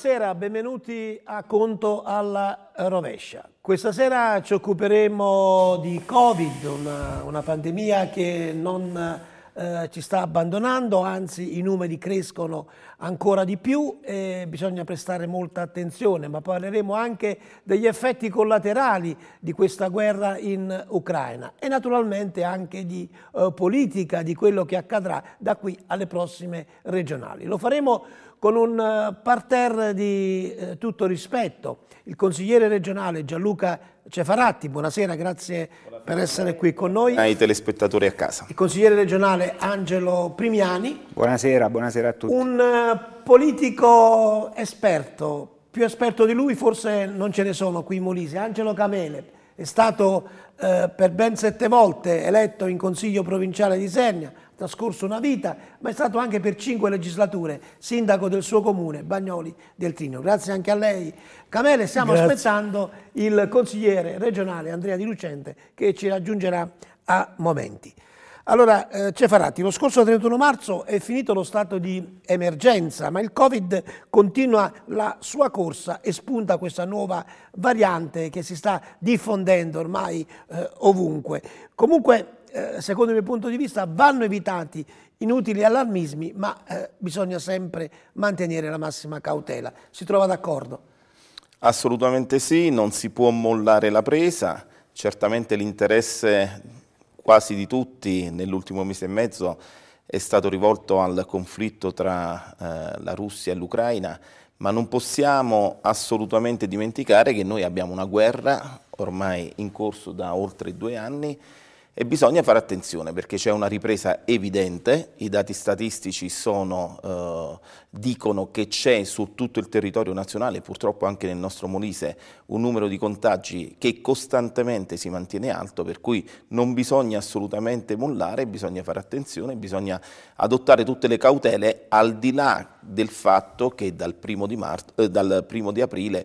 Buonasera, benvenuti a Conto alla rovescia. Questa sera ci occuperemo di Covid, una, una pandemia che non eh, ci sta abbandonando, anzi i numeri crescono ancora di più e bisogna prestare molta attenzione, ma parleremo anche degli effetti collaterali di questa guerra in Ucraina e naturalmente anche di eh, politica, di quello che accadrà da qui alle prossime regionali. Lo faremo con un eh, parterre di eh, tutto rispetto. Il consigliere regionale Gianluca Cefaratti, buonasera, grazie buonasera. per essere qui con noi. Ai telespettatori a casa. Il consigliere regionale Angelo Primiani. Buonasera, buonasera a tutti. Un eh, politico esperto, più esperto di lui forse non ce ne sono qui in Molise, Angelo Camele. È stato eh, per ben sette volte eletto in Consiglio Provinciale di Sernia, trascorso una vita, ma è stato anche per cinque legislature sindaco del suo comune, Bagnoli del Trino. Grazie anche a lei, Camele. Stiamo Grazie. aspettando il consigliere regionale Andrea Di Lucente che ci raggiungerà a momenti. Allora, eh, Cefaratti, lo scorso 31 marzo è finito lo stato di emergenza, ma il Covid continua la sua corsa e spunta questa nuova variante che si sta diffondendo ormai eh, ovunque. Comunque eh, secondo il mio punto di vista, vanno evitati inutili allarmismi, ma eh, bisogna sempre mantenere la massima cautela. Si trova d'accordo? Assolutamente sì, non si può mollare la presa. Certamente l'interesse quasi di tutti nell'ultimo mese e mezzo è stato rivolto al conflitto tra eh, la Russia e l'Ucraina, ma non possiamo assolutamente dimenticare che noi abbiamo una guerra ormai in corso da oltre due anni e bisogna fare attenzione perché c'è una ripresa evidente, i dati statistici sono, eh, dicono che c'è su tutto il territorio nazionale, purtroppo anche nel nostro Molise, un numero di contagi che costantemente si mantiene alto, per cui non bisogna assolutamente mollare, bisogna fare attenzione, bisogna adottare tutte le cautele al di là del fatto che dal primo di, marzo, eh, dal primo di aprile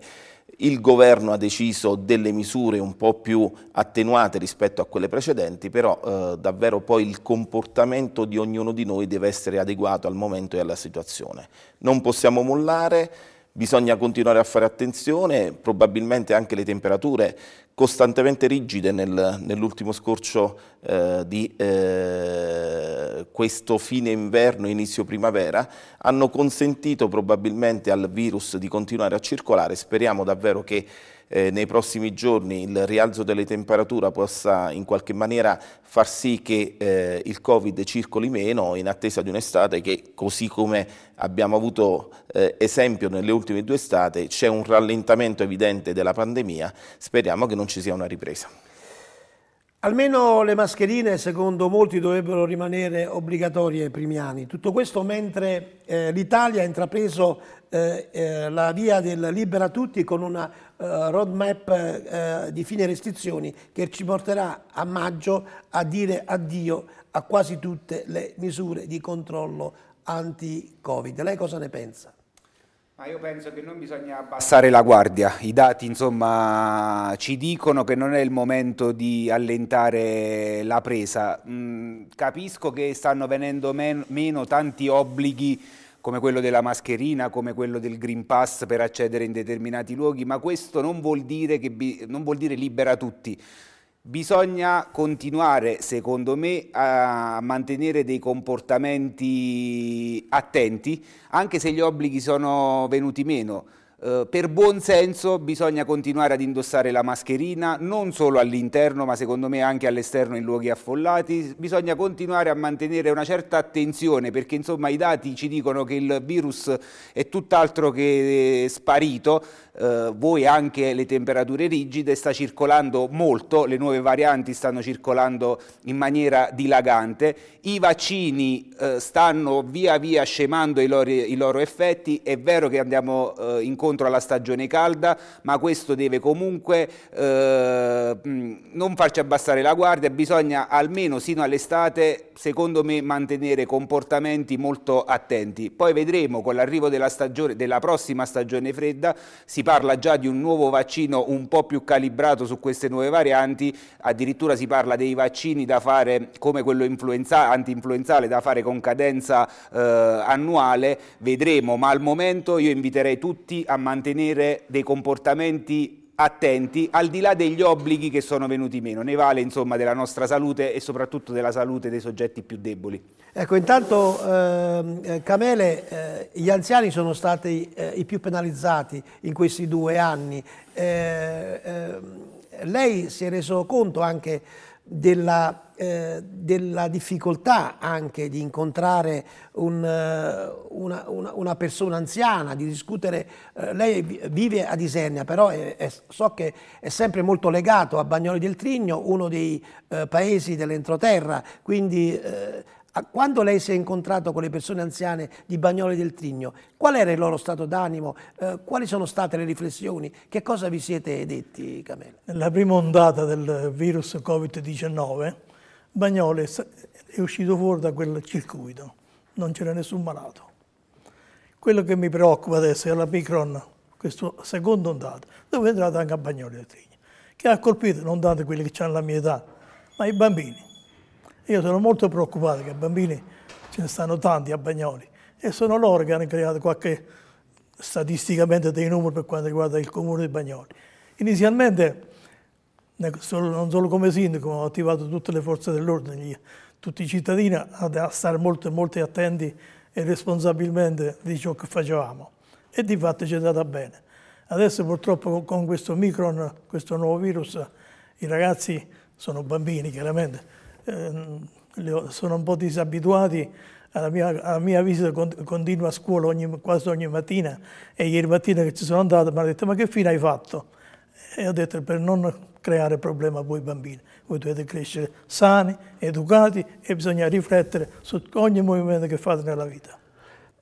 il governo ha deciso delle misure un po' più attenuate rispetto a quelle precedenti, però eh, davvero poi il comportamento di ognuno di noi deve essere adeguato al momento e alla situazione. Non possiamo mollare, bisogna continuare a fare attenzione, probabilmente anche le temperature costantemente rigide nel, nell'ultimo scorcio eh, di eh, questo fine inverno, inizio primavera, hanno consentito probabilmente al virus di continuare a circolare. Speriamo davvero che eh, nei prossimi giorni il rialzo delle temperature possa in qualche maniera far sì che eh, il Covid circoli meno in attesa di un'estate che così come abbiamo avuto eh, esempio nelle ultime due estate c'è un rallentamento evidente della pandemia, speriamo che non ci sia una ripresa. Almeno le mascherine, secondo molti, dovrebbero rimanere obbligatorie ai primi anni. Tutto questo mentre eh, l'Italia ha intrapreso eh, eh, la via del libera tutti con una eh, roadmap eh, di fine restrizioni che ci porterà a maggio a dire addio a quasi tutte le misure di controllo anti-Covid. Lei cosa ne pensa? Ma ah, io penso che non bisogna abbassare la guardia, i dati insomma, ci dicono che non è il momento di allentare la presa. Mm, capisco che stanno venendo meno tanti obblighi come quello della mascherina, come quello del Green Pass per accedere in determinati luoghi, ma questo non vuol dire, che non vuol dire libera tutti. Bisogna continuare, secondo me, a mantenere dei comportamenti attenti, anche se gli obblighi sono venuti meno. Eh, per buon senso bisogna continuare ad indossare la mascherina, non solo all'interno, ma secondo me anche all'esterno in luoghi affollati. Bisogna continuare a mantenere una certa attenzione, perché insomma i dati ci dicono che il virus è tutt'altro che sparito eh, voi anche le temperature rigide, sta circolando molto, le nuove varianti stanno circolando in maniera dilagante, i vaccini eh, stanno via via scemando i loro, i loro, effetti, è vero che andiamo eh, incontro alla stagione calda, ma questo deve comunque eh, mm, non farci abbassare la guardia, bisogna almeno sino all'estate, secondo me, mantenere comportamenti molto attenti. Poi vedremo con l'arrivo della, della prossima stagione fredda, si parla già di un nuovo vaccino un po' più calibrato su queste nuove varianti, addirittura si parla dei vaccini da fare come quello anti-influenzale da fare con cadenza eh, annuale, vedremo, ma al momento io inviterei tutti a mantenere dei comportamenti attenti al di là degli obblighi che sono venuti meno, ne vale insomma della nostra salute e soprattutto della salute dei soggetti più deboli. Ecco, intanto ehm, eh, Camele, eh, gli anziani sono stati eh, i più penalizzati in questi due anni. Eh, ehm, lei si è reso conto anche della, eh, della difficoltà anche di incontrare un, eh, una, una, una, persona anziana, di discutere. Eh, lei vive a Isernia, però è, è, so che è sempre molto legato a Bagnoli del Trigno, uno dei eh, paesi dell'entroterra, quindi eh, quando lei si è incontrato con le persone anziane di Bagnoli del Trigno, qual era il loro stato d'animo? Eh, quali sono state le riflessioni? Che cosa vi siete detti, Camella? Nella prima ondata del virus Covid-19, Bagnoli è uscito fuori da quel circuito, non c'era nessun malato. Quello che mi preoccupa adesso è la Micron, questa seconda ondata, dove è entrata anche a Bagnoli del Trigno, che ha colpito non tanto quelli che hanno la mia età, ma i bambini io sono molto preoccupato che i bambini ce ne stanno tanti a Bagnoli e sono loro che hanno creato qualche statisticamente dei numeri per quanto riguarda il comune di Bagnoli. Inizialmente, non solo come sindaco, ma ho attivato tutte le forze dell'ordine, tutti i cittadini a stare molto, molto attenti e responsabilmente di ciò che facevamo. E di fatto ci è andata bene. Adesso purtroppo con questo Micron, questo nuovo virus, i ragazzi sono bambini chiaramente, Ehm, sono un po' disabituati alla mia, alla mia, visita continua a scuola ogni, quasi ogni mattina e ieri mattina che ci sono andato mi hanno detto ma che fine hai fatto? E ho detto per non creare problemi a voi bambini, voi dovete crescere sani, educati e bisogna riflettere su ogni movimento che fate nella vita.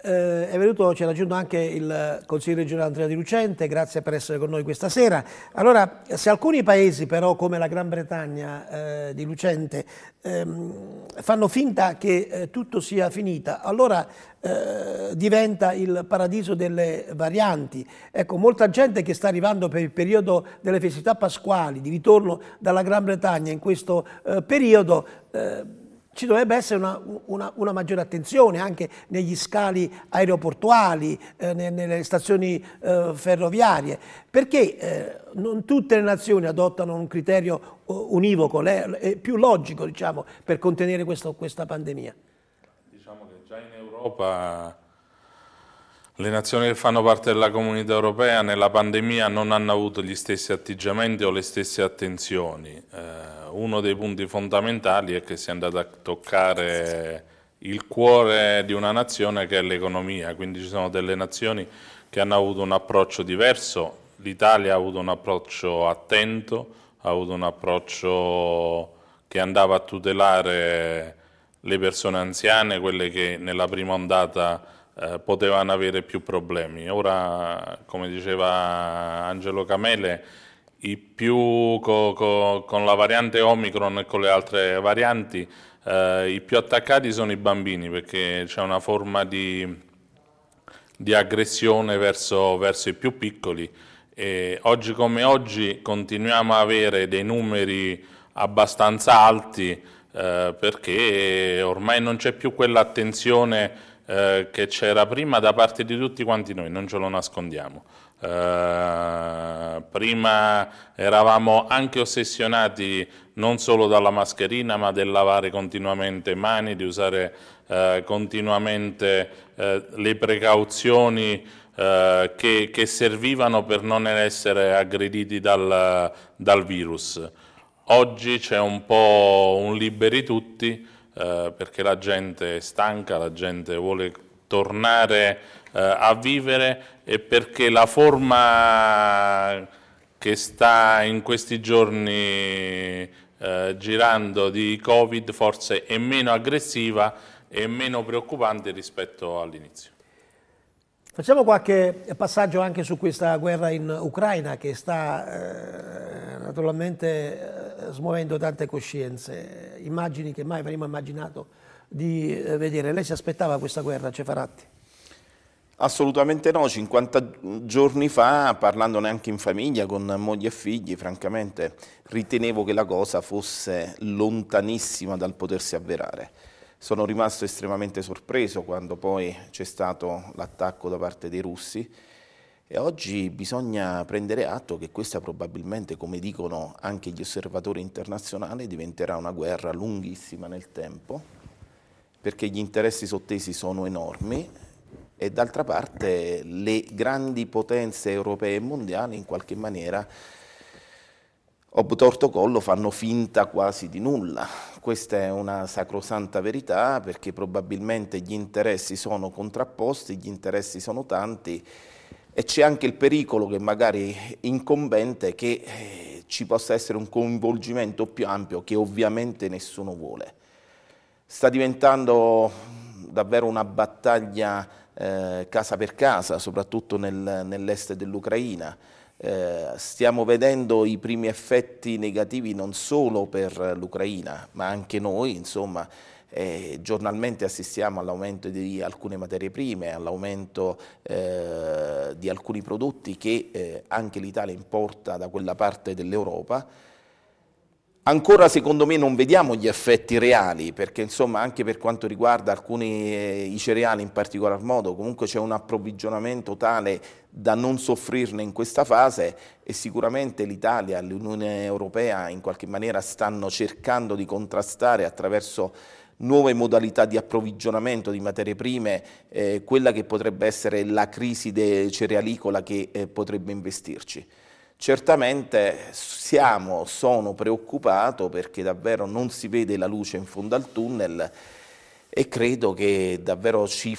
Eh, è venuto, ci ha raggiunto anche il consigliere regionale Andrea Di Lucente, grazie per essere con noi questa sera. Allora, se alcuni paesi però come la Gran Bretagna eh, di Lucente ehm, fanno finta che eh, tutto sia finita, allora eh, diventa il paradiso delle varianti. Ecco, molta gente che sta arrivando per il periodo delle festività pasquali, di ritorno dalla Gran Bretagna in questo eh, periodo, eh, ci dovrebbe essere una, una, una, maggiore attenzione anche negli scali aeroportuali, eh, nelle stazioni eh, ferroviarie, perché eh, non tutte le nazioni adottano un criterio eh, univoco, più logico diciamo, per contenere questo, questa pandemia. Diciamo che già in Europa le nazioni che fanno parte della comunità europea nella pandemia non hanno avuto gli stessi atteggiamenti o le stesse attenzioni. Eh, uno dei punti fondamentali è che si è andato a toccare il cuore di una nazione che è l'economia, quindi ci sono delle nazioni che hanno avuto un approccio diverso, l'Italia ha avuto un approccio attento, ha avuto un approccio che andava a tutelare le persone anziane, quelle che nella prima ondata eh, potevano avere più problemi. Ora, come diceva Angelo Camele, i più co, co, con la variante Omicron e con le altre varianti, eh, i più attaccati sono i bambini perché c'è una forma di, di aggressione verso, verso, i più piccoli. E oggi come oggi continuiamo a avere dei numeri abbastanza alti eh, perché ormai non c'è più quell'attenzione eh, che c'era prima da parte di tutti quanti noi, non ce lo nascondiamo. Eh, prima eravamo anche ossessionati non solo dalla mascherina ma del lavare continuamente mani, di usare eh, continuamente eh, le precauzioni eh, che, che, servivano per non essere aggrediti dal, dal virus. Oggi c'è un po' un liberi tutti, eh, perché la gente è stanca, la gente vuole tornare eh, a vivere e perché la forma che sta in questi giorni eh, girando di Covid forse è meno aggressiva e meno preoccupante rispetto all'inizio. Facciamo qualche passaggio anche su questa guerra in Ucraina che sta eh, naturalmente eh, smuovendo tante coscienze, immagini che mai avremmo immaginato di eh, vedere. Lei si aspettava questa guerra, Cefaratti? Assolutamente no, 50 giorni fa, parlandone anche in famiglia con moglie e figli, francamente ritenevo che la cosa fosse lontanissima dal potersi avverare sono rimasto estremamente sorpreso quando poi c'è stato l'attacco da parte dei russi e oggi bisogna prendere atto che questa probabilmente, come dicono anche gli osservatori internazionali, diventerà una guerra lunghissima nel tempo perché gli interessi sottesi sono enormi e d'altra parte le grandi potenze europee e mondiali in qualche maniera ob torto collo fanno finta quasi di nulla. Questa è una sacrosanta verità perché probabilmente gli interessi sono contrapposti, gli interessi sono tanti e c'è anche il pericolo che magari incombente che eh, ci possa essere un coinvolgimento più ampio che ovviamente nessuno vuole. Sta diventando davvero una battaglia eh, casa per casa, soprattutto nel, nell'est dell'Ucraina eh, stiamo vedendo i primi effetti negativi non solo per l'Ucraina, ma anche noi, insomma, eh, giornalmente assistiamo all'aumento di alcune materie prime, all'aumento eh, di alcuni prodotti che eh, anche l'Italia importa da quella parte dell'Europa Ancora secondo me non vediamo gli effetti reali, perché insomma anche per quanto riguarda alcuni eh, i cereali in particolar modo, comunque c'è un approvvigionamento tale da non soffrirne in questa fase e sicuramente l'Italia, e l'Unione Europea in qualche maniera stanno cercando di contrastare attraverso nuove modalità di approvvigionamento di materie prime, eh, quella che potrebbe essere la crisi cerealicola che eh, potrebbe investirci. Certamente siamo, sono preoccupato perché davvero non si vede la luce in fondo al tunnel e credo che davvero ci,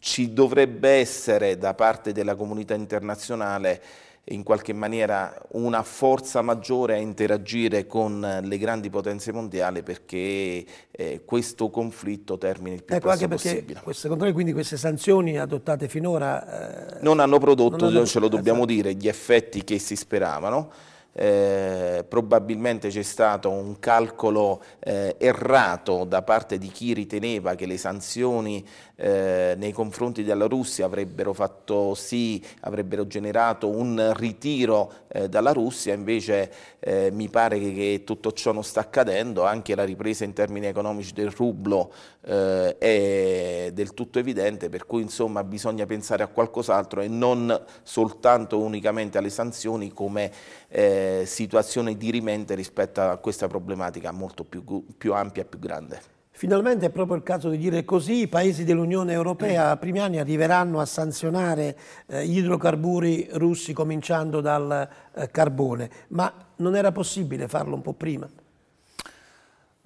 ci dovrebbe essere da parte della comunità internazionale in qualche maniera una forza maggiore a interagire con eh, le grandi potenze mondiali perché eh, questo conflitto termini il più ecco, presto possibile. Queste, quindi queste sanzioni adottate finora... Eh, non hanno prodotto, non hanno... ce lo dobbiamo esatto. dire, gli effetti che si speravano eh, probabilmente c'è stato un calcolo eh, errato da parte di chi riteneva che le sanzioni eh, nei confronti della Russia avrebbero fatto sì, avrebbero generato un ritiro eh, dalla Russia, invece eh, mi pare che, che tutto ciò non sta accadendo, anche la ripresa in termini economici del rublo eh, è del tutto evidente, per cui insomma bisogna pensare a qualcos'altro e non soltanto unicamente alle sanzioni come eh, situazione dirimente rispetto a questa problematica molto più, più ampia e più grande. Finalmente è proprio il caso di dire così, i paesi dell'Unione Europea a primi anni arriveranno a sanzionare eh, gli idrocarburi russi cominciando dal eh, carbone, ma non era possibile farlo un po' prima?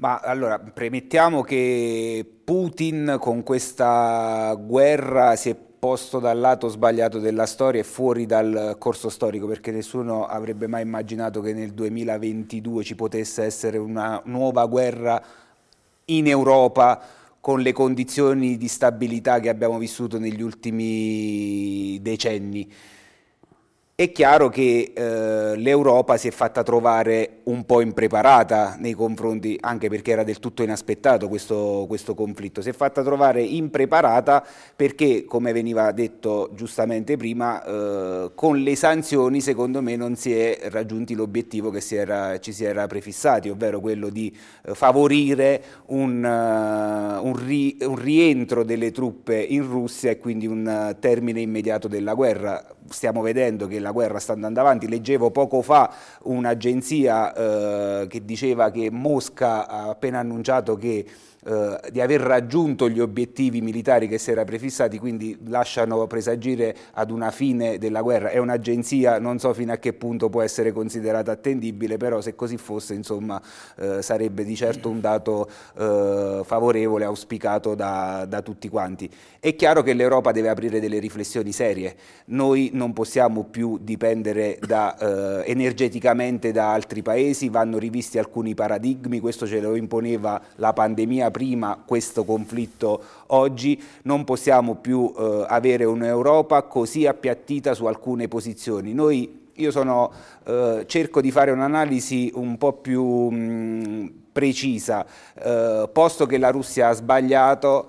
Ma allora, premettiamo che Putin con questa guerra si è posto dal lato sbagliato della storia e fuori dal corso storico, perché nessuno avrebbe mai immaginato che nel 2022 ci potesse essere una nuova guerra in Europa con le condizioni di stabilità che abbiamo vissuto negli ultimi decenni. È chiaro che eh, l'Europa si è fatta trovare un po' impreparata nei confronti, anche perché era del tutto inaspettato questo, questo, conflitto, si è fatta trovare impreparata perché, come veniva detto giustamente prima, eh, con le sanzioni secondo me non si è raggiunti l'obiettivo che si era, ci si era prefissati, ovvero quello di eh, favorire un, uh, un, ri, un, rientro delle truppe in Russia e quindi un uh, termine immediato della guerra. Stiamo vedendo che la la guerra sta andando avanti. Leggevo poco fa un'agenzia eh, che diceva che Mosca ha appena annunciato che eh, di aver raggiunto gli obiettivi militari che si era prefissati, quindi lasciano presagire ad una fine della guerra. È un'agenzia, non so fino a che punto può essere considerata attendibile, però se così fosse insomma, eh, sarebbe di certo un dato eh, favorevole, auspicato da, da tutti quanti. È chiaro che l'Europa deve aprire delle riflessioni serie. Noi non possiamo più dipendere da, eh, energeticamente da altri paesi, vanno rivisti alcuni paradigmi, questo ce lo imponeva la pandemia prima questo conflitto oggi, non possiamo più eh, avere un'Europa così appiattita su alcune posizioni. Noi, io sono, eh, cerco di fare un'analisi un po' più mh, mm, precisa, eh, posto che la Russia ha sbagliato,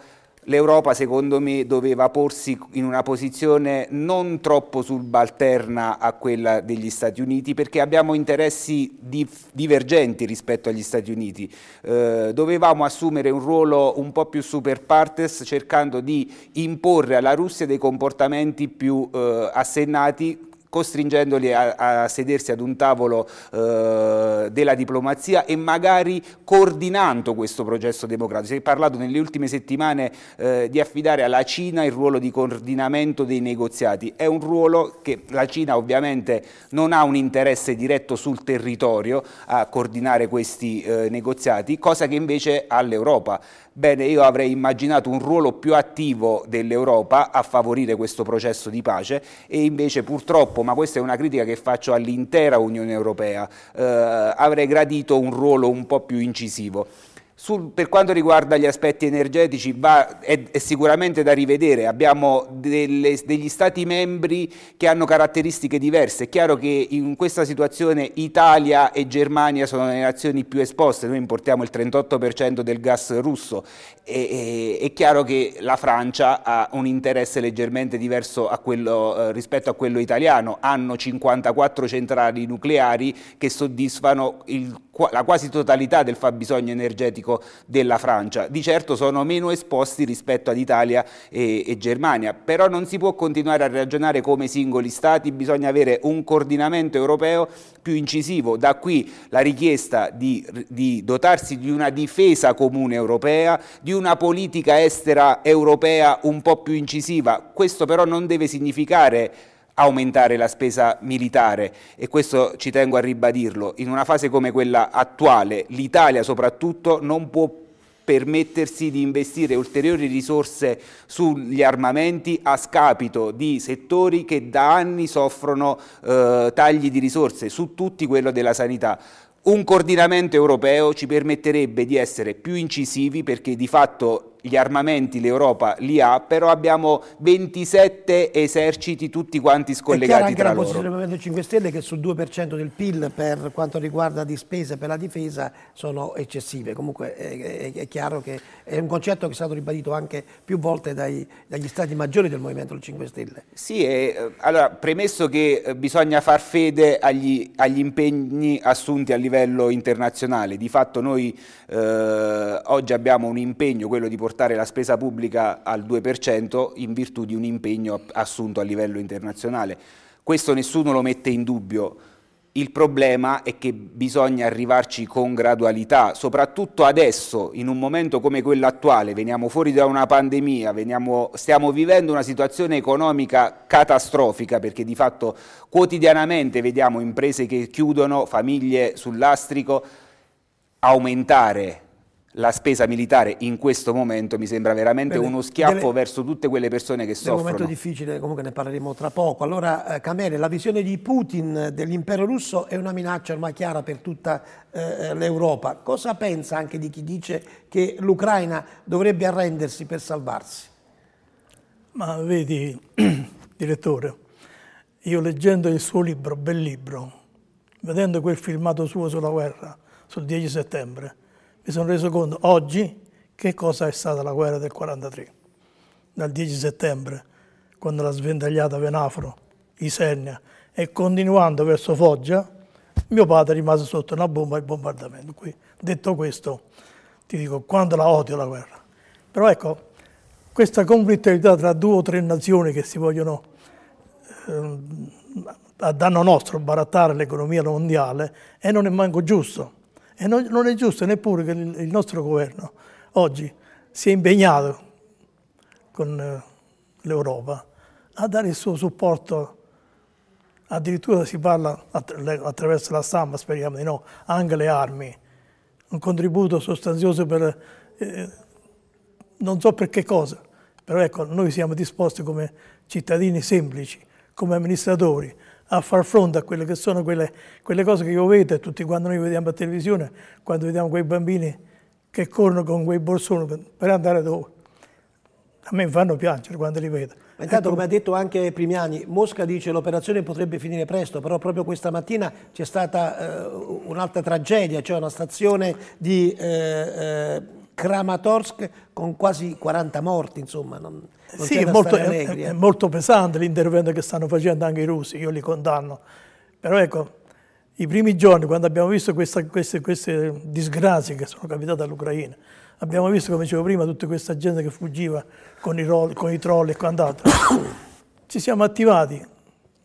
l'Europa secondo me doveva porsi in una posizione non troppo subalterna a quella degli Stati Uniti perché abbiamo interessi divergenti rispetto agli Stati Uniti. Eh, dovevamo assumere un ruolo un po' più super partes cercando di imporre alla Russia dei comportamenti più eh, assennati costringendoli a, a, sedersi ad un tavolo eh, della diplomazia e magari coordinando questo processo democratico. Si è parlato nelle ultime settimane eh, di affidare alla Cina il ruolo di coordinamento dei negoziati. È un ruolo che la Cina ovviamente non ha un interesse diretto sul territorio a coordinare questi eh, negoziati, cosa che invece ha l'Europa. Bene, io avrei immaginato un ruolo più attivo dell'Europa a favorire questo processo di pace e invece purtroppo, ma questa è una critica che faccio all'intera Unione Europea, eh, avrei gradito un ruolo un po' più incisivo. Sul, per quanto riguarda gli aspetti energetici va, è, è, sicuramente da rivedere, abbiamo delle, degli Stati membri che hanno caratteristiche diverse, è chiaro che in questa situazione Italia e Germania sono le nazioni più esposte, noi importiamo il 38% del gas russo, e, e, è chiaro che la Francia ha un interesse leggermente diverso a quello, eh, rispetto a quello italiano, hanno 54 centrali nucleari che soddisfano il la quasi totalità del fabbisogno energetico della Francia. Di certo sono meno esposti rispetto ad Italia e, e Germania, però non si può continuare a ragionare come singoli stati, bisogna avere un coordinamento europeo più incisivo. Da qui la richiesta di, di dotarsi di una difesa comune europea, di una politica estera europea un po' più incisiva. Questo però non deve significare aumentare la spesa militare e questo ci tengo a ribadirlo. In una fase come quella attuale l'Italia soprattutto non può permettersi di investire ulteriori risorse sugli armamenti a scapito di settori che da anni soffrono eh, tagli di risorse, su tutti quello della sanità. Un coordinamento europeo ci permetterebbe di essere più incisivi perché di fatto gli armamenti l'Europa li ha, però abbiamo 27 eserciti tutti quanti scollegati anche tra loro. È anche la posizione del Movimento 5 Stelle che sul 2% del PIL per quanto riguarda di spese per la difesa sono eccessive, comunque è, è, chiaro che è un concetto che è stato ribadito anche più volte dai, dagli stati maggiori del Movimento 5 Stelle. Sì, e, eh, allora, premesso che eh, bisogna far fede agli, agli, impegni assunti a livello internazionale, di fatto noi eh, oggi abbiamo un impegno, quello di portare portare la spesa pubblica al 2% in virtù di un impegno assunto a livello internazionale. Questo nessuno lo mette in dubbio. Il problema è che bisogna arrivarci con gradualità, soprattutto adesso, in un momento come quello attuale, veniamo fuori da una pandemia, veniamo, stiamo vivendo una situazione economica catastrofica perché di fatto quotidianamente vediamo imprese che chiudono, famiglie sull'astrico, aumentare la spesa militare in questo momento mi sembra veramente Bene, uno schiaffo deve, verso tutte quelle persone che soffrono. È un momento difficile, comunque ne parleremo tra poco. Allora, eh, Camere, la visione di Putin dell'impero russo è una minaccia ormai chiara per tutta eh, eh, l'Europa. Cosa pensa anche di chi dice che l'Ucraina dovrebbe arrendersi per salvarsi? Ma vedi, direttore, io leggendo il suo libro, bel libro, vedendo quel filmato suo sulla guerra, sul 10 settembre, mi sono reso conto oggi che cosa è stata la guerra del 43, dal 10 settembre, quando la sventagliata Venafro, Isernia, e continuando verso Foggia, mio padre rimase sotto una bomba e bombardamento. Qui, detto questo, ti dico quanto la odio la guerra. Però ecco, questa conflittualità tra due o tre nazioni che si vogliono eh, a danno nostro barattare l'economia mondiale e non è manco giusto e non, non è giusto neppure che il, il nostro governo oggi sia impegnato con eh, l'Europa a dare il suo supporto, addirittura si parla attraverso la stampa, speriamo di no, anche le armi, un contributo sostanzioso per eh, non so per che cosa, però ecco noi siamo disposti come cittadini semplici, come amministratori, a far fronte a quelle che sono quelle, quelle cose che io vedo e tutti quando noi vediamo a televisione, quando vediamo quei bambini che corrono con quei borsoni per, per andare dove. A me fanno piangere quando li vedo. Ma intanto, ecco, come ha detto anche Primiani, Mosca dice che l'operazione potrebbe finire presto, però proprio questa mattina c'è stata eh, un'altra tragedia, cioè una stazione di... Eh, eh, Kramatorsk con quasi 40 morti, insomma. Non, non sì, è molto, è, è eh. molto, pesante l'intervento che stanno facendo anche i russi, io li condanno. Però ecco, i primi giorni, quando abbiamo visto questa, queste, queste, disgrazie che sono capitate all'Ucraina, abbiamo visto, come dicevo prima, tutta questa gente che fuggiva con i, roll, con i troll e quant'altro, ci siamo attivati.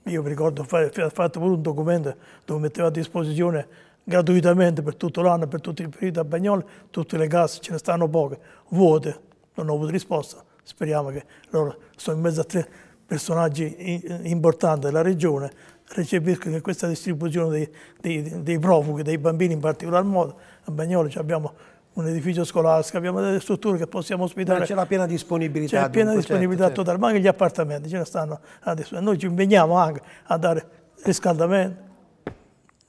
Io mi ricordo, ho fatto pure un documento dove mettevo a disposizione gratuitamente per tutto l'anno, per tutti i periti a Bagnoli, tutte le case, ce ne stanno poche, vuote, non ho avuto risposta, speriamo che loro sono in mezzo a tre personaggi importanti della regione, recepiscono che questa distribuzione dei, dei, dei, profughi, dei bambini in particolar modo, a Bagnoli abbiamo un edificio scolastico, abbiamo delle strutture che possiamo ospitare. C'è la piena disponibilità. C'è la piena progetto, disponibilità certo. totale, ma anche gli appartamenti ce ne stanno adesso. Noi ci impegniamo anche a dare riscaldamento,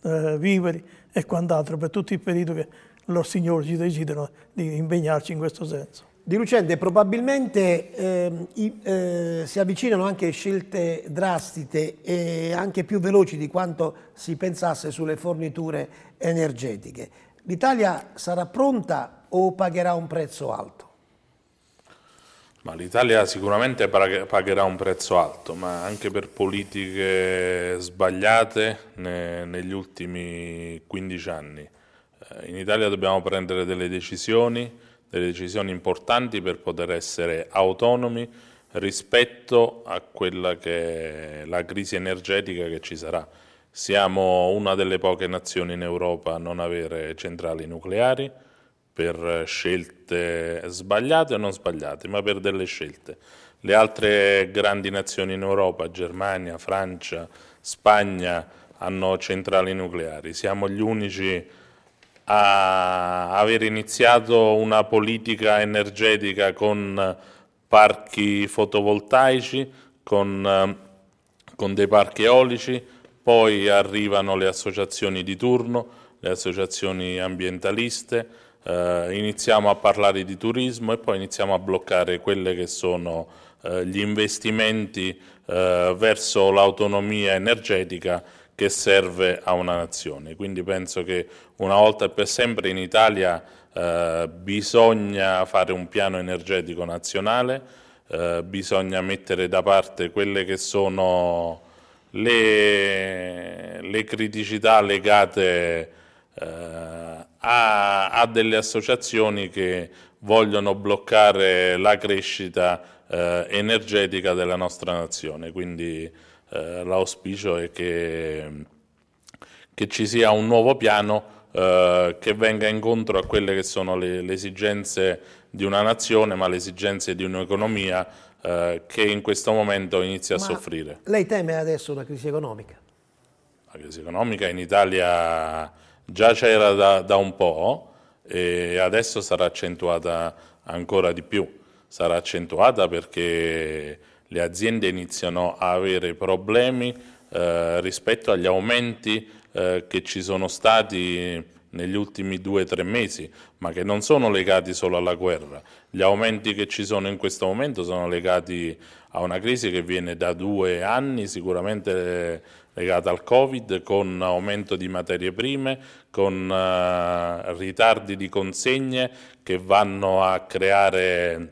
eh, viveri, e quant'altro, per tutto il periodo che loro signori ci decidono di impegnarci in questo senso. Di Lucente, probabilmente eh, i, eh, si avvicinano anche scelte drastiche e anche più veloci di quanto si pensasse sulle forniture energetiche. L'Italia sarà pronta o pagherà un prezzo alto? Ma l'Italia sicuramente pagherà un prezzo alto, ma anche per politiche sbagliate negli ultimi 15 anni. Eh, in Italia dobbiamo prendere delle decisioni, delle decisioni importanti per poter essere autonomi rispetto a quella che è la crisi energetica che ci sarà. Siamo una delle poche nazioni in Europa a non avere centrali nucleari, per scelte sbagliate o non sbagliate, ma per delle scelte. Le altre grandi nazioni in Europa, Germania, Francia, Spagna, hanno centrali nucleari. Siamo gli unici a aver iniziato una politica energetica con parchi fotovoltaici, con, con dei parchi eolici, poi arrivano le associazioni di turno, le associazioni ambientaliste, eh, iniziamo a parlare di turismo e poi iniziamo a bloccare quelli che sono eh, gli investimenti eh, verso l'autonomia energetica che serve a una nazione. Quindi penso che una volta per sempre in Italia eh, bisogna fare un piano energetico nazionale, eh, bisogna mettere da parte quelle che sono le, le criticità legate eh, a, a delle associazioni che vogliono bloccare la crescita eh, energetica della nostra nazione. Quindi eh, l'auspicio è che, che, ci sia un nuovo piano eh, che venga incontro a quelle che sono le, le, esigenze di una nazione, ma le esigenze di un'economia eh, che in questo momento inizia ma a soffrire. Lei teme adesso una crisi economica? La crisi economica in Italia già c'era da, da, un po' e adesso sarà accentuata ancora di più. Sarà accentuata perché le aziende iniziano a avere problemi eh, rispetto agli aumenti eh, che ci sono stati negli ultimi due o tre mesi, ma che non sono legati solo alla guerra. Gli aumenti che ci sono in questo momento sono legati a una crisi che viene da due anni, sicuramente eh, legata al Covid, con aumento di materie prime, con eh, ritardi di consegne che vanno a creare,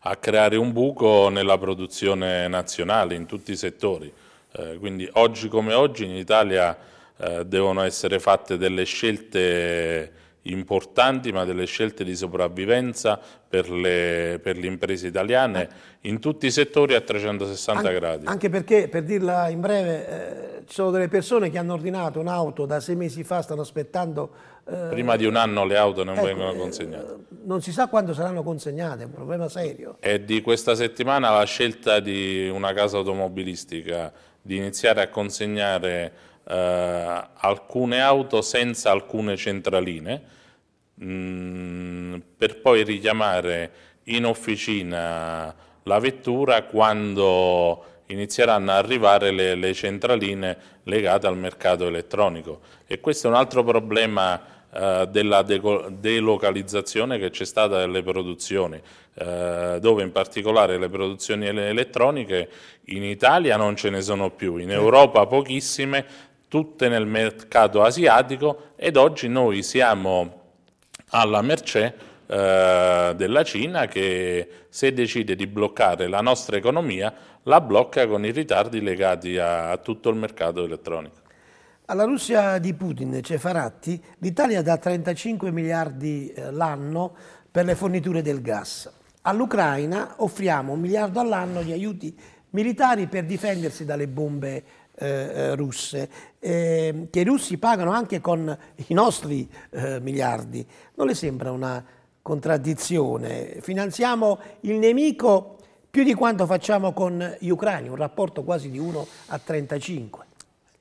a creare un buco nella produzione nazionale in tutti i settori. Eh, quindi oggi come oggi in Italia eh, devono essere fatte delle scelte importanti ma delle scelte di sopravvivenza per le, per le imprese italiane in tutti i settori a 360 An gradi. Anche perché, per dirla in breve, eh, ci sono delle persone che hanno ordinato un'auto da sei mesi fa, stanno aspettando... Eh, Prima di un anno le auto non ecco, vengono eh, consegnate. Eh, non si sa quando saranno consegnate, è un problema serio. È di questa settimana la scelta di una casa automobilistica di iniziare a consegnare eh, alcune auto senza alcune centraline, mh, mm, per poi richiamare in officina la vettura quando inizieranno ad arrivare le, le, centraline legate al mercato elettronico. E questo è un altro problema eh, della delocalizzazione che c'è stata delle produzioni, eh, dove in particolare le produzioni elettroniche in Italia non ce ne sono più, in Europa pochissime, tutte nel mercato asiatico ed oggi noi siamo alla mercé eh, della Cina che se decide di bloccare la nostra economia la blocca con i ritardi legati a, a tutto il mercato elettronico. Alla Russia di Putin, Cefaratti, l'Italia dà 35 miliardi eh, l'anno per le forniture del gas. All'Ucraina offriamo un miliardo all'anno di aiuti militari per difendersi dalle bombe eh, eh, russe, eh, che i russi pagano anche con i nostri eh, miliardi. Non le sembra una contraddizione? Finanziamo il nemico più di quanto facciamo con gli ucraini, un rapporto quasi di 1 a 35.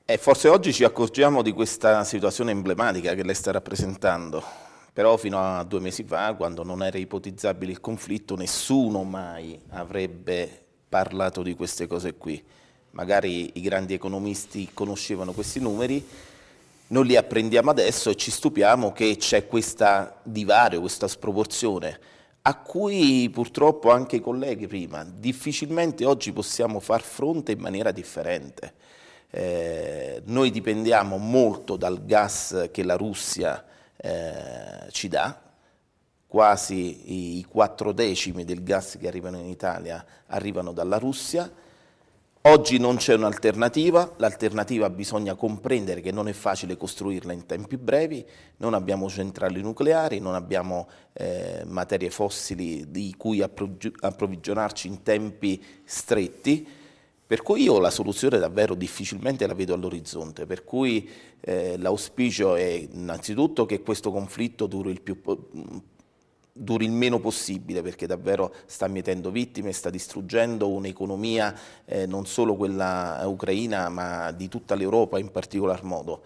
E forse oggi ci accorgiamo di questa situazione emblematica che lei sta rappresentando, però fino a due mesi fa, quando non era ipotizzabile il conflitto, nessuno mai avrebbe parlato di queste cose qui magari i grandi economisti conoscevano questi numeri, noi li apprendiamo adesso e ci stupiamo che c'è questo divario, questa sproporzione, a cui purtroppo anche i colleghi prima, difficilmente oggi possiamo far fronte in maniera differente. Eh, noi dipendiamo molto dal gas che la Russia eh, ci dà, quasi i quattro decimi del gas che arrivano in Italia arrivano dalla Russia, Oggi non c'è un'alternativa, l'alternativa bisogna comprendere che non è facile costruirla in tempi brevi, non abbiamo centrali nucleari, non abbiamo eh, materie fossili di cui approvvigionarci in tempi stretti, per cui io la soluzione davvero difficilmente la vedo all'orizzonte, per cui eh, l'auspicio è innanzitutto che questo conflitto duri il più possibile duri il meno possibile perché davvero sta mietendo vittime, sta distruggendo un'economia eh, non solo quella ucraina ma di tutta l'Europa in particolar modo.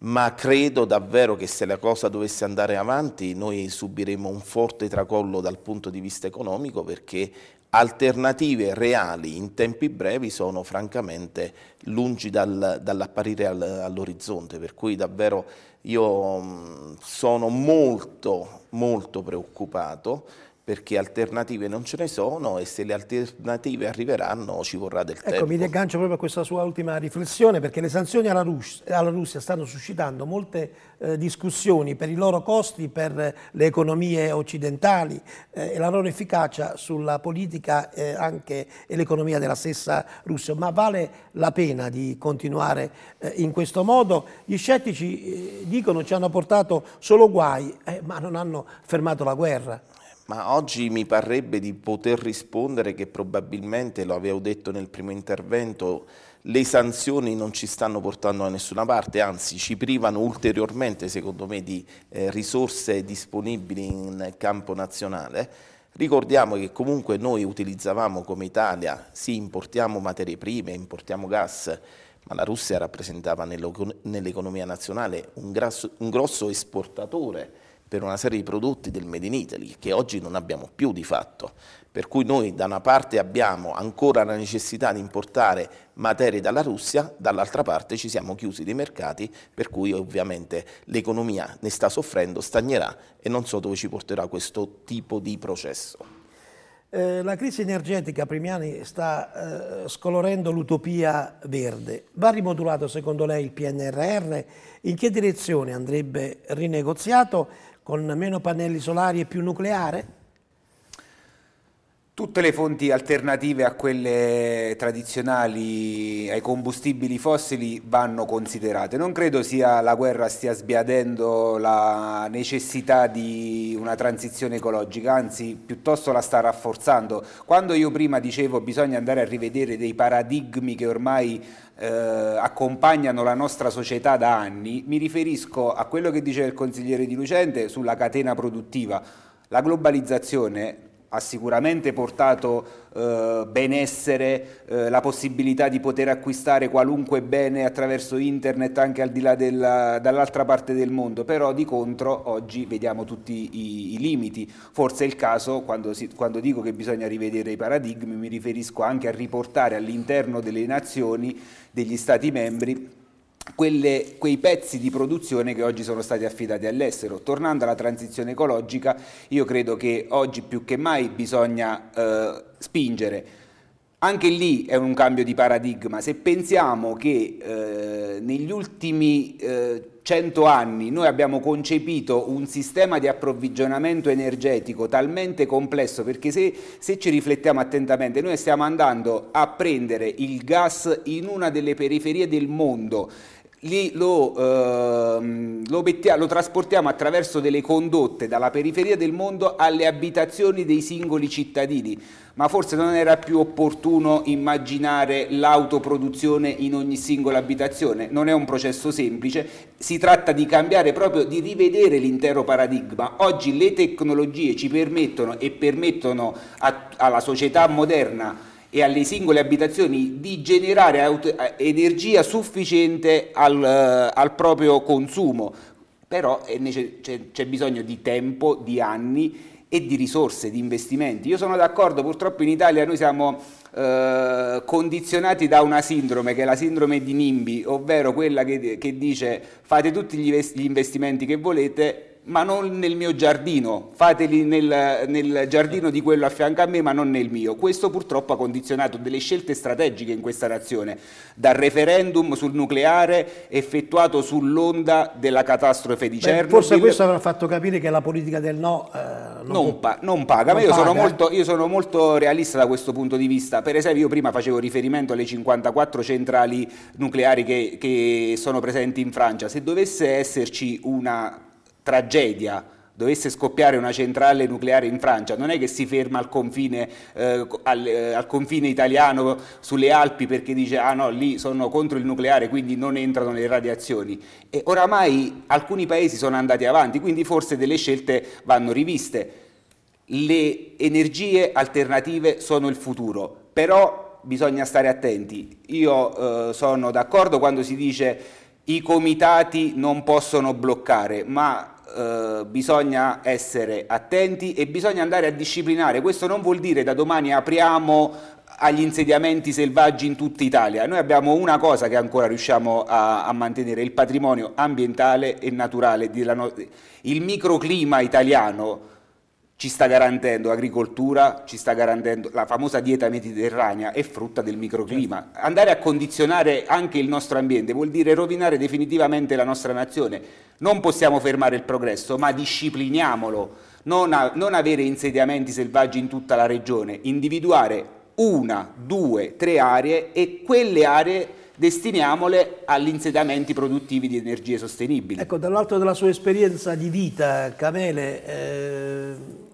Ma credo davvero che se la cosa dovesse andare avanti noi subiremo un forte tracollo dal punto di vista economico perché alternative reali in tempi brevi sono francamente lungi dal, dall'apparire all'orizzonte, per cui davvero io mm, sono molto, molto preoccupato perché alternative non ce ne sono e se le alternative arriveranno ci vorrà del ecco, tempo. Ecco, mi riaggancio proprio a questa sua ultima riflessione perché le sanzioni alla, Rus alla Russia stanno suscitando molte eh, discussioni per i loro costi, per le economie occidentali eh, e la loro efficacia sulla politica eh, anche e l'economia della stessa Russia, ma vale la pena di continuare eh, in questo modo? Gli scettici eh, dicono ci hanno portato solo guai, eh, ma non hanno fermato la guerra. Ma oggi mi parrebbe di poter rispondere che probabilmente, lo avevo detto nel primo intervento, le sanzioni non ci stanno portando da nessuna parte, anzi ci privano ulteriormente, secondo me, di eh, risorse disponibili in campo nazionale. Ricordiamo che comunque noi utilizzavamo come Italia, sì, importiamo materie prime, importiamo gas, ma la Russia rappresentava nell'economia nazionale un grosso esportatore per una serie di prodotti del Made in Italy che oggi non abbiamo più di fatto, per cui noi da una parte abbiamo ancora la necessità di importare materie dalla Russia, dall'altra parte ci siamo chiusi dei mercati per cui ovviamente l'economia ne sta soffrendo, stagnerà e non so dove ci porterà questo tipo di processo. Eh, la crisi energetica, Primiani, sta eh, scolorendo l'utopia verde. Va rimodulato secondo lei il PNRR? In che direzione andrebbe rinegoziato? con meno pannelli solari e più nucleare? Tutte le fonti alternative a quelle tradizionali, ai combustibili fossili, vanno considerate. Non credo sia la guerra stia sbiadendo la necessità di una transizione ecologica, anzi piuttosto la sta rafforzando. Quando io prima dicevo bisogna andare a rivedere dei paradigmi che ormai eh, accompagnano la nostra società da anni, mi riferisco a quello che diceva il consigliere di Lucente sulla catena produttiva. La globalizzazione ha sicuramente portato eh, benessere, eh, la possibilità di poter acquistare qualunque bene attraverso internet anche al di là dall'altra parte del mondo, però di contro oggi vediamo tutti i, i limiti. Forse è il caso, quando, si, quando, dico che bisogna rivedere i paradigmi, mi riferisco anche a riportare all'interno delle nazioni, degli Stati membri, quelle, quei pezzi di produzione che oggi sono stati affidati all'estero. Tornando alla transizione ecologica, io credo che oggi più che mai bisogna eh, spingere. Anche lì è un cambio di paradigma. Se pensiamo che eh, negli ultimi eh, anni noi abbiamo concepito un sistema di approvvigionamento energetico talmente complesso perché se, se, ci riflettiamo attentamente noi stiamo andando a prendere il gas in una delle periferie del mondo Lì lo, ehm, lo, lo, trasportiamo attraverso delle condotte dalla periferia del mondo alle abitazioni dei singoli cittadini, ma forse non era più opportuno immaginare l'autoproduzione in ogni singola abitazione, non è un processo semplice, si tratta di cambiare proprio, di rivedere l'intero paradigma. Oggi le tecnologie ci permettono e permettono a, alla società moderna e alle singole abitazioni di generare energia sufficiente al, eh, al proprio consumo, però eh, c'è bisogno di tempo, di anni e di risorse, di investimenti. Io sono d'accordo, purtroppo in Italia noi siamo eh, condizionati da una sindrome che è la sindrome di Nimbi, ovvero quella che, che dice fate tutti gli investimenti che volete ma non nel mio giardino, fateli nel, nel, giardino di quello a fianco a me ma non nel mio. Questo purtroppo ha condizionato delle scelte strategiche in questa nazione, dal referendum sul nucleare effettuato sull'onda della catastrofe di Beh, Forse questo avrà fatto capire che la politica del no eh, non, non, pa non, paga, non ma io, paga. Sono molto, io sono molto realista da questo punto di vista. Per esempio io prima facevo riferimento alle 54 centrali nucleari che, che sono presenti in Francia, se dovesse esserci una tragedia dovesse scoppiare una centrale nucleare in Francia, non è che si ferma al confine, eh, al, eh, al confine, italiano sulle Alpi perché dice ah no, lì sono contro il nucleare, quindi non entrano le radiazioni. E oramai alcuni paesi sono andati avanti, quindi forse delle scelte vanno riviste. Le energie alternative sono il futuro, però bisogna stare attenti. Io eh, sono d'accordo quando si dice i comitati non possono bloccare, ma eh, bisogna essere attenti e bisogna andare a disciplinare. Questo non vuol dire da domani apriamo agli insediamenti selvaggi in tutta Italia. Noi abbiamo una cosa che ancora riusciamo a, a mantenere, il patrimonio ambientale e naturale, no... il microclima italiano ci sta garantendo agricoltura, ci sta garantendo la famosa dieta mediterranea è frutta del microclima. Certo. Andare a condizionare anche il nostro ambiente vuol dire rovinare definitivamente la nostra nazione. Non possiamo fermare il progresso, ma discipliniamolo. Non, a, non avere insediamenti selvaggi in tutta la regione, individuare una, due, tre aree e quelle aree destiniamole agli insediamenti produttivi di energie sostenibili. Ecco, dall'alto della sua esperienza di vita, Camele, eh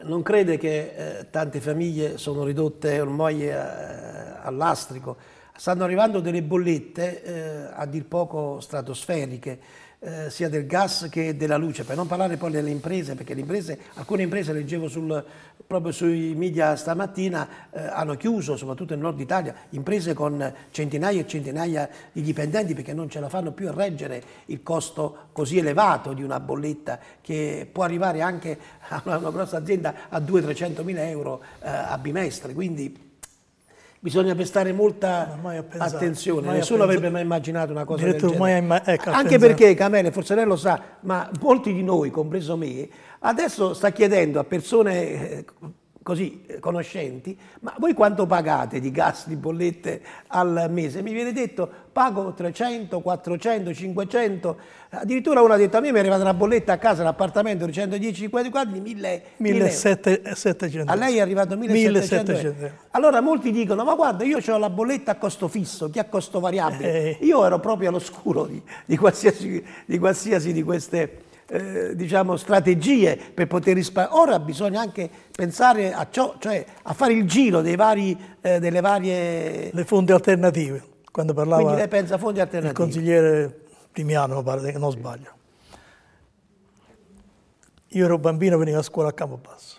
non crede che eh, tante famiglie sono ridotte ormai eh, all'astrico? Stanno arrivando delle bollette eh, a dir poco stratosferiche eh, sia del gas che della luce, per non parlare poi delle imprese, perché le imprese, alcune imprese, leggevo sul, proprio sui media stamattina, eh, hanno chiuso, soprattutto nel nord Italia, imprese con centinaia e centinaia di dipendenti perché non ce la fanno più a reggere il costo così elevato di una bolletta che può arrivare anche a una grossa azienda a 200-300 mila euro eh, a bimestre. Quindi bisogna prestare molta pensato, attenzione. Nessuno avrebbe mai immaginato una cosa del genere. Mai, ecco, Anche perché Camele, forse lei lo sa, ma molti di noi, compreso me, adesso sta chiedendo a persone eh, così eh, conoscenti, ma voi quanto pagate di gas, di bollette al mese? Mi viene detto pago 300, 400, 500, addirittura uno ha detto a me mi è arrivata una bolletta a casa, un appartamento di 110 quadri quadri, 1000, 1700. A lei è arrivato 1700. 1700. Allora molti dicono ma guarda io ho la bolletta a costo fisso, chi a costo variabile? Eh. Io ero proprio all'oscuro di, di, qualsiasi, di qualsiasi di queste eh, diciamo, strategie per poter risparmiare. Ora bisogna anche pensare a ciò, cioè a fare il giro vari, eh, delle varie... Le fonti alternative, quando parlava Quindi lei pensa a fondi alternativi. il consigliere Primiano, pare, non sbaglio. Io ero bambino, venivo a scuola a Campobasso.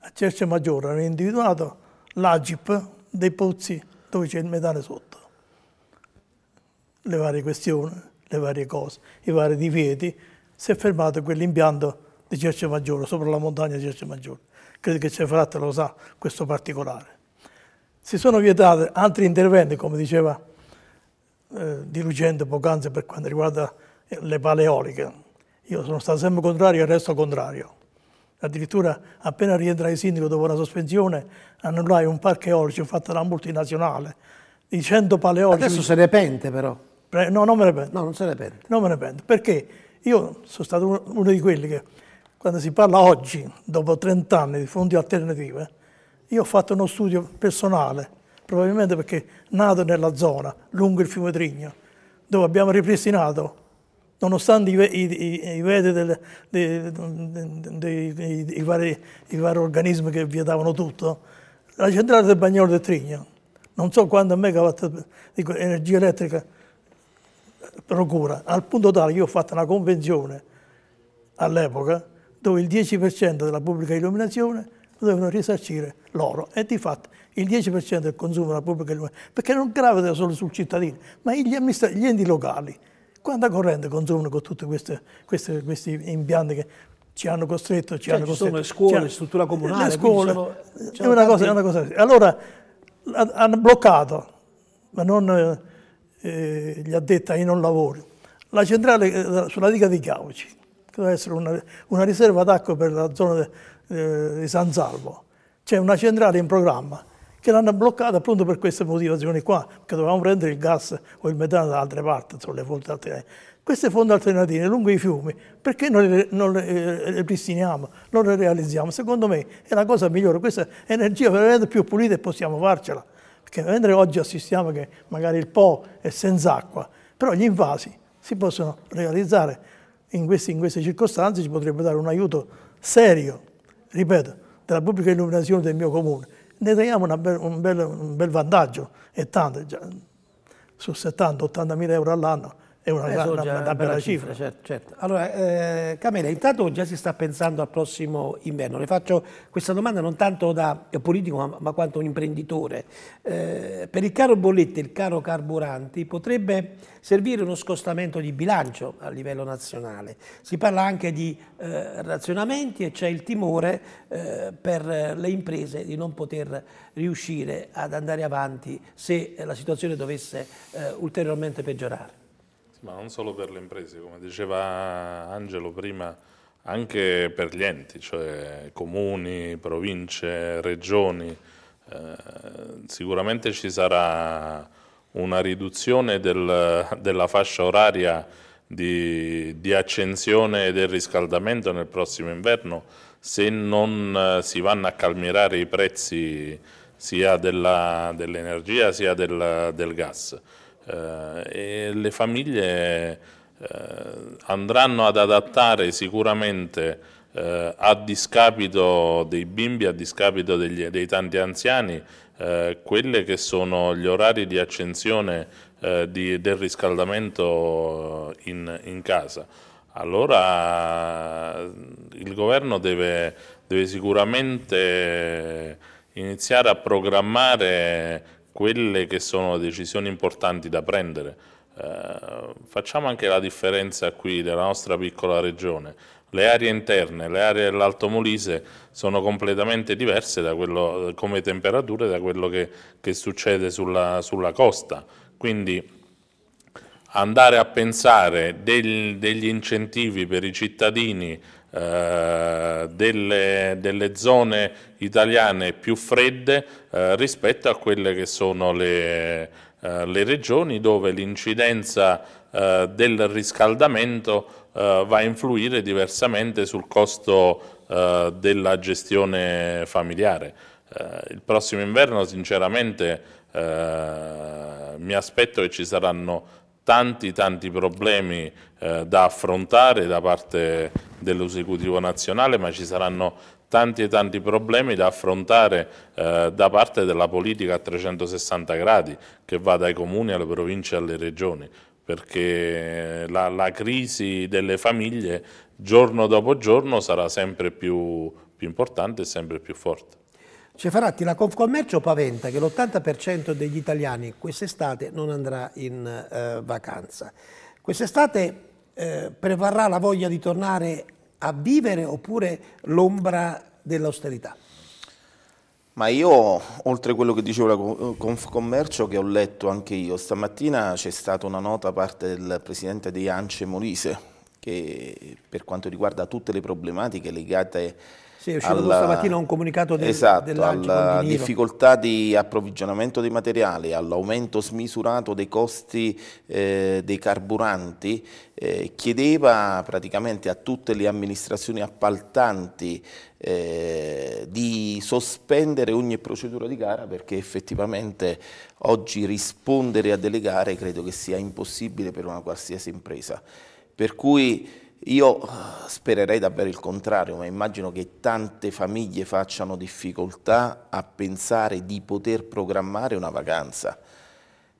A Cerce Maggiore avevo individuato l'Agip dei pozzi dove c'è il metano sotto. Le varie questioni, le varie cose, i vari divieti si è fermato quell'impianto di Cerce Maggiore, sopra la montagna di Cerce Maggiore. Credo che Cefratta lo sa questo particolare. Si sono vietati altri interventi, come diceva eh, Di Lucente per quanto riguarda le paleoliche. Io sono stato sempre contrario e resto contrario. Addirittura appena rientrai sindaco dopo la sospensione annullai un parco eolico fatto da una multinazionale di 100 paleoliche. Adesso se ne pente però. No, non me ne pento. No, non se ne pente. Non me ne pento. Perché? Io sono stato uno di quelli che, quando si parla oggi, dopo 30 anni di fondi alternative, io ho fatto uno studio personale, probabilmente perché nato nella zona, lungo il fiume Trigno, dove abbiamo ripristinato, nonostante i, i, i veti dei, vari, vari, organismi che vietavano tutto, la centrale del Bagnolo del Trigno, non so quanto megawatt di energia elettrica procura, al punto tale che io ho fatto una convenzione all'epoca dove il 10% della pubblica illuminazione dovevano risarcire loro e di fatto il 10% del consumo della pubblica illuminazione, perché non grava solo sul cittadino, ma gli, gli enti locali. Quanta corrente consumano con tutti questi, questi, questi impianti che ci hanno costretto, ci cioè, hanno costretto. Ci sono le scuole, hanno, struttura comunale. Le scuole, sono, è, una cosa, è una cosa. Allora hanno bloccato, ma non eh, gli addetti ai non lavori. La centrale eh, sulla diga di Cauci, che deve essere una, una riserva d'acqua per la zona de, eh, di San Salvo. C'è una centrale in programma che l'hanno bloccata appunto per queste motivazioni qua, perché dovevamo prendere il gas o il metano da altre parti, insomma, le fonti alternative. Queste fonti alternative lungo i fiumi, perché non le, non le, eh, le pristiniamo, non le realizziamo? Secondo me è la cosa migliore, questa è energia veramente più pulita e possiamo farcela. Perché mentre oggi assistiamo che magari il Po è senza acqua, però gli invasi si possono realizzare in, questi, in queste circostanze, ci potrebbe dare un aiuto serio, ripeto, della pubblica illuminazione del mio comune. Ne traiamo be un, bel, un bel vantaggio, e tanto, già, su 70-80 mila euro all'anno è una, eh, una, una, una bella cifra. cifra certo, certo. Allora, eh, Camela, intanto già si sta pensando al prossimo inverno. Le faccio questa domanda non tanto da politico, ma, ma quanto un imprenditore. Eh, per il caro bollette, il caro carburanti, potrebbe servire uno scostamento di bilancio a livello nazionale. Si parla anche di eh, razionamenti e c'è il timore eh, per le imprese di non poter riuscire ad andare avanti se la situazione dovesse eh, ulteriormente peggiorare. Ma non solo per le imprese, come diceva Angelo prima, anche per gli enti, cioè comuni, province, regioni. Eh, sicuramente ci sarà una riduzione del, della fascia oraria di, di, accensione del riscaldamento nel prossimo inverno se non eh, si vanno a calmirare i prezzi sia dell'energia sia del, del gas. Eh, e le famiglie eh, andranno ad adattare sicuramente eh, a discapito dei bimbi, a discapito degli, dei tanti anziani, eh, quelli che sono gli orari di accensione eh, di, del riscaldamento in, in, casa. Allora il governo deve, deve sicuramente iniziare a programmare quelle che sono le decisioni importanti da prendere. Eh, facciamo anche la differenza qui della nostra piccola regione. Le aree interne, le aree dell'Alto Molise sono completamente diverse quello, come temperature da quello che, che succede sulla, sulla, costa. Quindi andare a pensare del, degli incentivi per i cittadini eh, delle, delle, zone italiane più fredde eh, rispetto a quelle che sono le, eh, le regioni dove l'incidenza eh, del riscaldamento eh, va a influire diversamente sul costo della gestione familiare. il prossimo inverno sinceramente mi aspetto che ci saranno tanti tanti problemi eh, da affrontare da parte dell'esecutivo nazionale ma ci saranno tanti e tanti problemi da affrontare eh, da parte della politica a 360 gradi che va dai comuni alle province e alle regioni perché eh, la, la crisi delle famiglie giorno dopo giorno sarà sempre più, più importante e sempre più forte. Cefaratti, la Confcommercio paventa che l'80% degli italiani quest'estate non andrà in eh, vacanza. Quest'estate eh, prevarrà la voglia di tornare a vivere oppure l'ombra dell'austerità? Ma io, oltre a quello che diceva la Confcommercio, che ho letto anche io, stamattina c'è stata una nota da parte del presidente di Ance Molise, che per quanto riguarda tutte le problematiche legate a sì, è uscito alla, stamattina un comunicato del, esatto, alla di difficoltà di approvvigionamento dei materiali, all'aumento smisurato dei costi eh, dei carburanti, eh, chiedeva praticamente a tutte le amministrazioni appaltanti eh, di sospendere ogni procedura di gara perché effettivamente oggi rispondere a delle gare credo che sia impossibile per una qualsiasi impresa. Per cui io eh, spererei davvero il contrario, ma immagino che tante famiglie facciano difficoltà a pensare di poter programmare una vacanza.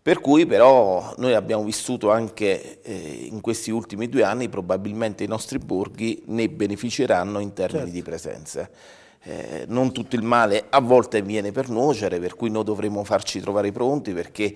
Per cui però noi abbiamo vissuto anche eh, in questi ultimi due anni, probabilmente i nostri borghi ne beneficeranno in termini certo. di presenze. Eh, non tutto il male a volte viene per nuocere, per cui noi dovremo farci trovare pronti perché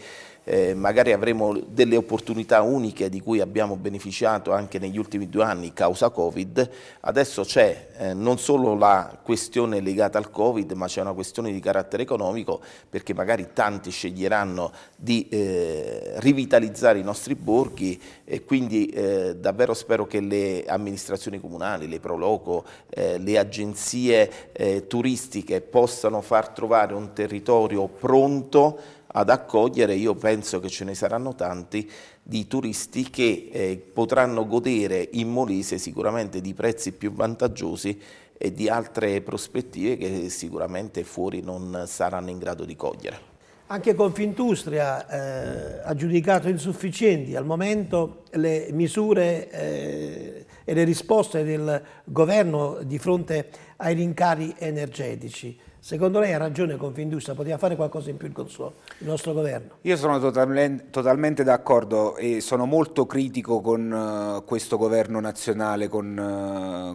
eh, magari avremo delle opportunità uniche di cui abbiamo beneficiato anche negli ultimi due anni causa Covid, adesso c'è eh, non solo la questione legata al Covid ma c'è una questione di carattere economico perché magari tanti sceglieranno di eh, rivitalizzare i nostri borghi e quindi eh, davvero spero che le amministrazioni comunali, le Proloco, eh, le agenzie eh, turistiche possano far trovare un territorio pronto ad accogliere, io penso che ce ne saranno tanti, di turisti che eh, potranno godere in Molise sicuramente di prezzi più vantaggiosi e di altre prospettive che sicuramente fuori non saranno in grado di cogliere. Anche Confindustria eh, ha giudicato insufficienti al momento le misure eh, e le risposte del governo di fronte ai rincari energetici. Secondo lei ha ragione Confindustria, poteva fare qualcosa in più il, suo, il nostro governo? Io sono totalmente, totalmente d'accordo e sono molto critico con uh, questo governo nazionale, con,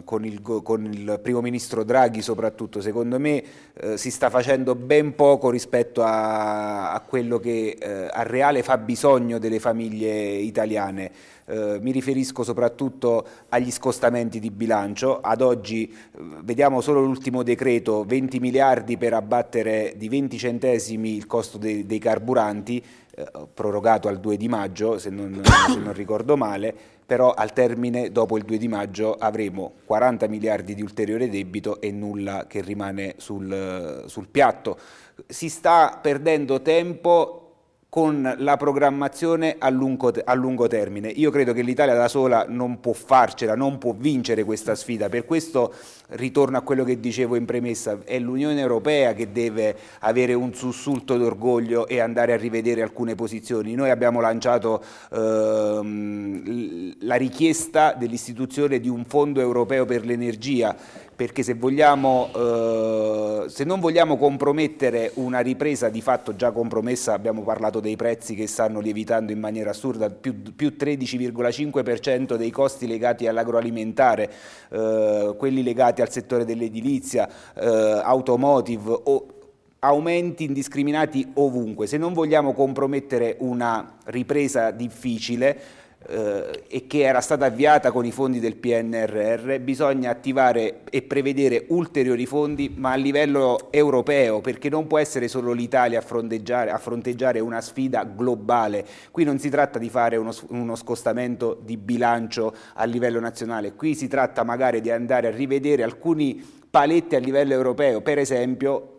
uh, con, il, con, il, primo ministro Draghi soprattutto. Secondo me uh, si sta facendo ben poco rispetto a, a quello che al reale fa bisogno delle famiglie italiane eh, mi riferisco soprattutto agli scostamenti di bilancio, ad oggi eh, vediamo solo l'ultimo decreto 20 miliardi per abbattere di 20 centesimi il costo dei, dei carburanti, eh, prorogato al 2 di maggio se non, se non ricordo male, però al termine dopo il 2 di maggio avremo 40 miliardi di ulteriore debito e nulla che rimane sul, sul piatto. Si sta perdendo tempo con la programmazione a lungo, a lungo, termine. Io credo che l'Italia da sola non può farcela, non può vincere questa sfida, per questo ritorno a quello che dicevo in premessa, è l'Unione Europea che deve avere un sussulto d'orgoglio e andare a rivedere alcune posizioni. Noi abbiamo lanciato ehm, la richiesta dell'istituzione di un fondo europeo per l'energia perché se, vogliamo, eh, se, non vogliamo compromettere una ripresa di fatto già compromessa, abbiamo parlato dei prezzi che stanno lievitando in maniera assurda, più, più 13,5% dei costi legati all'agroalimentare, eh, quelli legati al settore dell'edilizia, eh, automotive o aumenti indiscriminati ovunque. Se non vogliamo compromettere una ripresa difficile, eh, e che era stata avviata con i fondi del PNRR, bisogna attivare e prevedere ulteriori fondi ma a livello europeo perché non può essere solo l'Italia a fronteggiare, a fronteggiare, una sfida globale. Qui non si tratta di fare uno, uno scostamento di bilancio a livello nazionale, qui si tratta magari di andare a rivedere alcuni paletti a livello europeo, per esempio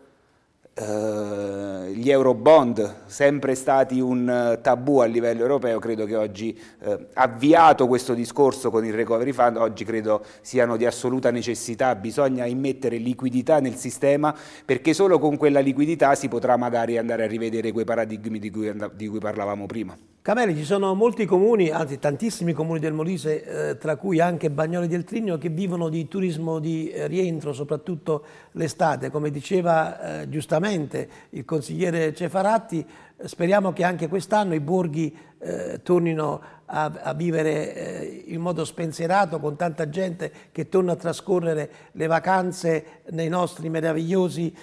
eh, gli euro bond, sempre stati un eh, tabù a livello europeo, credo che oggi uh, avviato questo discorso con il recovery fund, oggi credo siano di assoluta necessità, bisogna immettere liquidità nel sistema perché solo con quella liquidità si potrà magari andare a rivedere quei paradigmi di cui, di cui parlavamo prima. Cameri ci sono molti comuni, anzi tantissimi comuni del Molise, eh, tra cui anche Bagnoli del Trigno, che vivono di turismo di eh, rientro, soprattutto l'estate. Come diceva eh, giustamente il consigliere Cefaratti, eh, speriamo che anche quest'anno i borghi eh, tornino a, a vivere in modo spensierato, con tanta gente che torna a trascorrere le vacanze nei nostri meravigliosi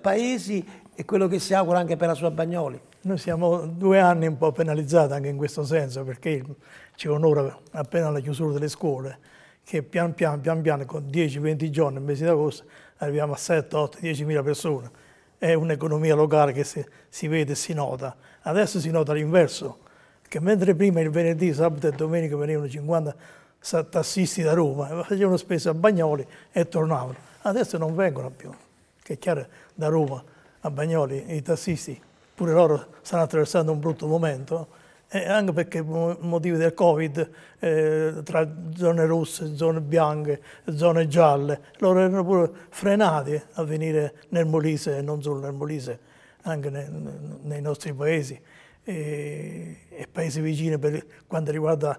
paesi e quello che si augura anche per la sua Bagnoli. Noi siamo due anni un po' penalizzati anche in questo senso perché ci onora appena la chiusura delle scuole che pian piano, pian piano con 10-20 giorni, nel mese di agosto, arriviamo a 7, 8, 10 mila persone. È un'economia locale che si, si vede e si nota. Adesso si nota l'inverso, che mentre prima il venerdì, sabato e domenica venivano 50 tassisti da Roma, eh, facevano spesa a Bagnoli e tornavano. Adesso non vengono più, che è chiaro, da Roma a Bagnoli i tassisti pure loro stanno attraversando un brutto momento, eh, anche perché motivi del Covid, eh, tra zone rosse, zone bianche, zone gialle, loro erano pure frenati a venire nel Molise e non solo nel Molise, anche nel, nei nostri paesi e, e paesi vicini per quanto riguarda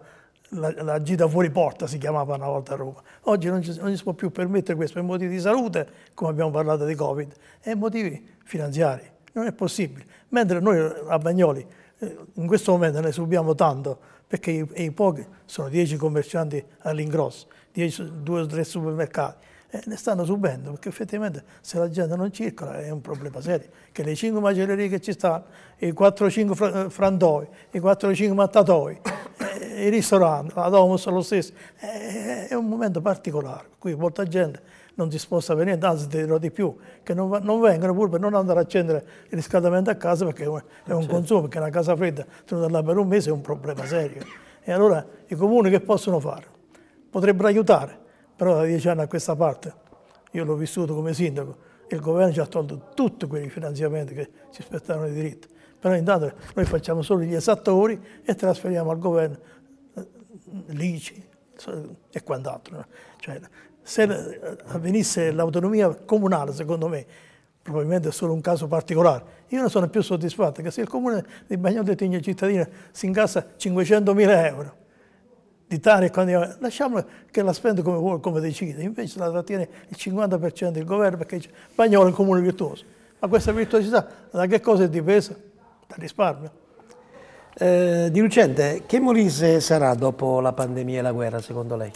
la, la, gita fuori porta si chiamava una volta a Roma. Oggi non ci, non si può più permettere questo per motivi di salute, come abbiamo parlato di Covid, e motivi finanziari non è possibile. Mentre noi eh, a Bagnoli eh, in questo momento ne subiamo tanto, perché i, i pochi sono 10 commercianti all'ingrosso, 2 o 3 supermercati, e eh, ne stanno subendo, perché effettivamente se la gente non circola è un problema serio, che le 5 macellerie che ci stanno, i 4 o 5 frantoi, i 4 o 5 mattatoi, i ristoranti, la Domus lo stesso, è, è un momento particolare, qui molta gente non si sposta venire, niente, anzi ti dirò di più, che non, non vengono pur per non andare a accendere il riscaldamento a casa perché è un, certo. consumo, perché una casa fredda tenuta là per un mese è un problema serio. E allora i comuni che possono fare? Potrebbero aiutare, però da dieci anni a questa parte, io l'ho vissuto come sindaco, il governo ci ha tolto tutti quei finanziamenti che ci spettavano i diritti. Però intanto noi facciamo solo gli esattori e trasferiamo al governo eh, l'ICI e quant'altro. Cioè, se avvenisse eh, l'autonomia comunale, secondo me, probabilmente è solo un caso particolare, io non sono più soddisfatto che se il comune di Bagnò di Tigno Cittadina si incassa 500.000 euro di tare, lasciamo che la spenda come vuole, come decide, invece la trattiene il 50% del governo perché Bagnolo è un comune virtuoso. Ma questa virtuosità da che cosa è dipesa? Dal risparmio. Eh, di Lucente, che Molise sarà dopo la pandemia e la guerra secondo lei?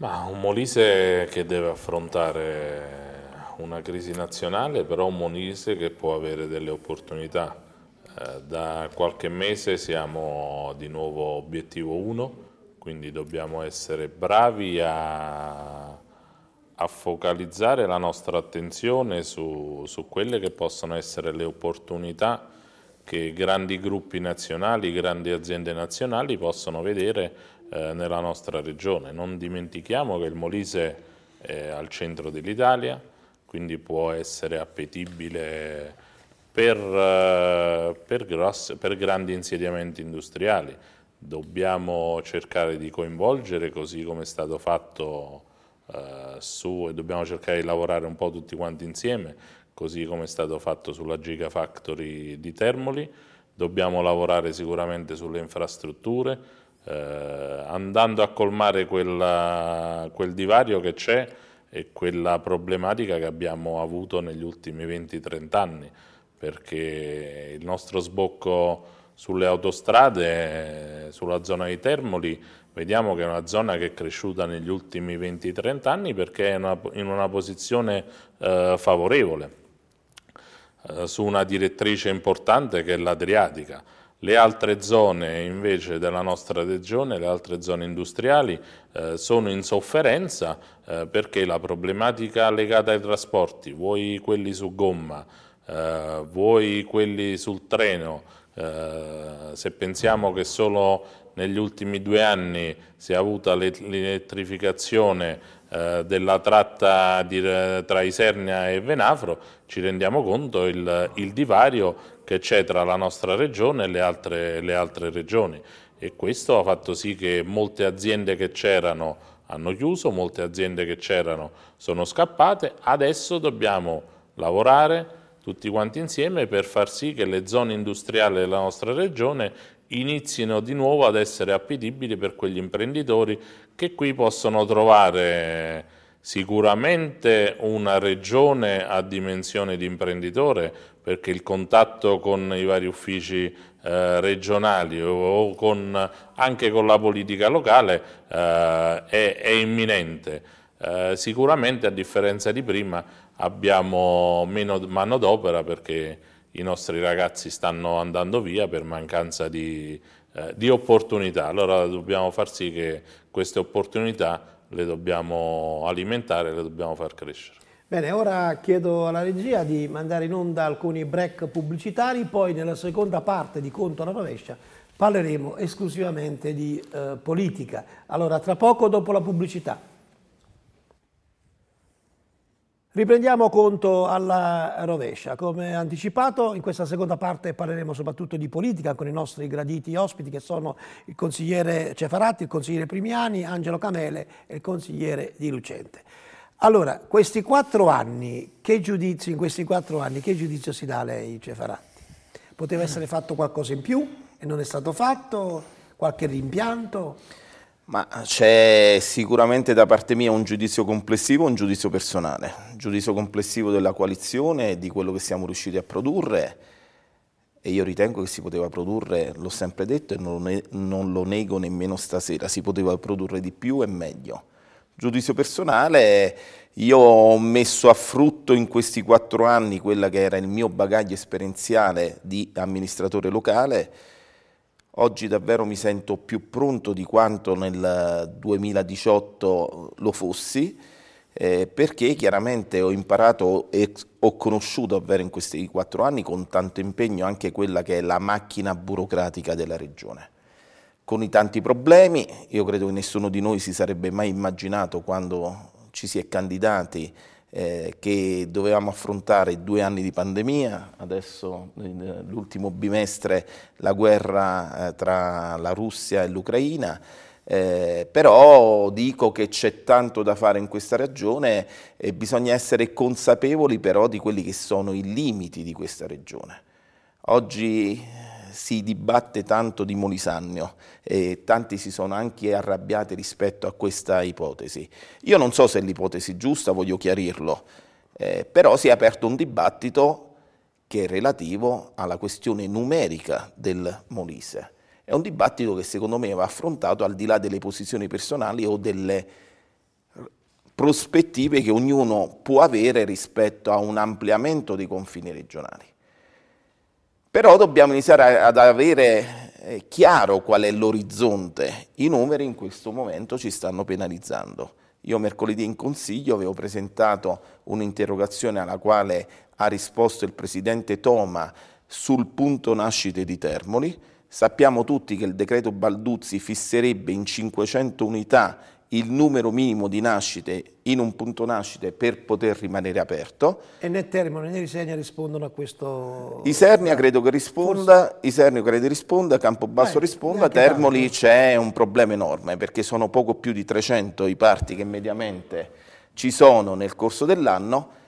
Ma un Molise che deve affrontare una crisi nazionale, però un Molise che può avere delle opportunità. Eh, da qualche mese siamo di nuovo obiettivo 1, quindi dobbiamo essere bravi a, a focalizzare la nostra attenzione su, su quelle che possono essere le opportunità che grandi gruppi nazionali, grandi aziende nazionali possono vedere eh, nella nostra regione. Non dimentichiamo che il Molise è al centro dell'Italia, quindi può essere appetibile per, eh, per, gross, per grandi insediamenti industriali. Dobbiamo cercare di coinvolgere, così come è stato fatto eh, su, e dobbiamo cercare di lavorare un po' tutti quanti insieme, così come è stato fatto sulla Gigafactory di Termoli. Dobbiamo lavorare sicuramente sulle infrastrutture, eh, andando a colmare quella, quel divario che c'è e quella problematica che abbiamo avuto negli ultimi 20-30 anni, perché il nostro sbocco sulle autostrade, sulla zona di Termoli, vediamo che è una zona che è cresciuta negli ultimi 20-30 anni perché è una, in una posizione eh, favorevole eh, su una direttrice importante che è l'Adriatica le altre zone invece della nostra regione, le altre zone industriali, eh, sono in sofferenza eh, perché la problematica legata ai trasporti, vuoi quelli su gomma, eh, vuoi quelli sul treno, eh, se pensiamo che solo negli ultimi due anni si è avuta l'elettrificazione eh, della tratta di, tra Isernia e Venafro, ci rendiamo conto il, il divario che c'è tra la nostra regione e le altre, le altre regioni e questo ha fatto sì che molte aziende che c'erano hanno chiuso, molte aziende che c'erano sono scappate, adesso dobbiamo lavorare tutti quanti insieme per far sì che le zone industriali della nostra regione inizino di nuovo ad essere appetibili per quegli imprenditori che qui possono trovare Sicuramente una regione a dimensione di imprenditore perché il contatto con i vari uffici eh, regionali o con, anche con la politica locale eh, è, è, imminente. Eh, sicuramente a differenza di prima abbiamo meno manodopera perché i nostri ragazzi stanno andando via per mancanza di, eh, di opportunità. Allora dobbiamo far sì che queste opportunità le dobbiamo alimentare, le dobbiamo far crescere. Bene, ora chiedo alla regia di mandare in onda alcuni break pubblicitari, poi nella seconda parte di Conto alla rovescia parleremo esclusivamente di eh, politica. Allora, tra poco dopo la pubblicità. Riprendiamo conto alla rovescia. Come anticipato, in questa seconda parte parleremo soprattutto di politica con i nostri graditi ospiti che sono il consigliere Cefaratti, il consigliere Primiani, Angelo Camele e il consigliere Di Lucente. Allora, questi quattro anni, che giudizio, in questi quattro anni, che giudizio si dà a lei Cefaratti? Poteva essere fatto qualcosa in più e non è stato fatto? Qualche rimpianto? Ma eh, c'è sicuramente da parte mia un giudizio complessivo e un giudizio personale. giudizio complessivo della coalizione, di quello che siamo riusciti a produrre e io ritengo che si poteva produrre, l'ho sempre detto e non lo, non lo nego nemmeno stasera, si poteva produrre di più e meglio. Giudizio personale, io ho messo a frutto in questi quattro anni quella che era il mio bagaglio esperienziale di amministratore locale Oggi davvero mi sento più pronto di quanto nel 2018 lo fossi, eh, perché chiaramente ho imparato e ho conosciuto davvero in questi quattro anni con tanto impegno anche quella che è la macchina burocratica della regione. Con i tanti problemi, io credo che nessuno di noi si sarebbe mai immaginato quando ci si è candidati eh, che dovevamo affrontare due anni di pandemia, adesso nell'ultimo eh, bimestre la guerra eh, tra la Russia e l'Ucraina, eh, però dico che c'è tanto da fare in questa regione e bisogna essere consapevoli però di quelli che sono i limiti di questa regione. Oggi si dibatte tanto di Molisannio e tanti si sono anche arrabbiati rispetto a questa ipotesi. Io non so se è l'ipotesi giusta, voglio chiarirlo, eh, però si è aperto un dibattito che è relativo alla questione numerica del Molise. È un dibattito che secondo me va affrontato al di là delle posizioni personali o delle prospettive che ognuno può avere rispetto a un ampliamento dei confini regionali. Però dobbiamo iniziare ad avere eh, chiaro qual è l'orizzonte. I numeri in questo momento ci stanno penalizzando. Io mercoledì in consiglio avevo presentato un'interrogazione alla quale ha risposto il presidente Toma sul punto nascite di Termoli. Sappiamo tutti che il decreto Balduzzi fisserebbe in 500 unità il numero minimo di nascite in un punto nascite per poter rimanere aperto. E né Termine né Isernia rispondono a questo... Isernia credo che risponda, Forse... Isernia credo risponda, Campobasso Beh, risponda, Termoli c'è un problema enorme perché sono poco più di 300 i parti che mediamente ci sono nel corso dell'anno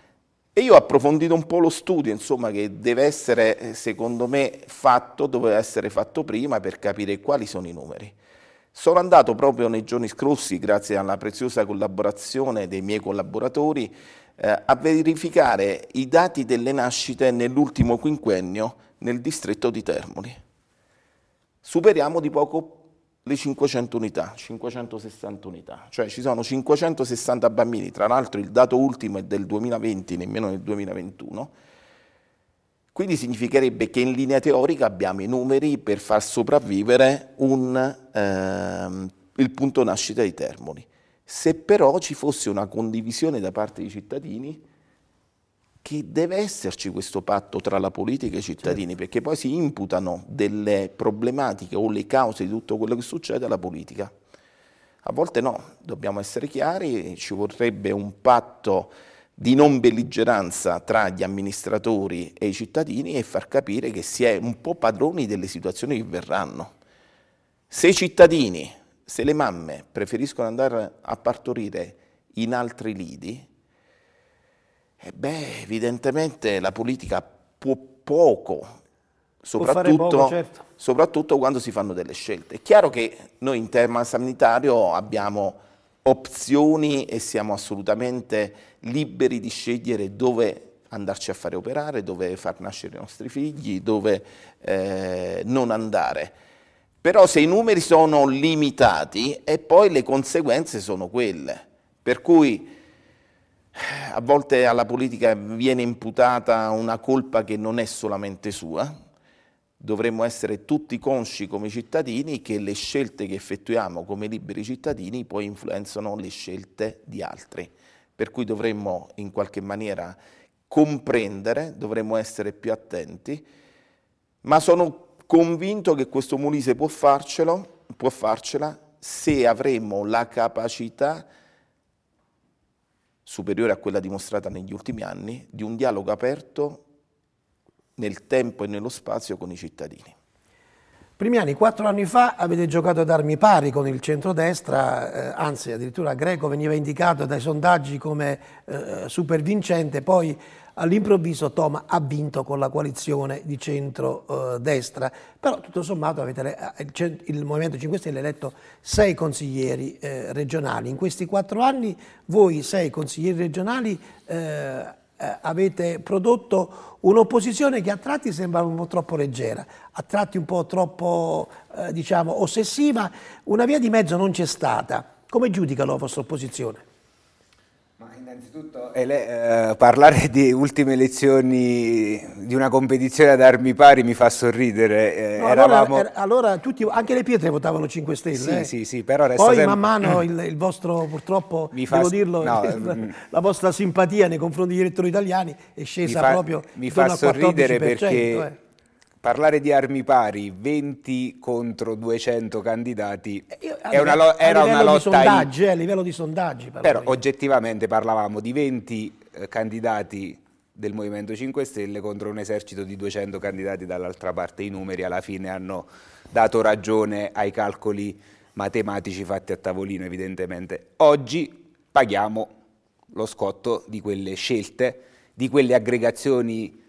e io ho approfondito un po' lo studio, insomma, che deve essere, eh, secondo me, fatto, doveva essere fatto prima per capire quali sono i numeri. Sono andato proprio nei giorni scorsi, grazie alla preziosa collaborazione dei miei collaboratori, eh, a verificare i dati delle nascite nell'ultimo quinquennio nel distretto di Termoli. Superiamo di poco le 500 unità, 560 unità, cioè ci sono 560 bambini, tra l'altro il dato ultimo è del 2020, nemmeno nel 2021, quindi significherebbe che in linea teorica abbiamo i numeri per far sopravvivere un, ehm, il punto nascita di Termoli. Se però ci fosse una condivisione da parte dei cittadini, che deve esserci questo patto tra la politica e i cittadini, certo. perché poi si imputano delle problematiche o le cause di tutto quello che succede alla politica. A volte no, dobbiamo essere chiari, ci vorrebbe un patto di non belligeranza tra gli amministratori e i cittadini e far capire che si è un po' padroni delle situazioni che verranno. Se i cittadini, se le mamme preferiscono andare a partorire in altri lidi, eh beh, evidentemente la politica può poco, soprattutto, poco, certo. soprattutto quando si fanno delle scelte. È chiaro che noi in tema sanitario abbiamo opzioni e siamo assolutamente liberi di scegliere dove andarci a fare operare, dove far nascere i nostri figli, dove eh, non andare. Però se i numeri sono limitati e poi le conseguenze sono quelle. Per cui eh, a volte alla politica viene imputata una colpa che non è solamente sua, dovremmo essere tutti consci come cittadini che le scelte che effettuiamo come liberi cittadini poi influenzano le scelte di altri. Per cui dovremmo in qualche maniera comprendere, dovremmo essere più attenti, ma sono convinto che questo Molise può, farcelo, può farcela se avremo la capacità superiore a quella dimostrata negli ultimi anni, di un dialogo aperto nel tempo e nello spazio con i cittadini. Primiani, quattro anni fa avete giocato ad armi pari con il centrodestra, eh, anzi addirittura Greco veniva indicato dai sondaggi come eh, super vincente, poi all'improvviso Toma ha vinto con la coalizione di centrodestra, eh, però tutto sommato avete, eh, il, Movimento 5 Stelle ha eletto sei consiglieri eh, regionali. In questi quattro anni voi sei consiglieri regionali eh, eh, avete prodotto un'opposizione che a tratti sembrava un po' troppo leggera, a tratti un po' troppo eh, diciamo, ossessiva, una via di mezzo non c'è stata. Come giudica la vostra opposizione? Ma innanzitutto ele- eh, parlare di ultime elezioni di una competizione ad armi pari mi fa sorridere. Eh, no, eravamo... allora, allora tutti, anche le pietre votavano 5 Stelle. Sì, eh. sì, sì, però resta Poi sempre... man mano il, il vostro, purtroppo, mi devo dirlo, no, il, mm. la vostra simpatia nei confronti degli elettori italiani è scesa mi fa, proprio Mi fa sorridere perché eh parlare di armi pari 20 contro 200 candidati eh, io, una lo- era una lotta sondaggi, in... eh, a livello di sondaggi però, però oggettivamente parlavamo di 20 eh, candidati del Movimento 5 Stelle contro un esercito di 200 candidati dall'altra parte i numeri alla fine hanno dato ragione ai calcoli matematici fatti a tavolino evidentemente oggi paghiamo lo scotto di quelle scelte di quelle aggregazioni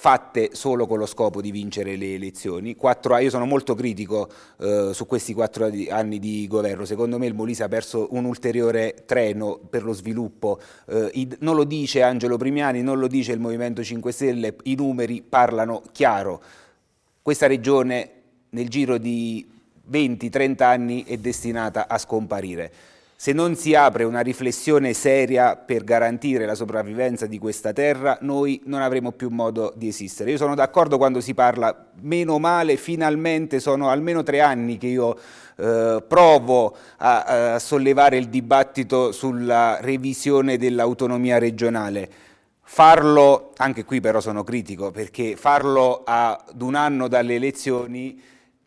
fatte solo con lo scopo di vincere le elezioni. Quattro, io sono molto critico eh, su questi quattro anni di governo. Secondo me il Molise ha perso un ulteriore treno per lo sviluppo. Eh, non lo dice Angelo Primiani, non lo dice il Movimento 5 Stelle, i numeri parlano chiaro. Questa regione nel giro di 20-30 anni è destinata a scomparire. Se non si apre una riflessione seria per garantire la sopravvivenza di questa terra, noi non avremo più modo di esistere. Io sono d'accordo quando si parla, meno male, finalmente sono almeno tre anni che io eh, provo a, a sollevare il dibattito sulla revisione dell'autonomia regionale. Farlo, anche qui però sono critico, perché farlo ad un anno dalle elezioni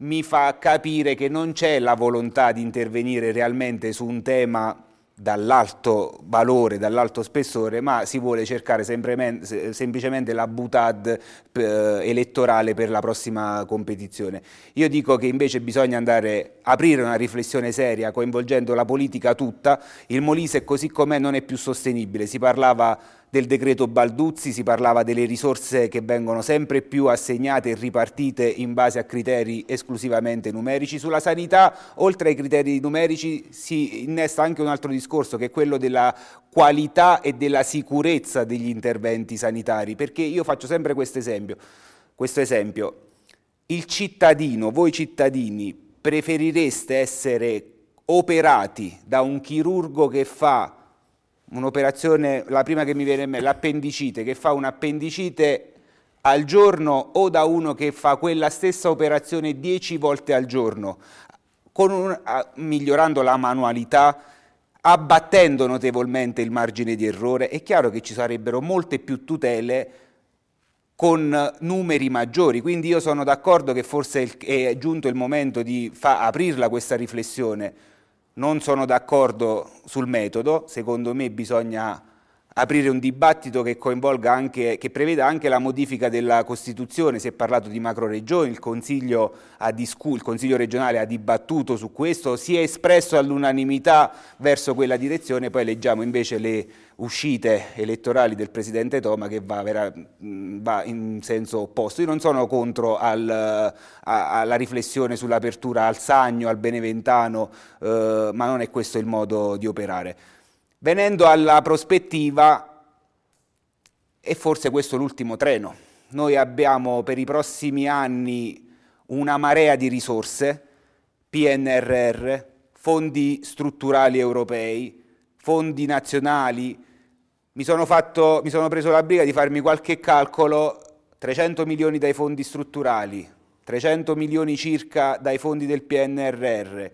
mi fa capire che non c'è la volontà di intervenire realmente su un tema dall'alto valore, dall'alto spessore, ma si vuole cercare semplicemente la butad eh, elettorale per la prossima competizione. Io dico che invece bisogna andare, aprire una riflessione seria coinvolgendo la politica tutta, il Molise così com'è non è più sostenibile, si parlava del decreto Balduzzi, si parlava delle risorse che vengono sempre più assegnate e ripartite in base a criteri esclusivamente numerici. Sulla sanità, oltre ai criteri numerici, si innesta anche un altro discorso che è quello della qualità e della sicurezza degli interventi sanitari, perché io faccio sempre quest esempio, questo esempio. Il cittadino, voi cittadini, preferireste essere operati da un chirurgo che fa un'operazione, la prima che mi viene in mente, l'appendicite, che fa un'appendicite al giorno o da uno che fa quella stessa operazione dieci volte al giorno, un, a, migliorando la manualità, abbattendo notevolmente il margine di errore, è chiaro che ci sarebbero molte più tutele con numeri maggiori, quindi io sono d'accordo che forse è giunto il momento di aprirla questa riflessione, non sono d'accordo sul metodo, secondo me bisogna aprire un dibattito che, anche, che preveda anche la modifica della Costituzione, si è parlato di macro regioni, il Consiglio, il Consiglio regionale ha dibattuto su questo, si è espresso all'unanimità verso quella direzione, poi leggiamo invece le uscite elettorali del Presidente Toma che va, vera, va in senso opposto. Io non sono contro al, a, alla riflessione sull'apertura al Sagno, al Beneventano, eh, ma non è questo il modo di operare. Venendo alla prospettiva, e forse questo è l'ultimo treno. Noi abbiamo per i prossimi anni una marea di risorse, PNRR, fondi strutturali europei, fondi nazionali. Mi sono, fatto, mi sono preso la briga di farmi qualche calcolo, 300 milioni dai fondi strutturali, 300 milioni circa dai fondi del PNRR,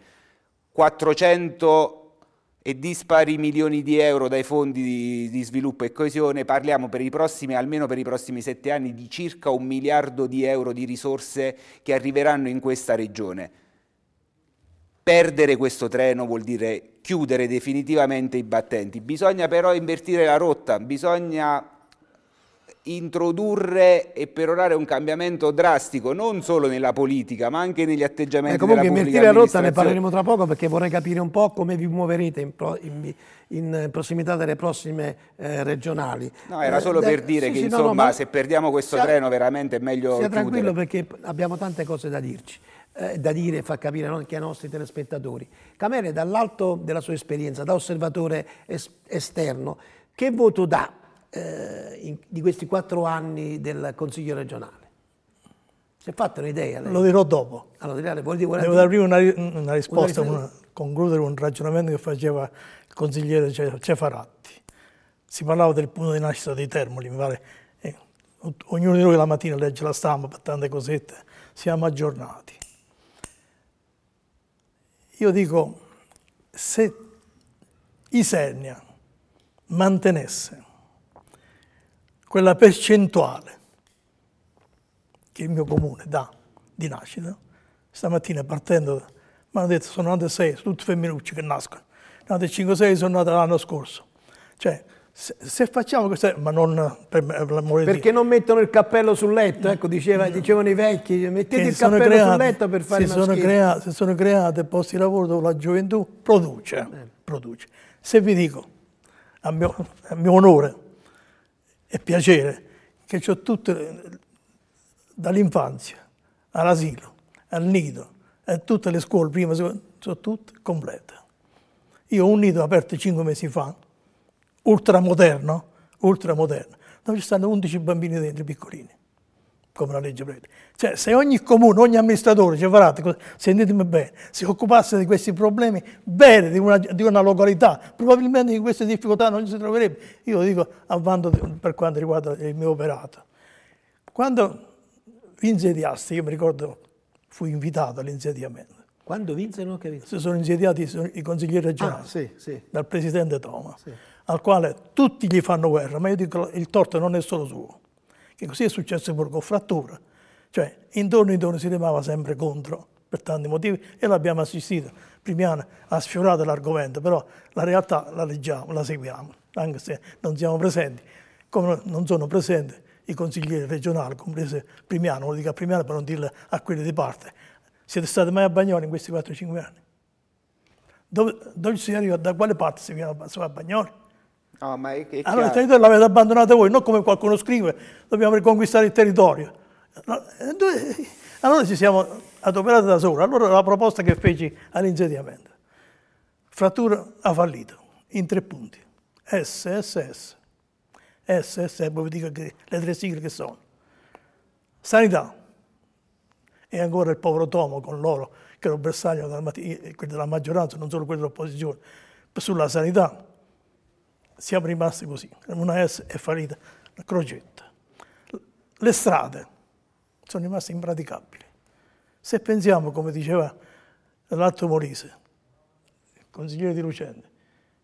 400 milioni e dispari milioni di euro dai fondi di, di, sviluppo e coesione, parliamo per i prossimi, almeno per i prossimi sette anni, di circa un miliardo di euro di risorse che arriveranno in questa regione. Perdere questo treno vuol dire chiudere definitivamente i battenti. Bisogna però invertire la rotta, bisogna introdurre e perorare un cambiamento drastico non solo nella politica ma anche negli atteggiamenti Beh, comunque della invertire la rotta ne parleremo tra poco perché vorrei capire un po' come vi muoverete in, pro, in, in prossimità delle prossime eh, regionali no era eh, solo eh, per dire sì, che sì, insomma no, no, se perdiamo questo sia, treno veramente è meglio sia chiudere. tranquillo perché abbiamo tante cose da dirci eh, da dire e far capire anche ai nostri telespettatori Camere dall'alto della sua esperienza da osservatore es esterno che voto dà eh, in, di questi quattro anni del Consiglio regionale? Si è fatta un'idea? Lo dirò dopo. Allora, Devo dare prima una, una, risposta, una, concludere un ragionamento che faceva il consigliere Cefaratti. Si parlava del punto di nascita di Termoli, mi pare. Eh, ognuno di noi la mattina legge la stampa, tante cosette, siamo aggiornati. Io dico, se Isernia mantenesse quella percentuale che il mio comune dà di nascita, stamattina partendo, mi hanno detto sono nate sei, sono tutte femminucce che nascono, nate 5-6 sono nate l'anno scorso. Cioè, se, se, facciamo questa, ma non per, per l'amore di Perché non mettono il cappello sul letto, ecco, diceva, no. dicevano i vecchi, mettete il cappello create, sul letto per fare si sono, crea, si sono create posti di lavoro dove la gioventù produce, eh. produce. Se vi dico, a mio, a mio onore, e piacere che ho tutte dall'infanzia all'asilo, al nido, a tutte le scuole prima, seconda, sono tutte complete. Io ho un nido aperto cinque mesi fa, ultramoderno, ultramoderno, dove ci stanno 11 bambini dentro, piccolini come la legge prevede. Cioè, se ogni comune, ogni amministratore, ci farate, sentitemi bene, si occupasse di questi problemi bene, di una, di una località, probabilmente in queste difficoltà non si troverebbe. Io lo dico a per quanto riguarda il mio operato. Quando insediasti, io mi ricordo, fui invitato all'insediamento. Quando vinsero? Che vinsero? Si sono insediati i consiglieri regionali, ah, sì, sì. dal presidente Toma, sì. al quale tutti gli fanno guerra, ma io dico il torto non è solo suo che così è successo pure con Frattura. Cioè, intorno intorno si remava sempre contro per tanti motivi e l'abbiamo assistito. Primiano ha sfiorato l'argomento, però la realtà la leggiamo, la seguiamo, anche se non siamo presenti. Come non sono presenti i consiglieri regionali, compreso Primiano, lo dico a Primiano per non dirlo a quelli di parte. Siete stati mai a Bagnoli in questi 4-5 anni? Dove, dove si arriva, da quale parte si va a Bagnoli? No, ma è, è allora il territorio l'avete abbandonato voi, non come qualcuno scrive, dobbiamo riconquistare il territorio. Eh, eh, allora ci siamo adoperati da soli. Allora la proposta che feci all'insediamento, frattura ha fallito in tre punti, SSS, SSS, poi vi dico che, le tre sigle che sono, sanità e ancora il povero Tomo con loro, che lo bersaglio eh, quelli della maggioranza, non solo quelli dell'opposizione, sulla sanità siamo rimasti così, una S è fallita, la crocetta. Le strade sono rimaste impraticabili. Se pensiamo, come diceva l'Alto Molise, il consigliere di Lucente,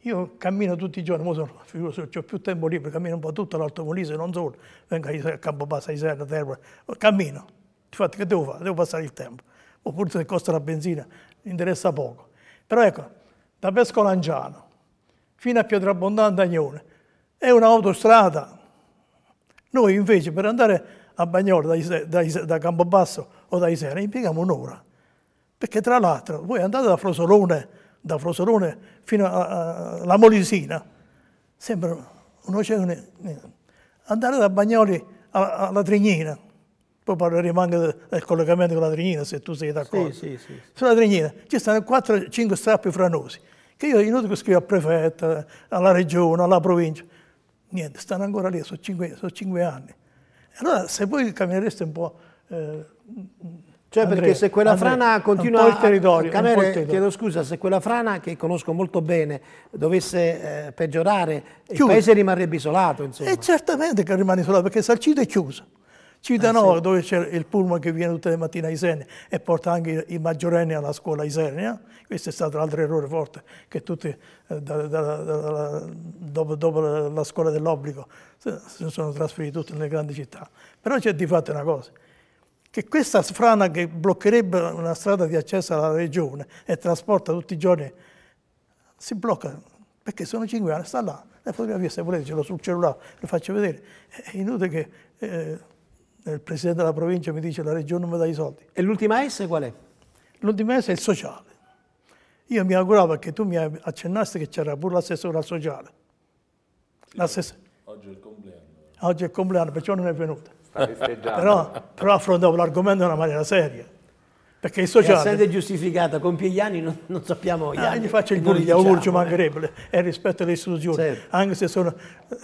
io cammino tutti i giorni, sono, ho più tempo libero, cammino un po' tutto l'Alto Molise, non solo, vengo a Campo Basso, a Iserna, Terra, cammino. Infatti che devo fare? Devo passare il tempo. Oppure se costa la benzina, interessa poco. Però ecco, da Pesco Pescolanciano fino a Pietrabondante Agnone. È un'autostrada. Noi invece per andare a Bagnolo da, da, da Campobasso o da Isera impieghiamo un'ora. Perché tra l'altro voi andate da Frosolone, da Frosolone fino alla Molisina, sembra un oceano. Eh, andare da Bagnoli alla, Trignina, poi parleremo anche del collegamento con la Trignina se tu sei d'accordo. Sì, sì, sì. Sulla Trignina ci stanno 4-5 strappi franosi che io è inutile che scrivo al prefetto, alla regione, alla provincia. Niente, stanno ancora lì, sono cinque, sono cinque anni. Allora se voi camminereste un po'... Eh, cioè Andrea, perché se quella Andrea, frana continua il territorio, a camere, territorio. chiedo scusa, se quella frana che conosco molto bene dovesse eh, peggiorare, Chiuso. il paese rimarrebbe isolato, insomma. E eh, certamente che rimane isolato perché Salcito è chiuso. Civitanova, eh sì. dove c'è il pullman che viene tutte le mattine a Isernia e porta anche i maggiorenni alla scuola Isernia, questo è stato l'altro errore forte, che tutti eh, da, da, da, dopo, dopo, la scuola dell'obbligo si sono trasferiti tutti nelle grandi città. Però c'è di fatto una cosa, che questa frana che bloccherebbe una strada di accesso alla regione e trasporta tutti i giorni, si blocca, perché sono cinque anni, sta là, le fotografie se volete ce l'ho sul cellulare, lo faccio vedere, è inutile che... Eh, il presidente della provincia mi dice la regione non mi dà i soldi. E l'ultima S qual è? L'ultima S è il sociale. Io mi auguravo perché tu mi accennasti che c'era pure l'assessore al sociale. L'assessore. Oggi è il compleanno. Oggi è il compleanno, perciò non è venuto. Però, però affrontavo l'argomento in una maniera seria. Perché i sociali... E giustificata, compie gli anni, non, non sappiamo gli ah, anni. Gli faccio il auguri, diciamo, ci eh. mancherebbe, eh. rispetto alle istituzioni, certo. anche se sono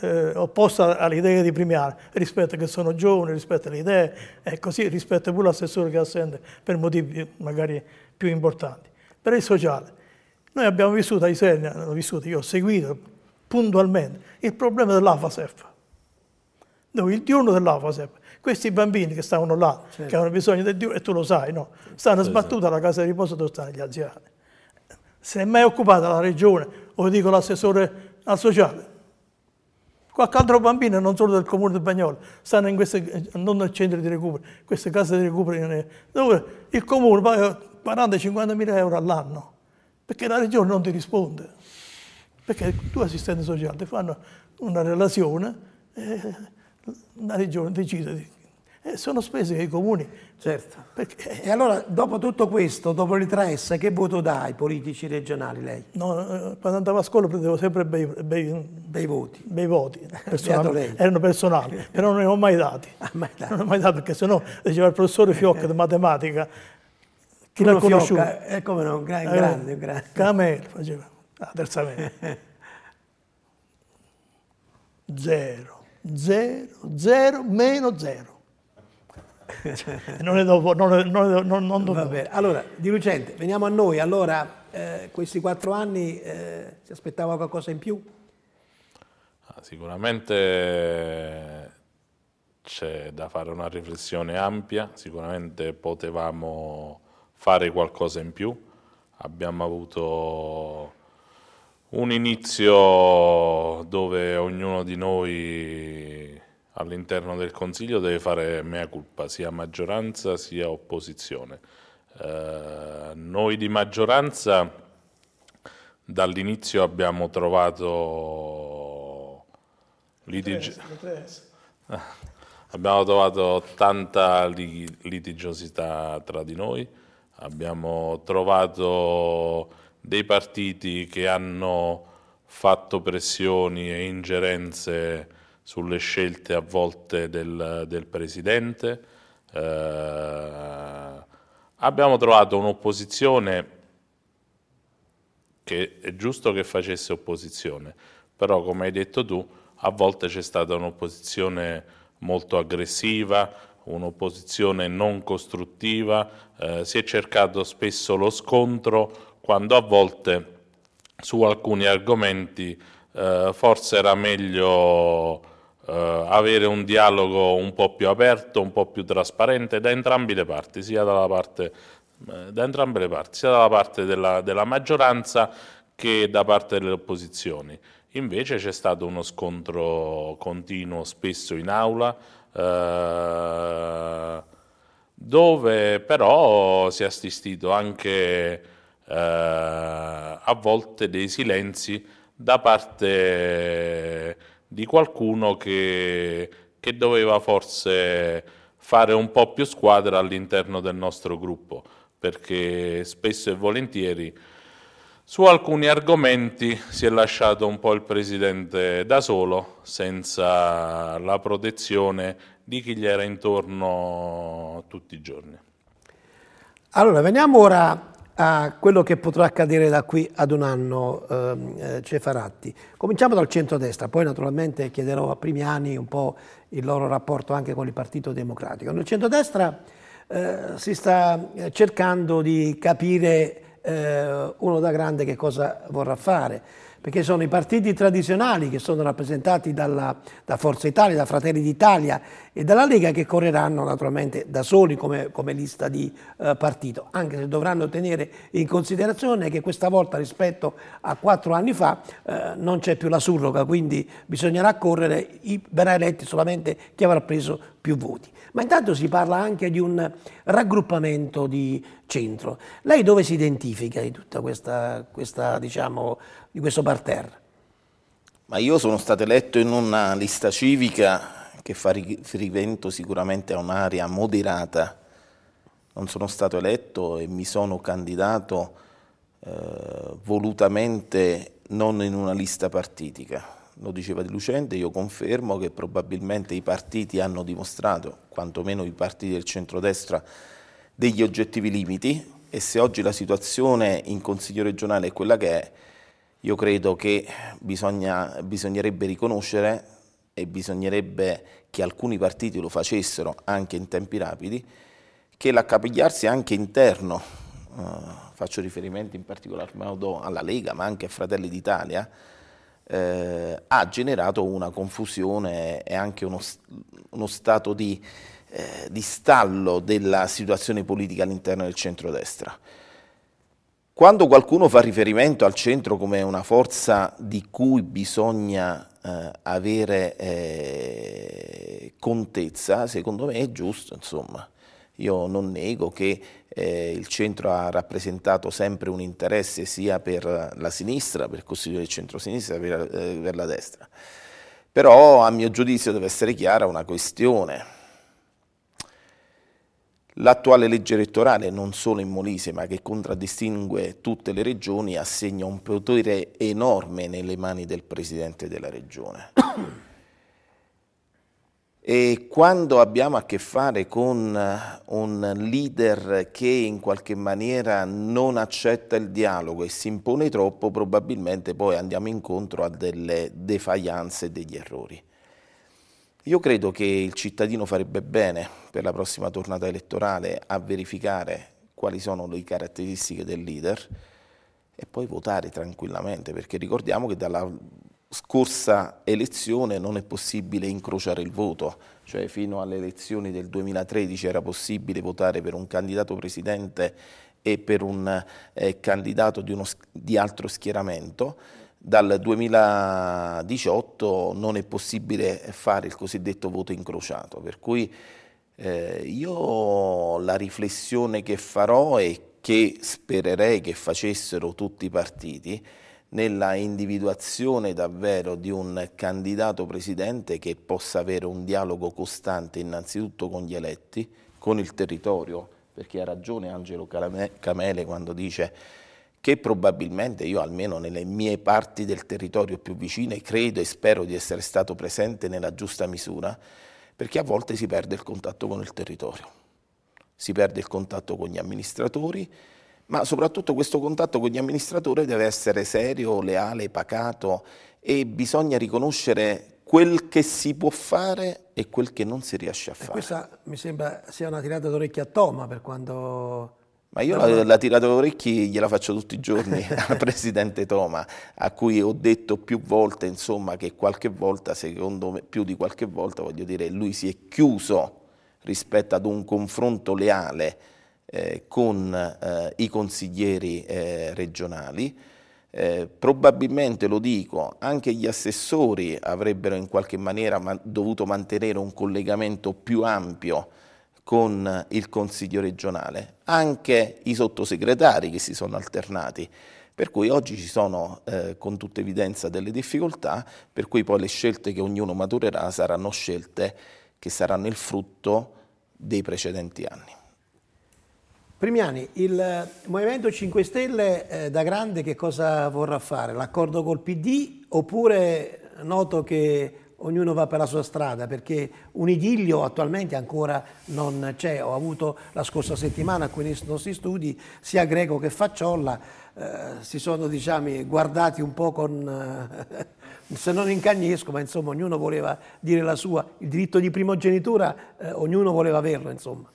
eh, opposta all'idea di premiare, rispetto che sono giovane, rispetto alle idee, e così rispetto pure l'assessore che assente per motivi magari più importanti. Per il sociale, noi abbiamo vissuto a Isernia, vissuto, io ho seguito puntualmente il problema dell'AFASEF, dove il diurno dell'AFASEF questi bambini che stavano là, certo. che avevano bisogno di Dio, e tu lo sai, no? Stanno sbattuti alla casa di riposo dove stanno gli anziani. Se è mai occupata la regione, o dico l'assessore al sociale, qualche altro bambino, non solo del comune di Bagnoli, stanno in queste, non nel centro di recupero, queste case di recupero, dove il comune paga 40-50 mila euro all'anno, perché la regione non ti risponde, perché due assistenti sociali ti fanno una relazione. Eh, la regione decide di... Eh, sono spese che i comuni... Certo. Perché... E allora, dopo tutto questo, dopo le 3S, che voto dà ai politici regionali lei? No, eh, quando andavo a scuola prendevo sempre bei, bei, bei voti. Bei voti, personali. erano personali, però non ne ho mai dati. Ah, mai dati. Non ho mai dati, perché sennò diceva il professore Fiocca di matematica, chi l'ha conosciuto? Fiocca, è come no, un gran, eh, grande, un grande. Camel faceva, la ah, terza media. Zero. 0, 0, meno 0. non ne do, non, ne do, non, non do. Va bene. Allora, Di Lucente, veniamo a noi. Allora, eh, questi quattro anni eh, si aspettava qualcosa in più? Ah, sicuramente c'è da fare una riflessione ampia, sicuramente potevamo fare qualcosa in più. Abbiamo avuto un inizio dove ognuno di noi all'interno del Consiglio deve fare mea culpa, sia maggioranza sia opposizione. Eh, noi di maggioranza dall'inizio abbiamo trovato abbiamo trovato tanta litigiosità tra di noi, abbiamo trovato dei partiti che hanno fatto pressioni e ingerenze sulle scelte a volte del, del Presidente. Eh, abbiamo trovato un'opposizione che è giusto che facesse opposizione, però come hai detto tu, a volte c'è stata un'opposizione molto aggressiva, un'opposizione non costruttiva, eh, si è cercato spesso lo scontro quando a volte su alcuni argomenti eh, forse era meglio eh, avere un dialogo un po' più aperto, un po' più trasparente da entrambe le parti, sia dalla parte, eh, da entrambe le parti, sia dalla parte della, della maggioranza che da parte delle opposizioni. Invece c'è stato uno scontro continuo spesso in aula, eh, dove però si è assistito anche eh, a volte dei silenzi da parte di qualcuno che, che doveva forse fare un po' più squadra all'interno del nostro gruppo, perché spesso e volentieri su alcuni argomenti si è lasciato un po' il presidente da solo, senza la protezione di chi gli era intorno tutti i giorni. Allora, veniamo ora a quello che potrà accadere da qui ad un anno ehm, eh, Cefaratti. Cominciamo dal centrodestra, poi naturalmente chiederò a Primiani un po' il loro rapporto anche con il Partito Democratico. Nel centrodestra eh, si sta eh, cercando di capire eh, uno da grande che cosa vorrà fare perché sono i partiti tradizionali che sono rappresentati dalla, da Forza Italia, da Fratelli d'Italia e dalla Lega che correranno naturalmente da soli come, come lista di eh, partito, anche se dovranno tenere in considerazione che questa volta rispetto a quattro anni fa eh, non c'è più la surroga, quindi bisognerà correre, i, verrà eletti solamente chi avrà preso più voti. Ma intanto si parla anche di un raggruppamento di centro. Lei dove si identifica di tutta questa, questa diciamo, di questo parterre? Ma io sono stato eletto in una lista civica che fa riferimento sicuramente a un'area moderata. Non sono stato eletto e mi sono candidato eh, volutamente non in una lista partitica. Lo diceva Di Lucente, io confermo che probabilmente i partiti hanno dimostrato, quantomeno i partiti del centrodestra, degli oggettivi limiti e se oggi la situazione in Consiglio regionale è quella che è, io credo che bisogna, bisognerebbe riconoscere e bisognerebbe che alcuni partiti lo facessero anche in tempi rapidi, che l'accapigliarsi anche interno, eh, faccio riferimento in particolar modo alla Lega ma anche a Fratelli d'Italia, eh, ha generato una confusione e anche uno, uno stato di eh, di stallo della situazione politica all'interno del centrodestra. Quando qualcuno fa riferimento al centro come una forza di cui bisogna eh, avere eh, contezza, secondo me è giusto, insomma. Io non nego che eh, il centro ha rappresentato sempre un interesse sia per la sinistra, per costituire il centro-sinistra, che per, eh, per la destra. Però a mio giudizio deve essere chiara una questione L'attuale legge elettorale, non solo in Molise, ma che contraddistingue tutte le regioni, assegna un potere enorme nelle mani del Presidente della Regione. E quando abbiamo a che fare con eh, un leader che in qualche maniera non accetta il dialogo e si impone troppo, probabilmente poi andiamo incontro a delle defaianze e degli errori. Io credo che il cittadino farebbe bene per la prossima tornata elettorale a verificare quali sono le caratteristiche del leader e poi votare tranquillamente, perché ricordiamo che dalla scorsa elezione non è possibile incrociare il voto, cioè fino alle elezioni del 2013 era possibile votare per un candidato presidente e per un eh, candidato di, uno, di altro schieramento dal 2018 non è possibile fare il cosiddetto voto incrociato, per cui eh, io la riflessione che farò e che spererei che facessero tutti i partiti nella individuazione davvero di un candidato presidente che possa avere un dialogo costante innanzitutto con gli eletti, con il territorio, perché ha ragione Angelo Camele quando dice che probabilmente io almeno nelle mie parti del territorio più vicine credo e spero di essere stato presente nella giusta misura, perché a volte si perde il contatto con il territorio, si perde il contatto con gli amministratori, ma soprattutto questo contatto con gli amministratori deve essere serio, leale, pacato e bisogna riconoscere quel che si può fare e quel che non si riesce a fare. E questa mi sembra sia una tirata d'orecchio a Toma per quando ma io la, la tirata orecchi gliela faccio tutti i giorni al presidente Toma, a cui ho detto più volte, insomma, che qualche volta, secondo me, più di qualche volta, voglio dire, lui si è chiuso rispetto ad un confronto leale eh, con eh, i consiglieri eh, regionali. Eh, probabilmente, lo dico, anche gli assessori avrebbero in qualche maniera man dovuto mantenere un collegamento più ampio con il Consiglio regionale, anche i sottosegretari che si sono alternati. Per cui oggi ci sono eh, con tutta evidenza delle difficoltà, per cui poi le scelte che ognuno maturerà saranno scelte che saranno il frutto dei precedenti anni. Primiani, il Movimento 5 Stelle eh, da grande che cosa vorrà fare? L'accordo col PD oppure noto che ognuno va per la sua strada perché un idillio attualmente ancora non c'è. Ho avuto la scorsa settimana qui nei nostri studi sia Greco che Facciolla, eh, si sono diciamo, guardati un po' con, eh, se non in cagnesco, ma insomma ognuno voleva dire la sua. Il diritto di primogenitura eh, ognuno voleva averlo. Insomma.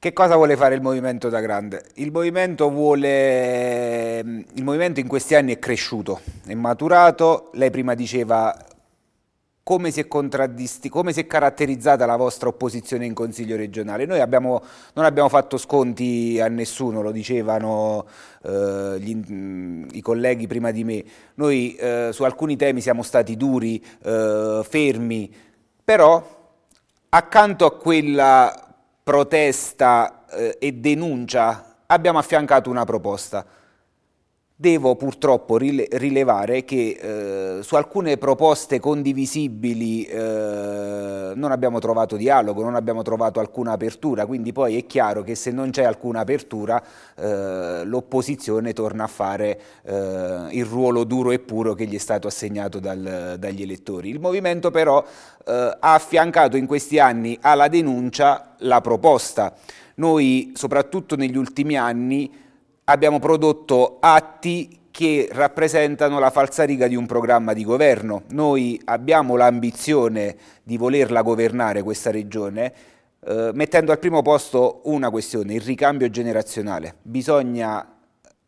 Che cosa vuole fare il movimento da grande? Il movimento, vuole... il movimento in questi anni è cresciuto, è maturato, lei prima diceva come si, come si è, caratterizzata la vostra opposizione in Consiglio regionale. Noi abbiamo, non abbiamo fatto sconti a nessuno, lo dicevano eh, gli, mm, i colleghi prima di me. Noi eh, su alcuni temi siamo stati duri, eh, fermi, però accanto a quella protesta eh, e denuncia abbiamo affiancato una proposta Devo purtroppo rilevare che eh, su alcune proposte condivisibili eh, non abbiamo trovato dialogo, non abbiamo trovato alcuna apertura, quindi poi è chiaro che se non c'è alcuna apertura eh, l'opposizione torna a fare eh, il ruolo duro e puro che gli è stato assegnato dal, dagli elettori. Il movimento però eh, ha affiancato in questi anni alla denuncia la proposta. Noi soprattutto negli ultimi anni abbiamo prodotto atti che rappresentano la falsariga di un programma di governo. Noi abbiamo l'ambizione di volerla governare questa regione, eh, mettendo al primo posto una questione, il ricambio generazionale. Bisogna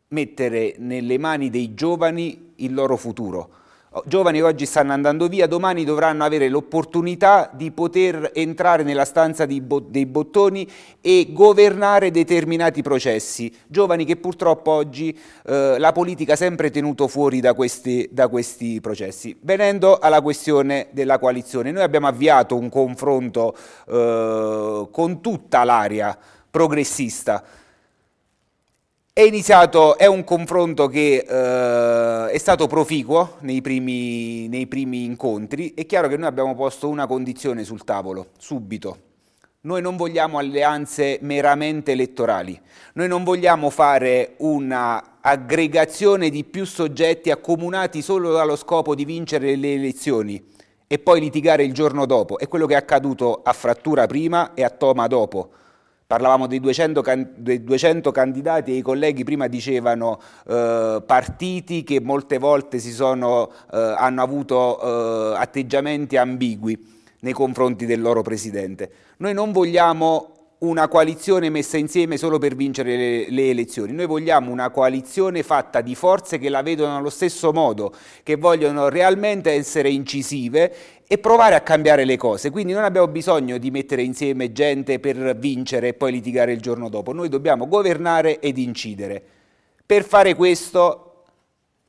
mettere nelle mani dei giovani il loro futuro, Oh, giovani oggi stanno andando via, domani dovranno avere l'opportunità di poter entrare nella stanza bo dei bottoni e governare determinati processi. Giovani che purtroppo oggi eh, la politica ha sempre tenuto fuori da questi, da questi, processi. Venendo alla questione della coalizione, noi abbiamo avviato un confronto eh, con tutta l'area progressista, è iniziato, è un confronto che eh, è stato proficuo nei primi, nei primi incontri. È chiaro che noi abbiamo posto una condizione sul tavolo, subito. Noi non vogliamo alleanze meramente elettorali, noi non vogliamo fare un'aggregazione di più soggetti accomunati solo dallo scopo di vincere le elezioni e poi litigare il giorno dopo. È quello che è accaduto a Frattura prima e a Toma dopo parlavamo dei 200, can- dei 200, candidati e i colleghi prima dicevano eh, partiti che molte volte sono, eh, hanno avuto eh, atteggiamenti ambigui nei confronti del loro presidente. Noi non vogliamo una coalizione messa insieme solo per vincere le, le, elezioni. Noi vogliamo una coalizione fatta di forze che la vedono allo stesso modo, che vogliono realmente essere incisive e provare a cambiare le cose. Quindi non abbiamo bisogno di mettere insieme gente per vincere e poi litigare il giorno dopo. Noi dobbiamo governare ed incidere. Per fare questo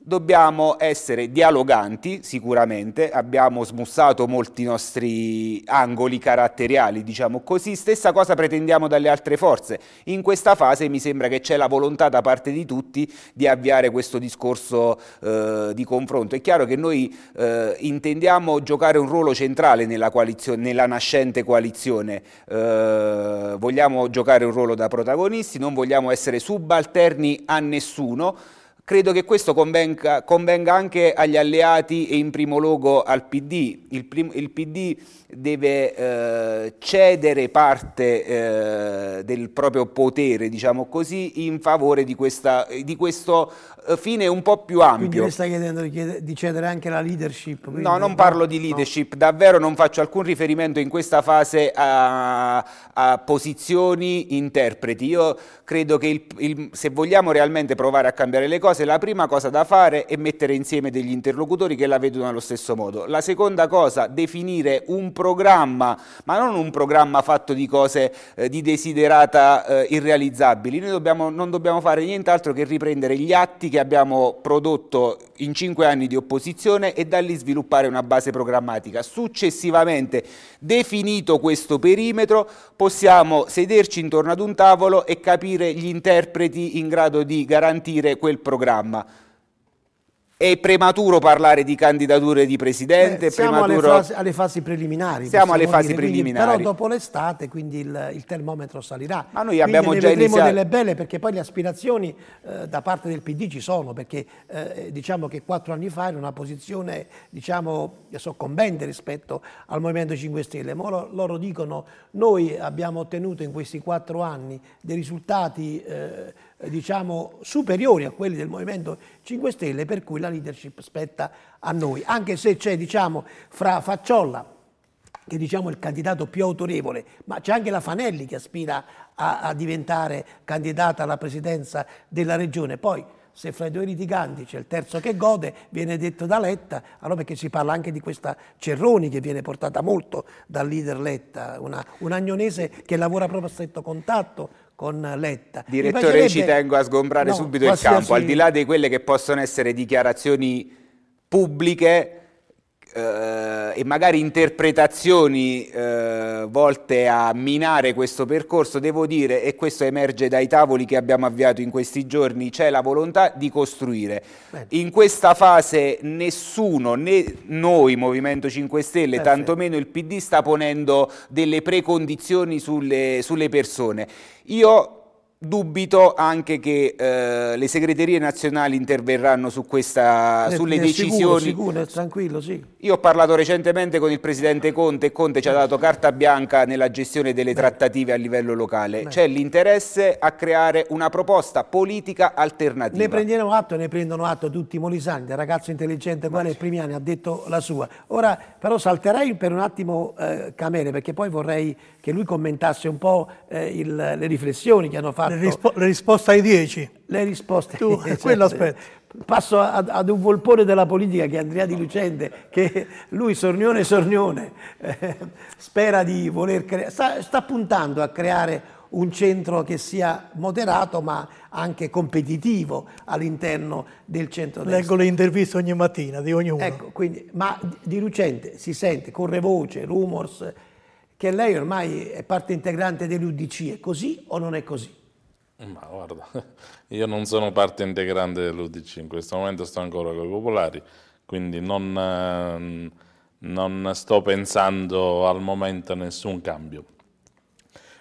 Dobbiamo essere dialoganti, sicuramente, abbiamo smussato molti nostri angoli caratteriali, diciamo così, stessa cosa pretendiamo dalle altre forze. In questa fase mi sembra che c'è la volontà da parte di tutti di avviare questo discorso eh, di confronto. È chiaro che noi eh, intendiamo giocare un ruolo centrale nella, nella nascente coalizione, eh, vogliamo giocare un ruolo da protagonisti, non vogliamo essere subalterni a nessuno, Credo che questo convenga, convenga, anche agli alleati e in primo luogo al PD. Il, prim, il PD deve eh, cedere parte eh, del proprio potere, diciamo così, in favore di, questa, di, questo eh, fine un po' più ampio. Quindi le stai chiedendo di, cedere anche la leadership? Quindi... No, non parlo di leadership, no. davvero non faccio alcun riferimento in questa fase a, a posizioni interpreti. Io credo che il, il, se vogliamo realmente provare a cambiare le cose, cose. La prima cosa da fare è mettere insieme degli interlocutori che la vedono allo stesso modo. La seconda cosa, definire un programma, ma non un programma fatto di cose eh, di desiderata eh, irrealizzabili. Noi dobbiamo, non dobbiamo fare nient'altro che riprendere gli atti che abbiamo prodotto in cinque anni di opposizione e da lì sviluppare una base programmatica. Successivamente, definito questo perimetro, possiamo sederci intorno ad un tavolo e capire gli interpreti in grado di garantire quel programma programma. È prematuro parlare di candidature di presidente? Beh, siamo alle, fasi, alle, fasi, preliminari. Siamo alle fasi dire, preliminari. Quindi, però dopo l'estate quindi il, il, termometro salirà. Ma noi abbiamo quindi già iniziato. delle belle perché poi le aspirazioni eh, da parte del PD ci sono perché eh, diciamo che quattro anni fa era una posizione diciamo soccombente rispetto al Movimento 5 Stelle. Ma loro, loro dicono noi abbiamo ottenuto in questi quattro anni dei risultati eh, eh, diciamo, superiori a quelli del Movimento 5 Stelle, per cui la leadership spetta a noi. Anche se c'è diciamo, fra Facciolla, che diciamo, è diciamo, il candidato più autorevole, ma c'è anche la Fanelli che aspira a, a diventare candidata alla presidenza della Regione. Poi se fra i due litiganti c'è il terzo che gode, viene detto da Letta, allora perché si parla anche di questa Cerroni che viene portata molto dal leader Letta, una, un agnonese che lavora proprio a stretto contatto con Letta. Direttore, piacerebbe... ci tengo a sgombrare no, subito il campo, al di là di quelle che possono essere dichiarazioni pubbliche, eh, e magari interpretazioni eh, volte a minare questo percorso, devo dire, e questo emerge dai tavoli che abbiamo avviato in questi giorni, c'è la volontà di costruire. Bene. In questa fase nessuno, né noi Movimento 5 Stelle, Perfetto. tantomeno il PD, sta ponendo delle precondizioni sulle, sulle persone. Io Dubito anche che eh, le segreterie nazionali interverranno su questa, ne, eh, eh, sulle ne decisioni. Sicuro, sicuro, tranquillo, sì. Io ho parlato recentemente con il presidente Conte e Conte ci ha dato carta bianca nella gestione delle Beh. trattative a livello locale. C'è l'interesse a creare una proposta politica alternativa. Ne prendiamo atto, e ne prendono atto tutti i molisani, ragazzo intelligente quale sì. Primiani ha detto la sua. Ora però salterei per un attimo eh, Camere perché poi vorrei che lui commentasse un po' eh, il, le riflessioni che hanno fatto fatto. Le, rispo le risposte ai 10. Le risposte. Tu, eh, certo. quello aspetta. Passo ad, ad, un volpone della politica che è Andrea Di Lucente, che lui sornione sornione, eh, spera di voler creare, sta, sta puntando a creare un centro che sia moderato ma anche competitivo all'interno del centro Leggo le interviste ogni mattina di ognuno. Ecco, quindi, ma di Lucente si sente, corre voce, rumors, che lei ormai è parte integrante dell'UDC, è così o non è così? Ma guarda, io non sono parte integrante dell'UDC, in questo momento sto ancora con i popolari, quindi non, ehm, non sto pensando al momento a nessun cambio.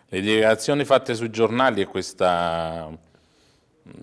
Le dichiarazioni fatte sui giornali e questa mm,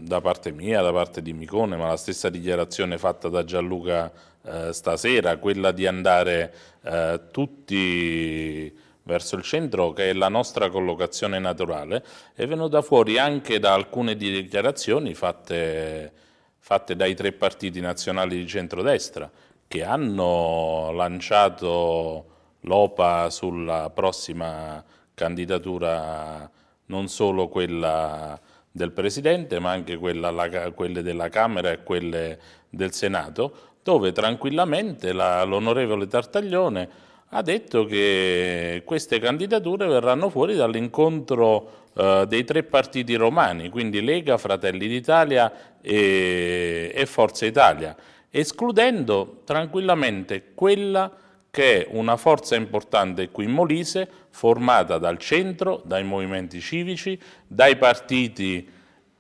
da parte mia, da parte di Micone, ma la stessa dichiarazione fatta da Gianluca eh, stasera, quella di andare eh, tutti verso il centro, che è la nostra collocazione naturale, è venuta fuori anche da alcune dichiarazioni fatte, fatte dai tre partiti nazionali di centrodestra, che hanno lanciato l'OPA sulla prossima candidatura, non solo quella del Presidente, ma anche quella, quelle della Camera e quelle del Senato, dove tranquillamente l'onorevole Tartaglione ha detto che queste candidature verranno fuori dall'incontro eh, dei tre partiti romani, quindi Lega, Fratelli d'Italia e, e Forza Italia, escludendo tranquillamente quella che è una forza importante qui in Molise, formata dal centro, dai movimenti civici, dai partiti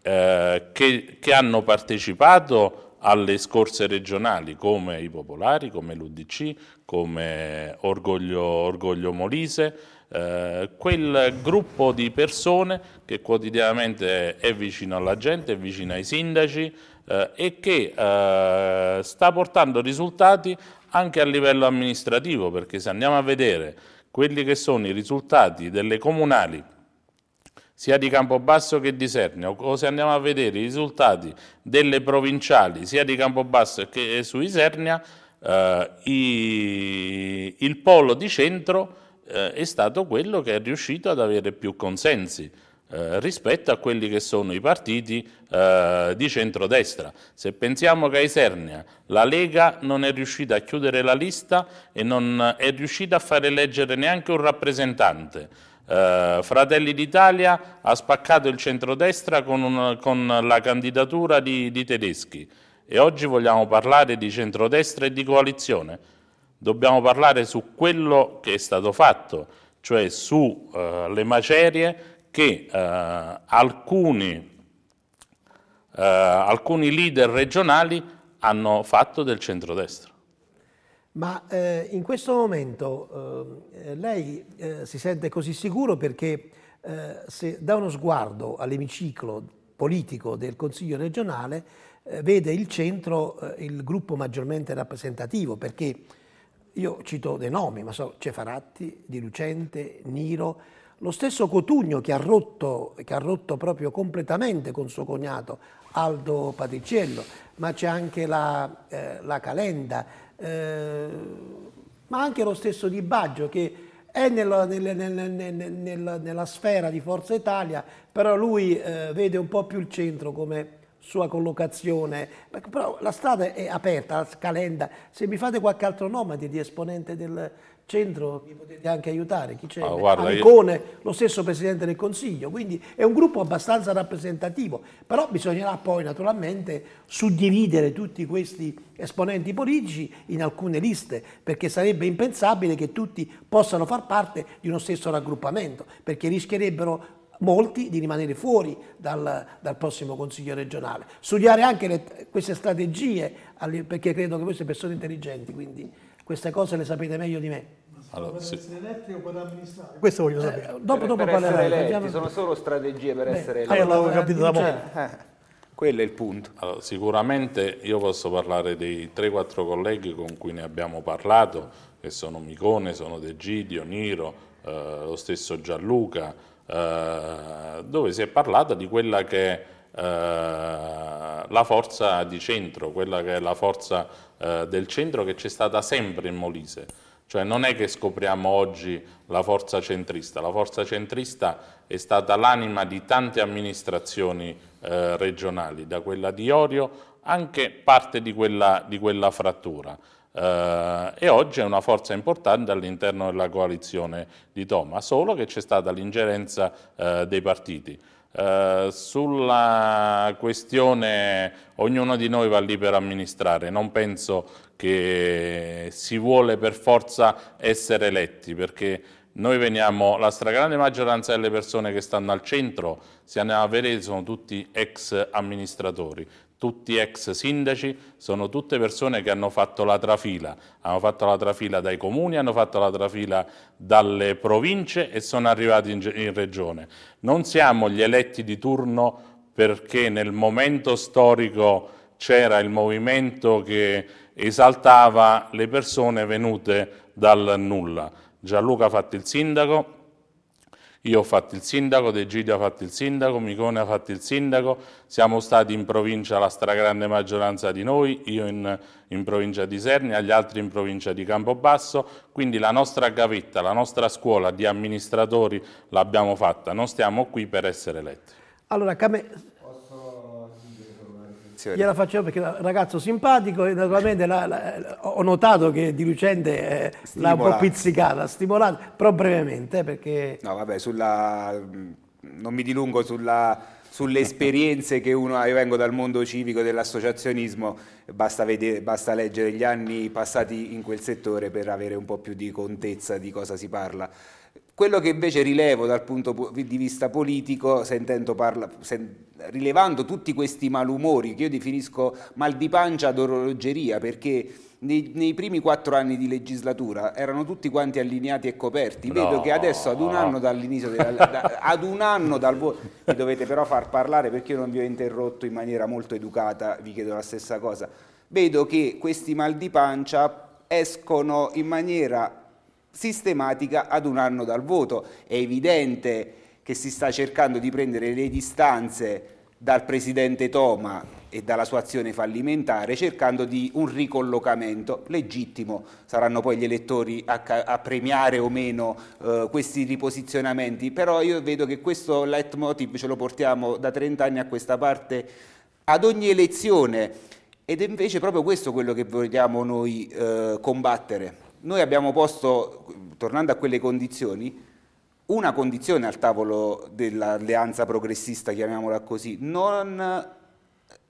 eh, che, che hanno partecipato alle scorse regionali come i Popolari, come l'Udc, come Orgoglio, Orgoglio Molise, eh, quel gruppo di persone che quotidianamente è vicino alla gente, è vicino ai sindaci eh, e che eh, sta portando risultati anche a livello amministrativo, perché se andiamo a vedere quelli che sono i risultati delle comunali sia di Campobasso che di Sernio, o se andiamo a vedere i risultati delle provinciali sia di Campobasso che eh, su Isernia, eh, i, il polo di centro eh, è stato quello che è riuscito ad avere più consensi. Eh, rispetto a quelli che sono i partiti eh, di centrodestra. Se pensiamo che a Isernia la Lega non è riuscita a chiudere la lista e non è riuscita a fare eleggere neanche un rappresentante, eh, Fratelli d'Italia ha spaccato il centrodestra con, un, con la candidatura di, di Tedeschi e oggi vogliamo parlare di centrodestra e di coalizione. Dobbiamo parlare su quello che è stato fatto, cioè sulle eh, macerie che eh, alcuni, eh, alcuni leader regionali hanno fatto del centrodestra. Ma eh, in questo momento eh, lei eh, si sente così sicuro perché eh, se dà uno sguardo all'emiciclo politico del Consiglio regionale eh, vede il centro eh, il gruppo maggiormente rappresentativo perché io cito dei nomi, ma so Cefaratti, Di Lucente, Niro, lo stesso Cotugno che ha rotto, che ha rotto proprio completamente con suo cognato Aldo Patriciello, ma c'è anche la, la Calenda, eh, ma anche lo stesso Di Baggio che è nella, nel, nel, nel, nella sfera di Forza Italia, però lui eh, vede un po' più il centro come sua collocazione, però la strada è aperta, la scalenda, se mi fate qualche altro nome di esponente del centro mi potete anche aiutare, chi c'è? Oh, io... lo stesso Presidente del Consiglio, quindi è un gruppo abbastanza rappresentativo, però bisognerà poi naturalmente suddividere tutti questi esponenti politici in alcune liste, perché sarebbe impensabile che tutti possano far parte di uno stesso raggruppamento, perché rischierebbero molti di rimanere fuori dal, dal prossimo Consiglio regionale. Studiare anche le, queste strategie, perché credo che voi siete persone intelligenti, quindi queste cose le sapete meglio di me. Allora, sì. eletti o per amministrare? Questo voglio eh, sapere. Eh, dopo, dopo parleremo. Sono solo strategie per Beh, essere ah, eletti. Allora, l'avevo capito da eh, poco. Eh. Quello è il punto. Allora, sicuramente io posso parlare dei 3-4 colleghi con cui ne abbiamo parlato, che sono Micone, sono De Gidio, Niro, eh, lo stesso Gianluca, eh, dove si è parlato di quella che è eh, la forza di centro, quella che è la forza eh, del centro che c'è stata sempre in Molise. Cioè non è che scopriamo oggi la forza centrista, la forza centrista è stata l'anima di tante amministrazioni eh, regionali, da quella di Orio anche parte di quella, di quella frattura eh, e oggi è una forza importante all'interno della coalizione di Toma, solo che c'è stata l'ingerenza eh, dei partiti. Eh, sulla questione ognuno di noi va lì per amministrare, non penso che si vuole per forza essere eletti perché noi veniamo, la stragrande maggioranza delle persone che stanno al centro, se andiamo a vedere, sono tutti ex amministratori tutti ex sindaci, sono tutte persone che hanno fatto la trafila, hanno fatto la trafila dai comuni, hanno fatto la trafila dalle province e sono arrivati in, in regione. Non siamo gli eletti di turno perché nel momento storico c'era il movimento che esaltava le persone venute dal nulla. Gianluca ha fatto il sindaco, io ho fatto il sindaco, De Gidio ha fatto il sindaco, Micone ha fatto il sindaco, siamo stati in provincia la stragrande maggioranza di noi, io in, in provincia di Sernia, gli altri in provincia di Campobasso, quindi la nostra gavetta, la nostra scuola di amministratori l'abbiamo fatta, non stiamo qui per essere eletti. Allora, posizione. Gliela facevo perché è un ragazzo simpatico e naturalmente la, la, ho notato che Di Lucente eh, l'ha un po' pizzicata, stimolata, però brevemente perché... No vabbè, sulla, mm, non mi dilungo sulla sulle esperienze che uno ha, io vengo dal mondo civico dell'associazionismo, basta, vedere, basta leggere gli anni passati in quel settore per avere un po' più di contezza di cosa si parla. Quello che invece rilevo dal punto di vista politico, sentendo parla, rilevando tutti questi malumori che io definisco mal di pancia ad orologeria perché nei, nei, primi quattro anni di legislatura erano tutti quanti allineati e coperti. Vedo che adesso ad un anno dall'inizio, da, ad un anno dal voto, mi dovete però far parlare perché io non vi ho interrotto in maniera molto educata, vi chiedo la stessa cosa. Vedo che questi mal di pancia escono in maniera sistematica ad un anno dal voto. È evidente che si sta cercando di prendere le distanze dal presidente Toma e dalla sua azione fallimentare cercando di un ricollocamento legittimo, saranno poi gli elettori a, a premiare o meno eh, questi riposizionamenti, però io vedo che questo leitmotiv ce lo portiamo da 30 anni a questa parte ad ogni elezione ed è invece proprio questo quello che vogliamo noi eh, combattere. Noi abbiamo posto, tornando a quelle condizioni, una condizione al tavolo dell'alleanza progressista, chiamiamola così, non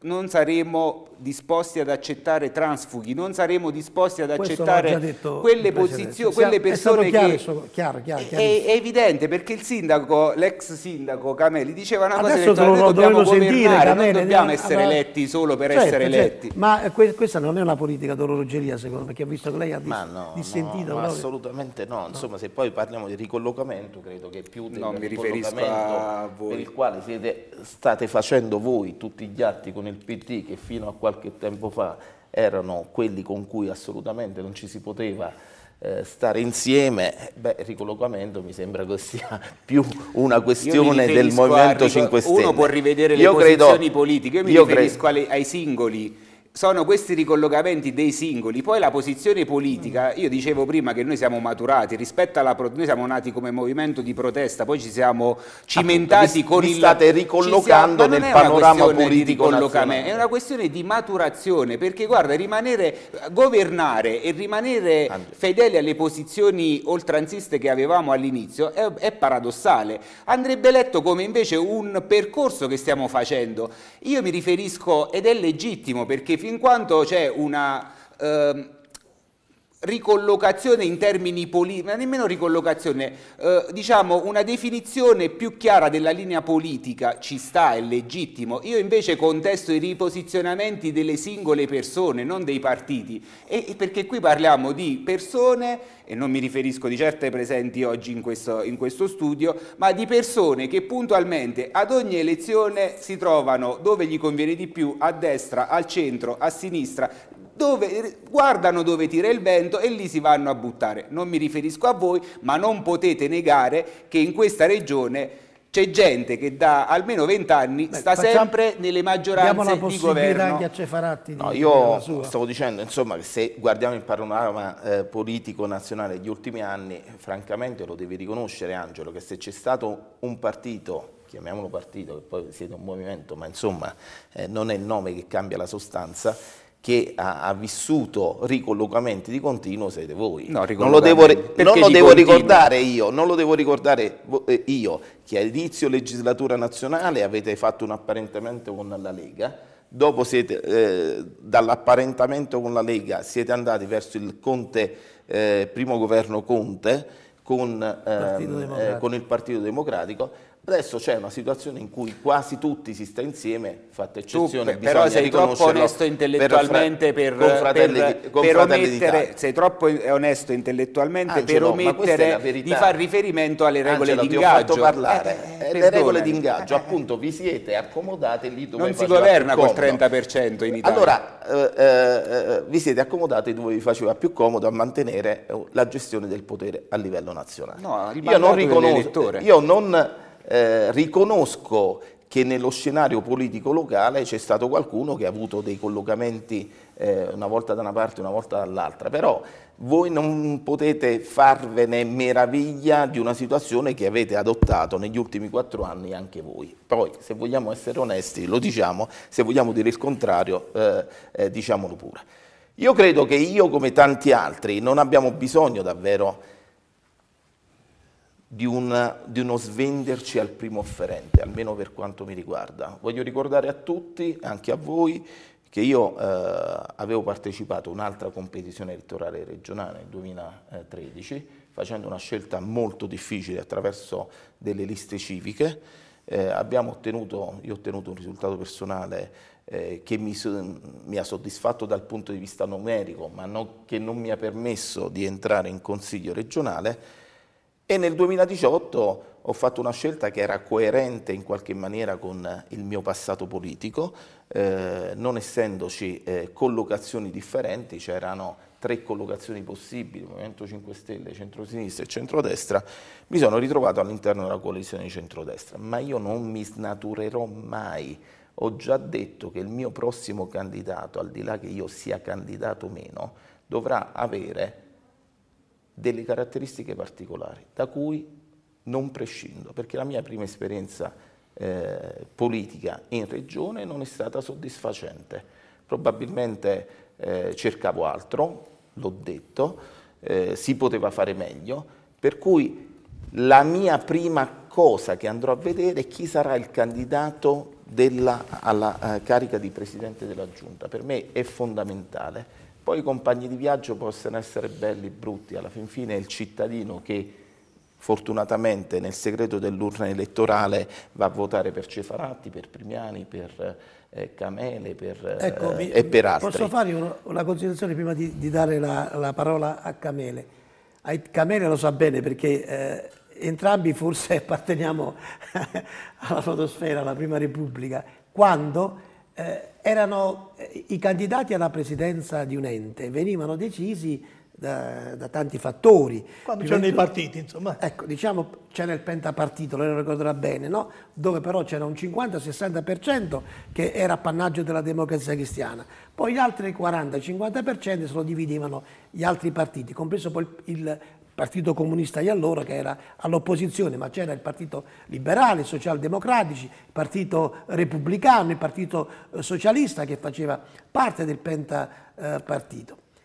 non saremo disposti ad accettare transfughi, non saremo disposti ad accettare quelle posizioni, quelle persone chiaro, che... Chiaro, chiaro, è, è, evidente perché il sindaco, l'ex sindaco Cameli diceva una cosa Adesso che detto, lo, dobbiamo sentire, Cameli, non dobbiamo eh, essere allora, eletti solo per certo, essere certo, eletti. Certo. Ma que questa non è una politica d'orologeria secondo me, perché ho visto che lei ha dis ma no, dissentito. No, ma assolutamente no. no, insomma se poi parliamo di ricollocamento credo che più del non mi riferisco a voi. per il quale siete, state facendo voi tutti gli atti con con il PT che fino a qualche tempo fa erano quelli con cui assolutamente non ci si poteva eh, stare insieme, beh, il ricollocamento mi sembra che sia più una questione del Movimento 5 Stelle. Uno può rivedere le io posizioni credo, politiche, io mi io riferisco credo, ai singoli sono questi ricollocamenti dei singoli, poi la posizione politica, io dicevo prima che noi siamo maturati rispetto alla protesta, noi siamo nati come movimento di protesta, poi ci siamo cimentati ah, Appunto, vi, con vi il state ricollocando siamo, nel panorama politico nazionale. È una questione di maturazione, perché guarda, rimanere governare e rimanere Andrei. fedeli alle posizioni oltranziste che avevamo all'inizio è, è paradossale. Andrebbe letto come invece un percorso che stiamo facendo. Io mi riferisco ed è legittimo perché fin quanto c'è una... Eh, ricollocazione in termini politici, ma nemmeno ricollocazione, eh, diciamo una definizione più chiara della linea politica ci sta, è legittimo. Io invece contesto i riposizionamenti delle singole persone, non dei partiti, e, e perché qui parliamo di persone, e non mi riferisco di certe presenti oggi in questo, in questo studio, ma di persone che puntualmente ad ogni elezione si trovano dove gli conviene di più, a destra, al centro, a sinistra, dove, guardano dove tira il vento e lì si vanno a buttare. Non mi riferisco a voi, ma non potete negare che in questa regione c'è gente che da almeno vent'anni sta facciamo, sempre nelle maggioranze di governo. anche a Cefaratti di no, io stavo dicendo insomma, che se guardiamo il panorama eh, politico nazionale degli ultimi anni, francamente lo devi riconoscere Angelo, che se c'è stato un partito chiamiamolo partito, che poi siete un movimento, ma insomma eh, non è il nome che cambia la sostanza, che ha, ha, vissuto ricollocamenti di continuo siete voi. No, non lo devo, non lo devo ricordare io, non lo devo ricordare eh, io, che a inizio legislatura nazionale avete fatto un apparentamento con la Lega, dopo siete eh, dall'apparentamento con la Lega siete andati verso il Conte, eh, primo governo Conte, con, ehm, eh, con il Partito Democratico Adesso c'è una situazione in cui quasi tutti si sta insieme, fatta eccezione. Tu, però sei troppo onesto intellettualmente ah, per, fra, per, per, per omettere, sei troppo onesto intellettualmente Angelo, per omettere di far riferimento alle ah, regole di ingaggio. Ho parlare. Eh, eh, le regole di ingaggio, eh. appunto, vi siete accomodate lì dove Non si governa col 30% in Italia. Allora, eh, eh, eh, vi siete accomodati dove vi faceva più comodo a mantenere la gestione del potere a livello nazionale. No, io non riconosco, io non eh, riconosco che nello scenario politico locale c'è stato qualcuno che ha avuto dei collocamenti eh, una volta da una parte una volta dall'altra, però voi non potete farvene meraviglia di una situazione che avete adottato negli ultimi quattro anni anche voi. Poi, se vogliamo essere onesti, lo diciamo, se vogliamo dire il contrario, eh, eh, diciamolo pure. Io credo che io, come tanti altri, non abbiamo bisogno davvero di, un, di, uno svenderci al primo offerente, almeno per quanto mi riguarda. Voglio ricordare a tutti, anche a voi, che io eh, avevo partecipato a un'altra competizione elettorale regionale nel 2013, facendo una scelta molto difficile attraverso delle liste civiche. Eh, ottenuto, io ho ottenuto un risultato personale eh, che mi, mi, ha soddisfatto dal punto di vista numerico, ma no, che non mi ha permesso di entrare in consiglio regionale e nel 2018 ho fatto una scelta che era coerente in qualche maniera con eh, il mio passato politico, eh, non essendoci eh, collocazioni differenti, c'erano tre collocazioni possibili, Movimento 5 Stelle, centrosinistra e centrodestra, mi sono ritrovato all'interno della coalizione di centrodestra, ma io non mi snaturerò mai. Ho già detto che il mio prossimo candidato, al di là che io sia candidato o meno, dovrà avere delle caratteristiche particolari, da cui non prescindo, perché la mia prima esperienza eh, politica in regione non è stata soddisfacente. Probabilmente eh, cercavo altro, l'ho detto, eh, si poteva fare meglio, per cui la mia prima cosa che andrò a vedere è chi sarà il candidato della, alla eh, carica di Presidente della Giunta. Per me è fondamentale poi i compagni di viaggio possono essere belli, brutti, alla fin fine è il cittadino che fortunatamente nel segreto dell'urna elettorale va a votare per Cefaratti, per Primiani, per eh, Camele per, eh, ecco, eh, e per altri. Posso fare una, una considerazione prima di, di dare la, la, parola a Camele? A Camele lo sa bene perché eh, entrambi forse apparteniamo alla fotosfera, alla Prima Repubblica, quando eh, erano eh, i candidati alla presidenza di un ente, venivano decisi da, da tanti fattori. Quando c'erano i partiti, insomma. Ecco, diciamo c'era il pentapartito, lo ricorderà bene, no? dove però c'era un 50-60% che era appannaggio della democrazia cristiana. Poi gli altri 40-50% se lo dividevano gli altri partiti, compreso poi il, il Partito Comunista di allora che era all'opposizione, ma c'era il Partito Liberale, i Socialdemocratici, il Partito Repubblicano, il Partito eh, Socialista che faceva parte del pentapartito. Eh,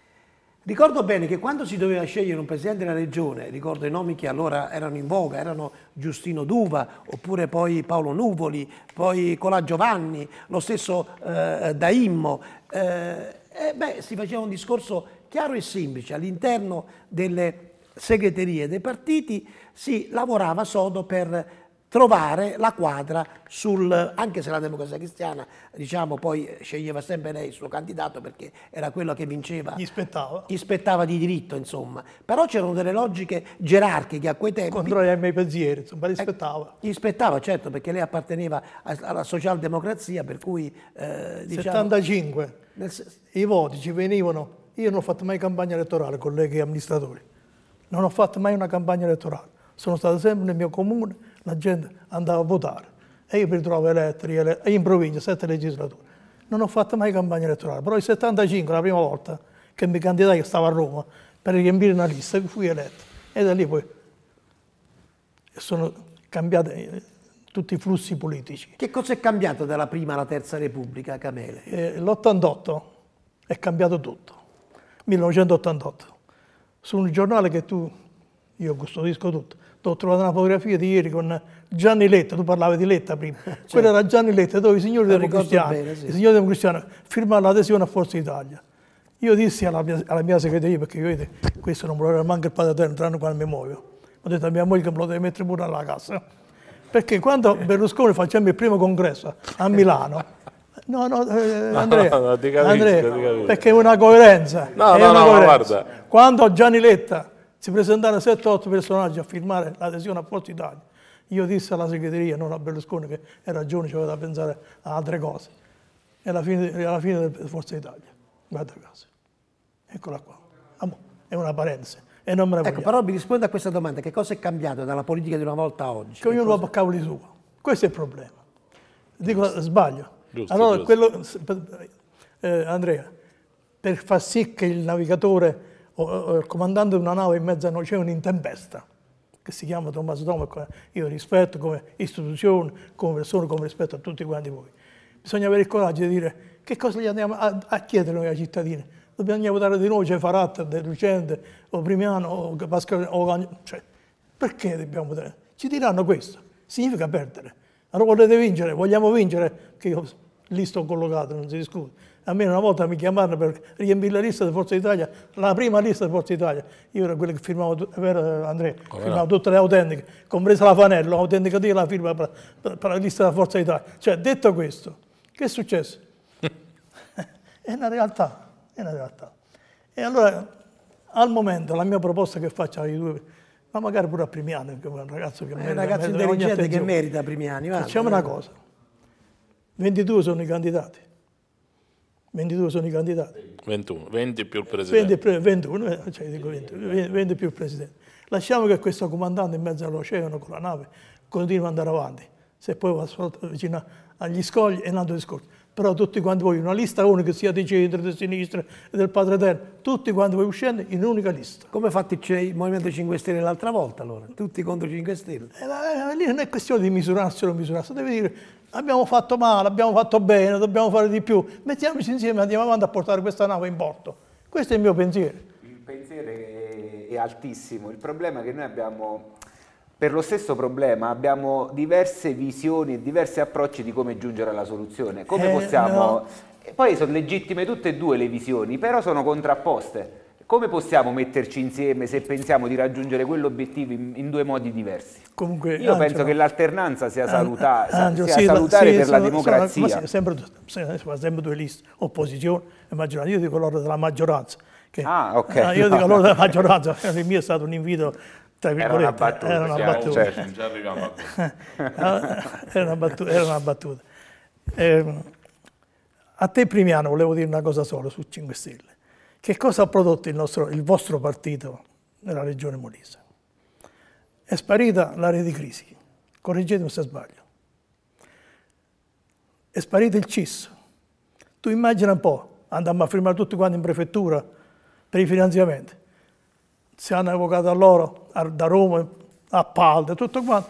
ricordo bene che quando si doveva scegliere un presidente della regione, ricordo i nomi che allora erano in voga, erano Giustino Duva, oppure poi Paolo Nuvoli, poi Colà Giovanni, lo stesso eh, Daimmo, eh, beh, si faceva un discorso chiaro e semplice all'interno delle segreterie dei partiti si lavorava sodo per trovare la quadra sul, anche se la democrazia cristiana diciamo, poi sceglieva sempre lei il suo candidato perché era quello che vinceva. Gli spettava. Gli spettava di diritto, insomma. Però c'erano delle logiche gerarchiche a quei tempi. Contro gli miei pensieri, insomma, gli eh, spettava. Eh, gli spettava, certo, perché lei apparteneva alla socialdemocrazia, per cui... Eh, diciamo, 75, nel, i voti ci venivano... Io non ho fatto mai campagna elettorale, colleghi amministratori non ho fatto mai una campagna elettorale, sono stato sempre nel mio comune, la gente andava a votare e io mi ritrovo elettri rieletto, in provincia, sette legislature. Non ho fatto mai campagna elettorale, però nel 75, la prima volta che mi candidai, che stavo a Roma, per riempire una lista, fui eletto. E da lì poi sono cambiati eh, tutti i flussi politici. Che cosa è cambiato dalla prima alla terza Repubblica, Camele? Eh, L'88 è cambiato tutto, 1988 su un giornale che tu, io custodisco tutto, ti ho trovato una fotografia di ieri con Gianni Letta, tu parlavi di Letta prima, certo. quella era Gianni Letta, dove i signori democristiani, sì. signori democristiani firmano l'adesione a Forza Italia. Io dissi alla mia, alla mia segreteria, perché vedete, questo non me lo era manco il padre eterno, tranne quando mi muoio, ho detto a mia moglie che me lo deve mettere pure alla casa. Perché quando Berlusconi facemmo il primo congresso a Milano, No, no, eh, Andrea, no, no, capisco, Andrea perché è una coerenza. No, no, no, coerenza. Quando Gianni Letta si presentarono 7-8 personaggi a firmare l'adesione a Forza Italia, io disse alla segreteria, non a Berlusconi, che era giovane, c'aveva da pensare a altre cose. E alla fine, alla fine del Forza Italia, guarda caso, eccola qua, è una parentesi. E non me ne ecco, però mi rispondo a questa domanda, che cosa è cambiato dalla politica di una volta a oggi? Che, che ognuno ha cavoli suo, questo è il problema. Dico, sbaglio, Giusto, allora, giusto. Quello, eh, Andrea, per far sì che il navigatore o, o il comandante di una nave in mezzo all'oceano in tempesta, che si chiama Tommaso Tomo, io rispetto come istituzione, come persona, come rispetto a tutti quanti voi. Bisogna avere il coraggio di dire che cosa gli andiamo a, a chiedere noi ai cittadini. Dobbiamo votare di noi, c'è cioè Faratta, Lucente, o Primiano, o Pascal, o cioè, perché dobbiamo votare? Ci diranno questo, significa perdere. Allora volete vincere, vogliamo vincere, che io lì sto collocato, non si discute. A me una volta mi chiamarono per riempire la lista di Forza Italia, la prima lista di Forza Italia. Io ero quello che firmavo, vero Andrea, firmavo tutte le autentiche, compresa la Fanello, autentica di la firma per, per, per, la lista della Forza Italia. Cioè, detto questo, che è successo? è una realtà, è una realtà. E allora, al momento, la mia proposta che faccio ai due, ma magari pure a Primiani, che è un ragazzo che è merita. È un ragazzo intelligente che merita Primiani. Guarda. Facciamo una cosa 22 sono i candidati. 22 sono i candidati. 21, 20 più il presidente. 20, 21, eh, cioè dico 20, 20 più il presidente. Lasciamo che questo comandante in mezzo all'oceano con la nave continui ad andare avanti. Se poi va vicino agli scogli è un altro discorso però tutti quanti voi, una lista unica sia di centro, di sinistra, e del Padre Eterno, tutti quanti voi uscendo in un'unica lista. Come ha fatto il Movimento 5 Stelle l'altra volta allora? Tutti contro 5 Stelle? Eh, eh lì non è questione di misurarsi o non misurarsi, devi dire abbiamo fatto male, abbiamo fatto bene, dobbiamo fare di più, mettiamoci insieme e andiamo avanti a portare questa nave in porto. Questo è il mio pensiero. Il pensiero è altissimo, il problema è che noi abbiamo per lo stesso problema abbiamo diverse visioni e diversi approcci di come giungere alla soluzione. Come eh, possiamo... No. Eh, poi sono legittime tutte e due le visioni, però sono contrapposte. Come possiamo metterci insieme se pensiamo di raggiungere quell'obiettivo in, in, due modi diversi? Comunque, Io Angelo, penso che l'alternanza sia, saluta, Angelo, sia sì, salutare sì, per sono, la democrazia. Sono, sempre, sempre due liste, opposizione e maggioranza. Io dico loro della maggioranza. Che, ah, ok. Ah, io dico loro della maggioranza, il mio è stato un invito era una battuta. Era una diciamo, battuta. Certo. Già arriviamo a questo. era una battuta. Era una battuta. Eh, a te Primiano volevo dire una cosa sola su 5 Stelle. Che cosa ha prodotto il, nostro, il vostro partito nella regione Molise? È sparita l'area di crisi, correggetemi se sbaglio. È sparito il CIS. Tu immagina un po', andammo a firmare tutti quanti in prefettura per i finanziamenti si hanno evocato a loro, a, da Roma a Palde, tutto quanto.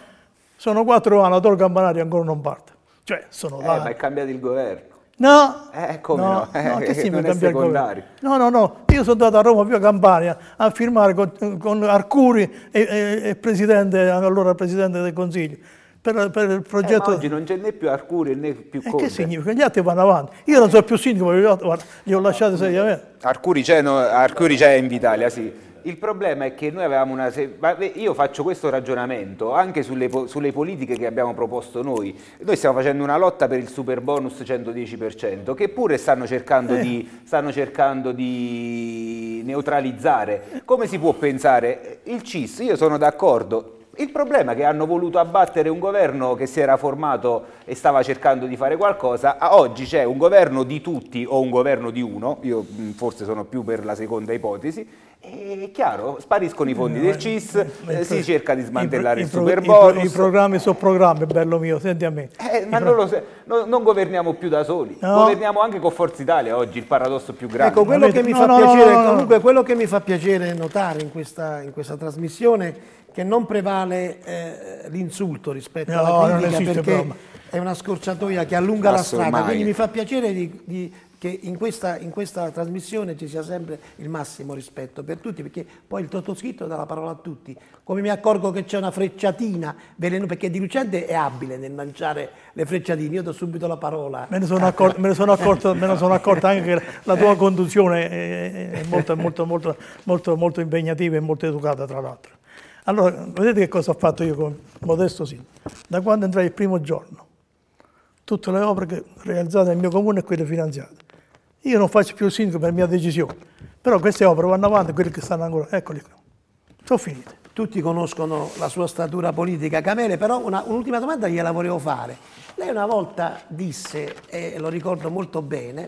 Sono quattro anni, Tor Campanari ancora non parte. Cioè, sono eh, là. Eh, ma è cambiato il governo. No, eh, come no, no? no che eh, non è secondario. No, no, no, io sono andato a Roma, via Campania, a firmare con, con Arcuri e, e, e presidente, allora presidente del Consiglio. Per, per, il progetto. Eh, oggi non c'è né più Arcuri né più eh, Conte. E che significa? Gli altri vanno avanti. Io non sono più sindaco, li ho, guarda, li ho lasciati seriamente. Arcuri c'è, no, Arcuri c'è in Italia, sì. Il problema è che noi avevamo una... Io faccio questo ragionamento anche sulle, sulle, politiche che abbiamo proposto noi. Noi stiamo facendo una lotta per il super bonus 110%, che pure stanno cercando, di, eh. stanno cercando di neutralizzare. Come si può pensare? Il CIS, io sono d'accordo, il problema è che hanno voluto abbattere un governo che si era formato e stava cercando di fare qualcosa, a oggi c'è un governo di tutti o un governo di uno, io mm, forse sono più per la seconda ipotesi, e chiaro, spariscono i fondi eh, del eh, CIS, eh, si cerca di smantellare il, il super bonus. I, programmi sono programmi, bello mio, senti a me. ma non, governiamo più da soli, governiamo anche con Forza Italia oggi, il paradosso più grande. Ecco, quello, che mi, quello che mi fa piacere notare in questa trasmissione che non prevale eh, l'insulto rispetto no, alla critica perché problema. è una scorciatoia che allunga la strada, quindi mi fa piacere di, di, che in questa, in questa, trasmissione ci sia sempre il massimo rispetto per tutti, perché poi il sottoscritto dà la parola a tutti. Come mi accorgo che c'è una frecciatina velenosa, perché Di Lucente è abile nel lanciare le frecciatine, io do subito la parola. Me ne sono, accor me ne sono, accorto, me ne sono accorto, anche che la tua conduzione è molto, molto, molto, molto impegnativa e molto educata, tra l'altro. Allora, vedete che cosa ho fatto io con Modesto Sin? Da quando entrai il primo giorno, tutte le opere realizzate nel mio comune e quelle finanziate. Io non faccio più il sindaco per mia decisione, però queste opere vanno avanti, quelle che stanno ancora, eccoli qua. Sono finite. Tutti conoscono la sua statura politica, Camele, però un'ultima un domanda gliela volevo fare. Lei una volta disse, e lo ricordo molto bene,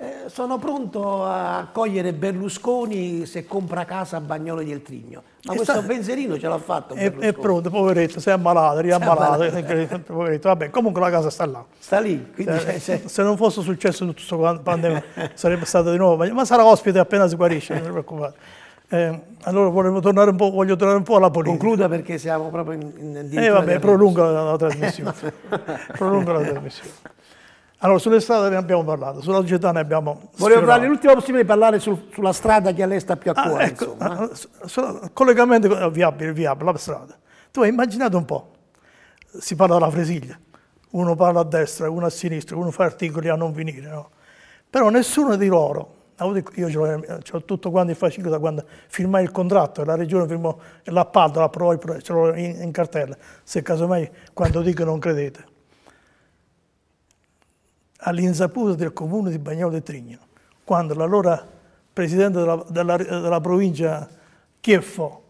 eh, sono pronto a accogliere Berlusconi se compra casa a Bagnoli del Trigno. Ma questo sta... pensierino ce l'ha fatto. È, è, pronto, poveretto, sei ammalato, riammalato. poveretto, vabbè, comunque la casa sta là. Sta lì. Cioè, se, se... se, non fosse successo tutto questo pandemia sarebbe stata di nuovo, ma sarà ospite appena si guarisce, non preoccupate. Eh, allora voglio tornare, voglio tornare, un po', alla politica. Concluda perché siamo proprio in... in eh vabbè, prolunga la, la trasmissione. prolunga la trasmissione. Allora, sulle strade ne abbiamo parlato, sulla società ne abbiamo Volevo parlare l'ultimo possibilità di parlare su, sulla strada che a lei sta più a cuore. Ah, ecco, ah, su, su, collegamento eh, viabile, viabile, la strada. Tu hai immaginato un po', si parla della Fresiglia, uno parla a destra, uno a sinistra, uno fa articoli a non venire, no? Però nessuno di loro, io ce l'ho tutto quanto in fascicolo da quando firmai il contratto, la regione firmò l'appalto, l'approvò, ce l'ho in, in cartella, se casomai quando dico non credete all'insaputa del comune di Bagnolo de Trigno, quando l'allora presidente della, della, della provincia Chieffo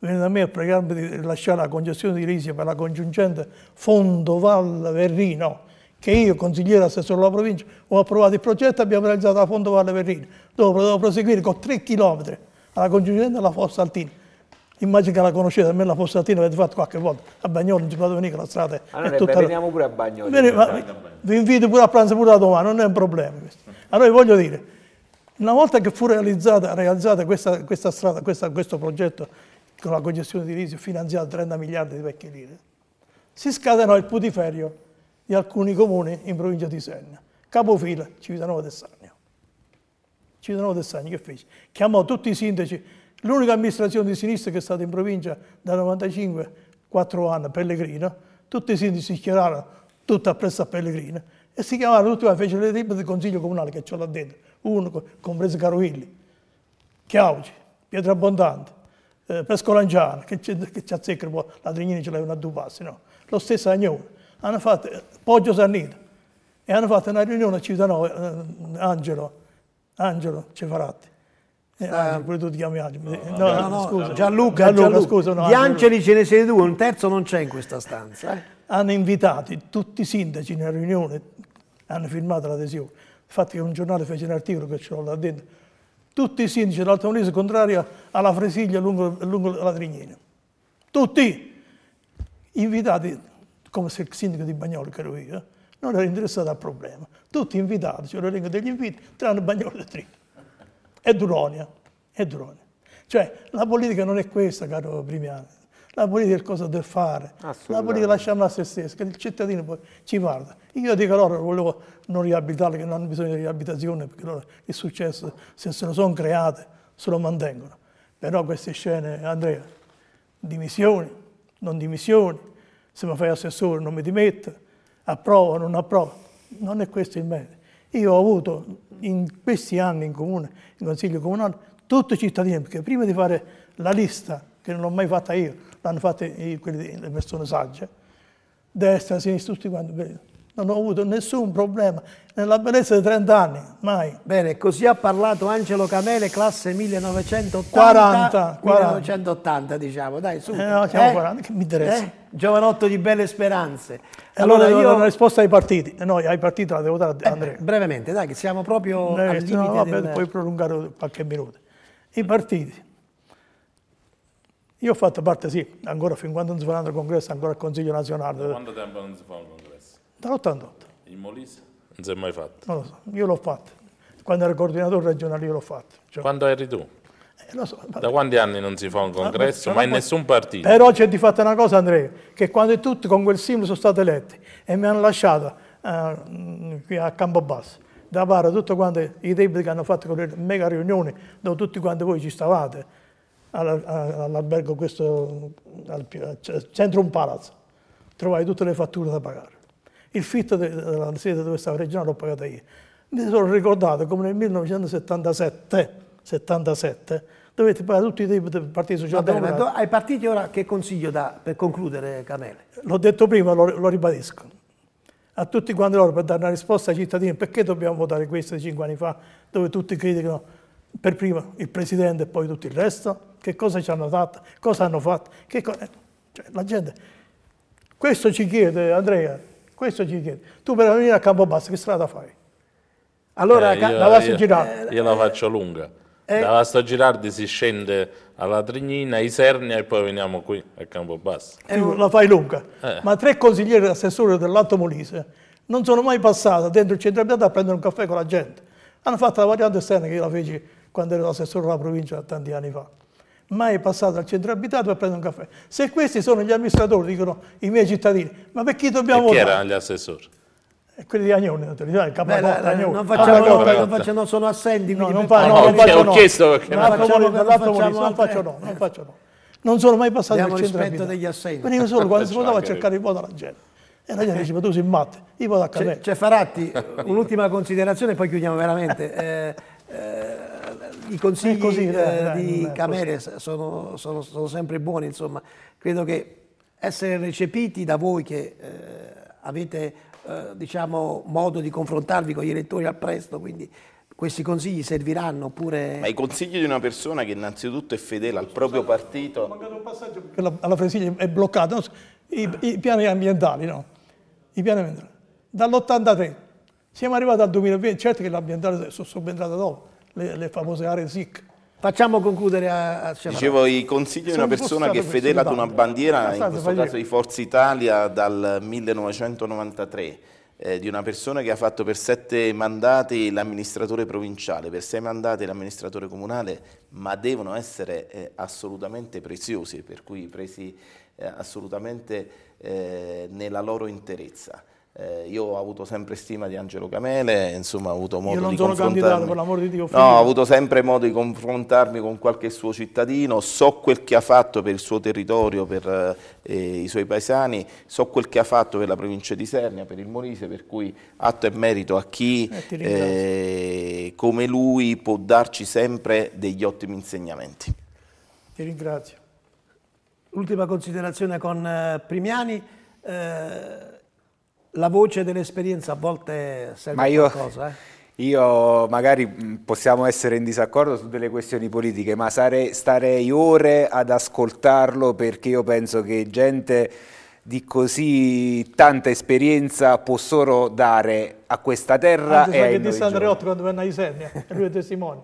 venne da me a pregarmi di lasciare la concessione di Risia per la congiungente Fondovalle-Verrino, che io, consigliere assessore della provincia, ho approvato il progetto e abbiamo realizzato la Fondovalle-Verrino, dove dovevo proseguire con 3 km alla congiungente della Fossa Altina immagino che la conoscete, almeno la Fossatina l'avete fatto qualche volta, a Bagnoli non ci potete venire con la strada allora, ah, è tutta... veniamo pure a Bagnoli. Vieni, ma, vi invito pure a pranzo pure da domani, non è un problema questo. Allora voglio dire, una volta che fu realizzata, realizzata questa, questa, strada, questa, questo progetto con la congestione di Risio finanziato a 30 miliardi di vecchie lire, si scatenò il putiferio di alcuni comuni in provincia di Senna. Capofila, Civitanova del Sannio. Civitanova del Sannio che fece? Chiamò tutti i sindaci L'unica amministrazione di sinistra che è stata in provincia da 95, 4 anni, Pellegrino, tutti i sindaci si schierarono, tutti appresso a Pellegrino, e si chiamarono tutti, fecero le tipe del Consiglio Comunale che c'ho là dentro, uno, compreso Carovilli, Chiauci, Pietro Abbondante, eh, Pescolanciano, che, che ci azzecca la Trignini ce l'avevano a due passi, no? Lo stesso Agnone. Hanno fatto eh, Poggio Sannito e hanno fatto una riunione a Civitanova, eh, Angelo, Angelo Cefaratti eh, ah, pure tu ti chiami Angelo. No, eh, no, no, scusa. Gianluca, Gianluca, Gianluca scusa, no, Di Angeli ce ne siete due, un terzo non c'è in questa stanza. Eh. Hanno invitato tutti i sindaci nella riunione, hanno firmato l'adesione. Infatti un giornale fece un articolo che ce l'ho là dentro. Tutti i sindaci dell'Alta Molise contrari alla Fresiglia lungo, lungo la Trignina. Tutti! Invitati, come se il sindaco di Bagnoli che ero io, eh, non era interessato al problema. Tutti invitati, c'era l'elenco degli inviti, tranne Bagnoli e Trignina è duronia, è duronia. Cioè la politica non è questa, caro Primiano, la politica è cosa del fare, la politica lasciamola a se stessa, che il cittadino poi ci guarda. Io dico loro, volevo non riabilitarli, che non hanno bisogno di riabilitazione, perché loro il successo, se se lo sono create, se lo mantengono. Però queste scene, Andrea, dimissioni, non dimissioni, se mi fai assessore non mi dimetto, approvo, non approvo, non è questo il merito. Io ho avuto in questi anni in comune, in consiglio comunale, tutti i cittadini, perché prima di fare la lista, che non l'ho mai fatta io, l'hanno fatta le persone sagge, destra, sinistra, tutti quanti, non ho avuto nessun problema nella bellezza di 30 anni, mai. Bene, così ha parlato Angelo Camele, classe 1980. 40, 40. 1980 diciamo, dai su. Eh, no, siamo eh? 40, che mi interessa. Eh? Giovanotto di belle speranze. Allora, allora io... ho una risposta ai partiti, no, ai partiti la devo dare a eh, Andrea. brevemente, dai, che siamo proprio Beh, al limite. No, vabbè, del... puoi prolungare qualche minuto. I partiti. Io ho fatto parte, sì, ancora fin quando non si faranno il congresso, ancora al Consiglio nazionale. Quanto tempo non si fa congresso? Dall'88. In Molise? Non si è mai fatto? Non lo so, io l'ho fatto. Quando ero coordinatore regionale io l'ho fatto. Cioè, quando eri tu? Eh, so, da quanti anni non si fa un congresso, ma in nessun partito? Però c'è di fatto una cosa, Andrea, che quando tutti con quel simbolo sono stati eletti e mi hanno lasciato eh, qui a Campobasso, da fare tutti quanti i debiti che hanno fatto con le mega riunioni, dove tutti quanti voi ci stavate, all'albergo questo, al, al Centrum Palazzo, trovai tutte le fatture da pagare. Il fitto della sede dove stavo regionale l'ho pagata io. Mi sono ricordato come nel 1977, 77, dovete pagare tutti i tipi del Partito Socialdemocratico. Bene, ai partiti ora che consiglio dà per concludere Camele? L'ho detto prima, lo, lo, ribadisco. A tutti quanti loro per dare una risposta ai cittadini perché dobbiamo votare questo di cinque anni fa dove tutti criticano per prima il Presidente e poi tutto il resto, che cosa ci hanno dato? cosa hanno fatto, eh, cioè, la gente... Questo ci chiede Andrea, questo ci chiede. Tu per venire a Campobasso che strada fai? Allora eh, io, la Vasta Girardi. Eh, io la faccio lunga. Eh, da Vasta Girardi si scende alla Trignina, Isernia e poi veniamo qui a Campobasso. Eh, la fai lunga. Eh. Ma tre consiglieri assessori dell'Alto Molise non sono mai passati dentro il centro abitato a prendere un caffè con la gente. Hanno fatto la variante esterna che io la feci quando ero assessore della provincia tanti anni fa mai passato al centro abitato a prendere un caffè. Se questi sono gli amministratori, dicono i miei cittadini, ma per chi dobbiamo votare? chi erano gli assessori? E eh, quelli di Agnone, il capacotta, Agnone. Non ah, facciamo, ah, non facciamo, sono assenti. No, non, fa, no, no, non faccio no. chiesto perché non, non, faccio, eh. non, no, non sono mai passato al centro abitato. degli assenti. Venivo solo quando si votava a cercare il voto alla gente. E la gente dice, ma tu sei matto, io vado a cioè, capire. C'è Faratti, un'ultima considerazione e poi chiudiamo veramente. Eh, eh, i consigli così, eh, di Camere sono, sono, sono, sempre buoni, insomma. Credo che essere recepiti da voi che eh, avete eh, diciamo, modo di confrontarvi con gli elettori al presto, quindi questi consigli serviranno oppure... Ma i consigli di una persona che innanzitutto è fedele al proprio partito... Ho mancato un passaggio perché la, alla Fresiglia è bloccata, no? I, I, piani ambientali, no? I piani ambientali. Dall'83 siamo arrivati al 2020, certo che l'ambientale è subentrata dopo, le, le famose aree SIC. Facciamo concludere a, a Dicevo i consigli di una persona che è fedele ad una bandiera, in questo caso di Forza Italia, dal 1993. Eh, di una persona che ha fatto per sette mandati l'amministratore provinciale, per sei mandati l'amministratore comunale, ma devono essere eh, assolutamente preziosi, per cui presi eh, assolutamente eh, nella loro interezza. Eh, io ho avuto sempre stima di Angelo Camele, insomma ho avuto modo di confrontarmi. Di Dio, no, ho avuto sempre modo di confrontarmi con qualche suo cittadino, so quel che ha fatto per il suo territorio, per eh, i suoi paesani, so quel che ha fatto per la provincia di Sernia, per il Molise, per cui atto e merito a chi eh, eh, come lui può darci sempre degli ottimi insegnamenti. Ti ringrazio. L'ultima considerazione con eh, Primiani. Eh, la voce dell'esperienza a volte serve Ma io, qualcosa, eh? Io magari mm, possiamo essere in disaccordo su delle questioni politiche, ma sarei, starei ore ad ascoltarlo perché io penso che gente di così tanta esperienza può solo dare a questa terra Anzi, e che disse Andreotti quando venne a Isernia, lui è testimone.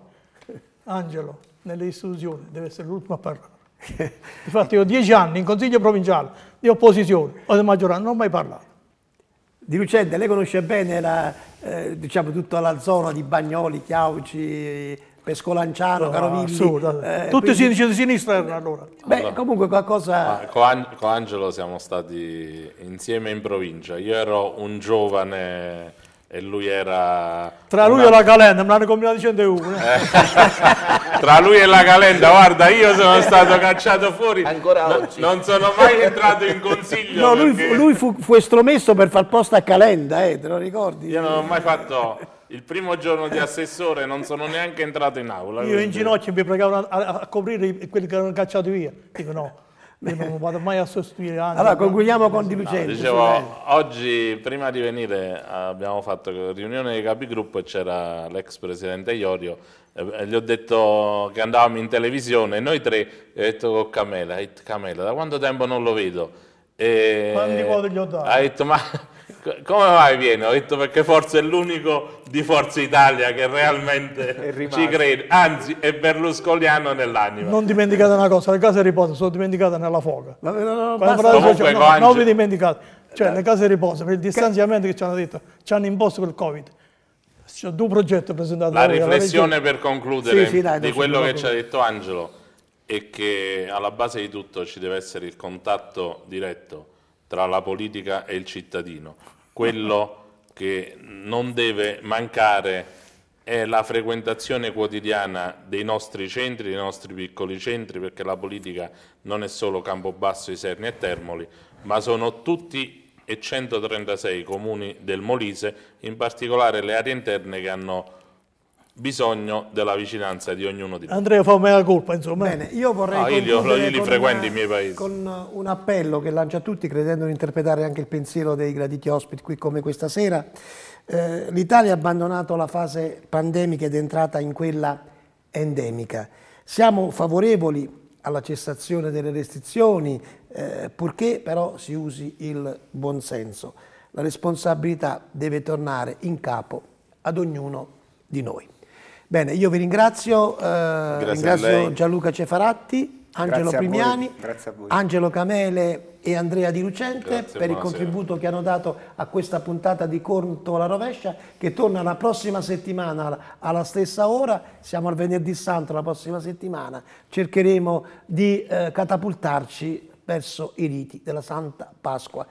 Angelo, nelle istituzioni, deve essere l'ultimo a parlare. Infatti io ho dieci anni in consiglio provinciale di opposizione o di maggioranza, non ho mai parlato di Lucente, lei conosce bene la, eh, diciamo, tutta la zona di Bagnoli, Chiauci, Pescolanciano, no, Carovilli. Eh, Tutti quindi... di sinistra eh, allora. Beh, allora, comunque qualcosa... Con, An con Angelo siamo stati insieme in provincia. Io ero un giovane e lui era... Tra lui una... e la calenda, me l'hanno combinato 101. Eh. Tra lui e la calenda, guarda, io sono stato cacciato fuori. Ancora no, oggi. Non sono mai entrato in consiglio. No, perché... lui, fu, lui fu, fu, estromesso per far posto a calenda, eh, te lo ricordi? Io non ho mai fatto... Il primo giorno di assessore non sono neanche entrato in aula. Io quindi... in ginocchio mi pregavo a, a coprire quelli che erano cacciati via. Dico no, io non vado mai a sostituire Angelo. Allora, concludiamo con Di Lucente. No, dicevo, oggi, prima di venire, abbiamo fatto riunione dei capigruppo e c'era l'ex presidente Iorio. Eh, gli ho detto che andavamo in televisione, noi tre, e ho detto con Camela, Camela, da quanto tempo non lo vedo? E Quanti voti gli ho dato? Ha detto, ma come mai viene? Ho detto perché forse è l'unico di Forza Italia che realmente ci crede, anzi è berlusconiano nell'anima. Non dimenticate una cosa, le case di riposo sono dimenticate nella foga. La, la, la, la, Comunque, cioè, no, non vi dimenticate, cioè eh. le case di riposo per il distanziamento che ci hanno detto, ci hanno imposto col Covid. C'è due progetti presentati. La voi, riflessione per concludere sì, sì, dai, di quello che ci ha detto Angelo è che alla base di tutto ci deve essere il contatto diretto tra la politica e il cittadino. Quello che non deve mancare è la frequentazione quotidiana dei nostri centri, dei nostri piccoli centri, perché la politica non è solo Campobasso, Iserni e Termoli, ma sono tutti e 136 comuni del Molise, in particolare le aree interne che hanno bisogno della vicinanza di ognuno di noi. Andrea fa me la colpa, insomma. Bene, io vorrei ah, io li, li frequenti una, i miei paesi. Con un appello che lancio a tutti, credendo di interpretare anche il pensiero dei graditi ospiti qui come questa sera. Eh, L'Italia ha abbandonato la fase pandemica ed è entrata in quella endemica. Siamo favorevoli alla cessazione delle restrizioni, eh, purché però si usi il buonsenso. La responsabilità deve tornare in capo ad ognuno di noi. Bene, io vi ringrazio, eh, ringrazio Gianluca Cefaratti, Angelo Grazie Primiani, Angelo Camele e Andrea Di Lucente Grazie, per il contributo sera. che hanno dato a questa puntata di Conto la rovescia che torna la prossima settimana alla stessa ora, siamo al venerdì santo la prossima settimana, cercheremo di eh, catapultarci verso i riti della Santa Pasqua.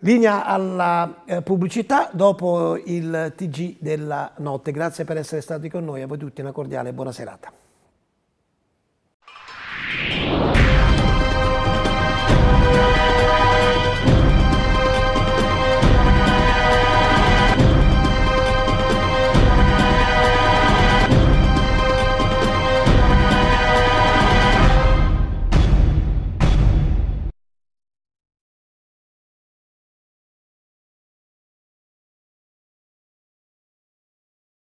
Linea alla eh, pubblicità dopo il TG della notte. Grazie per essere stati con noi, a voi tutti una cordiale buona serata.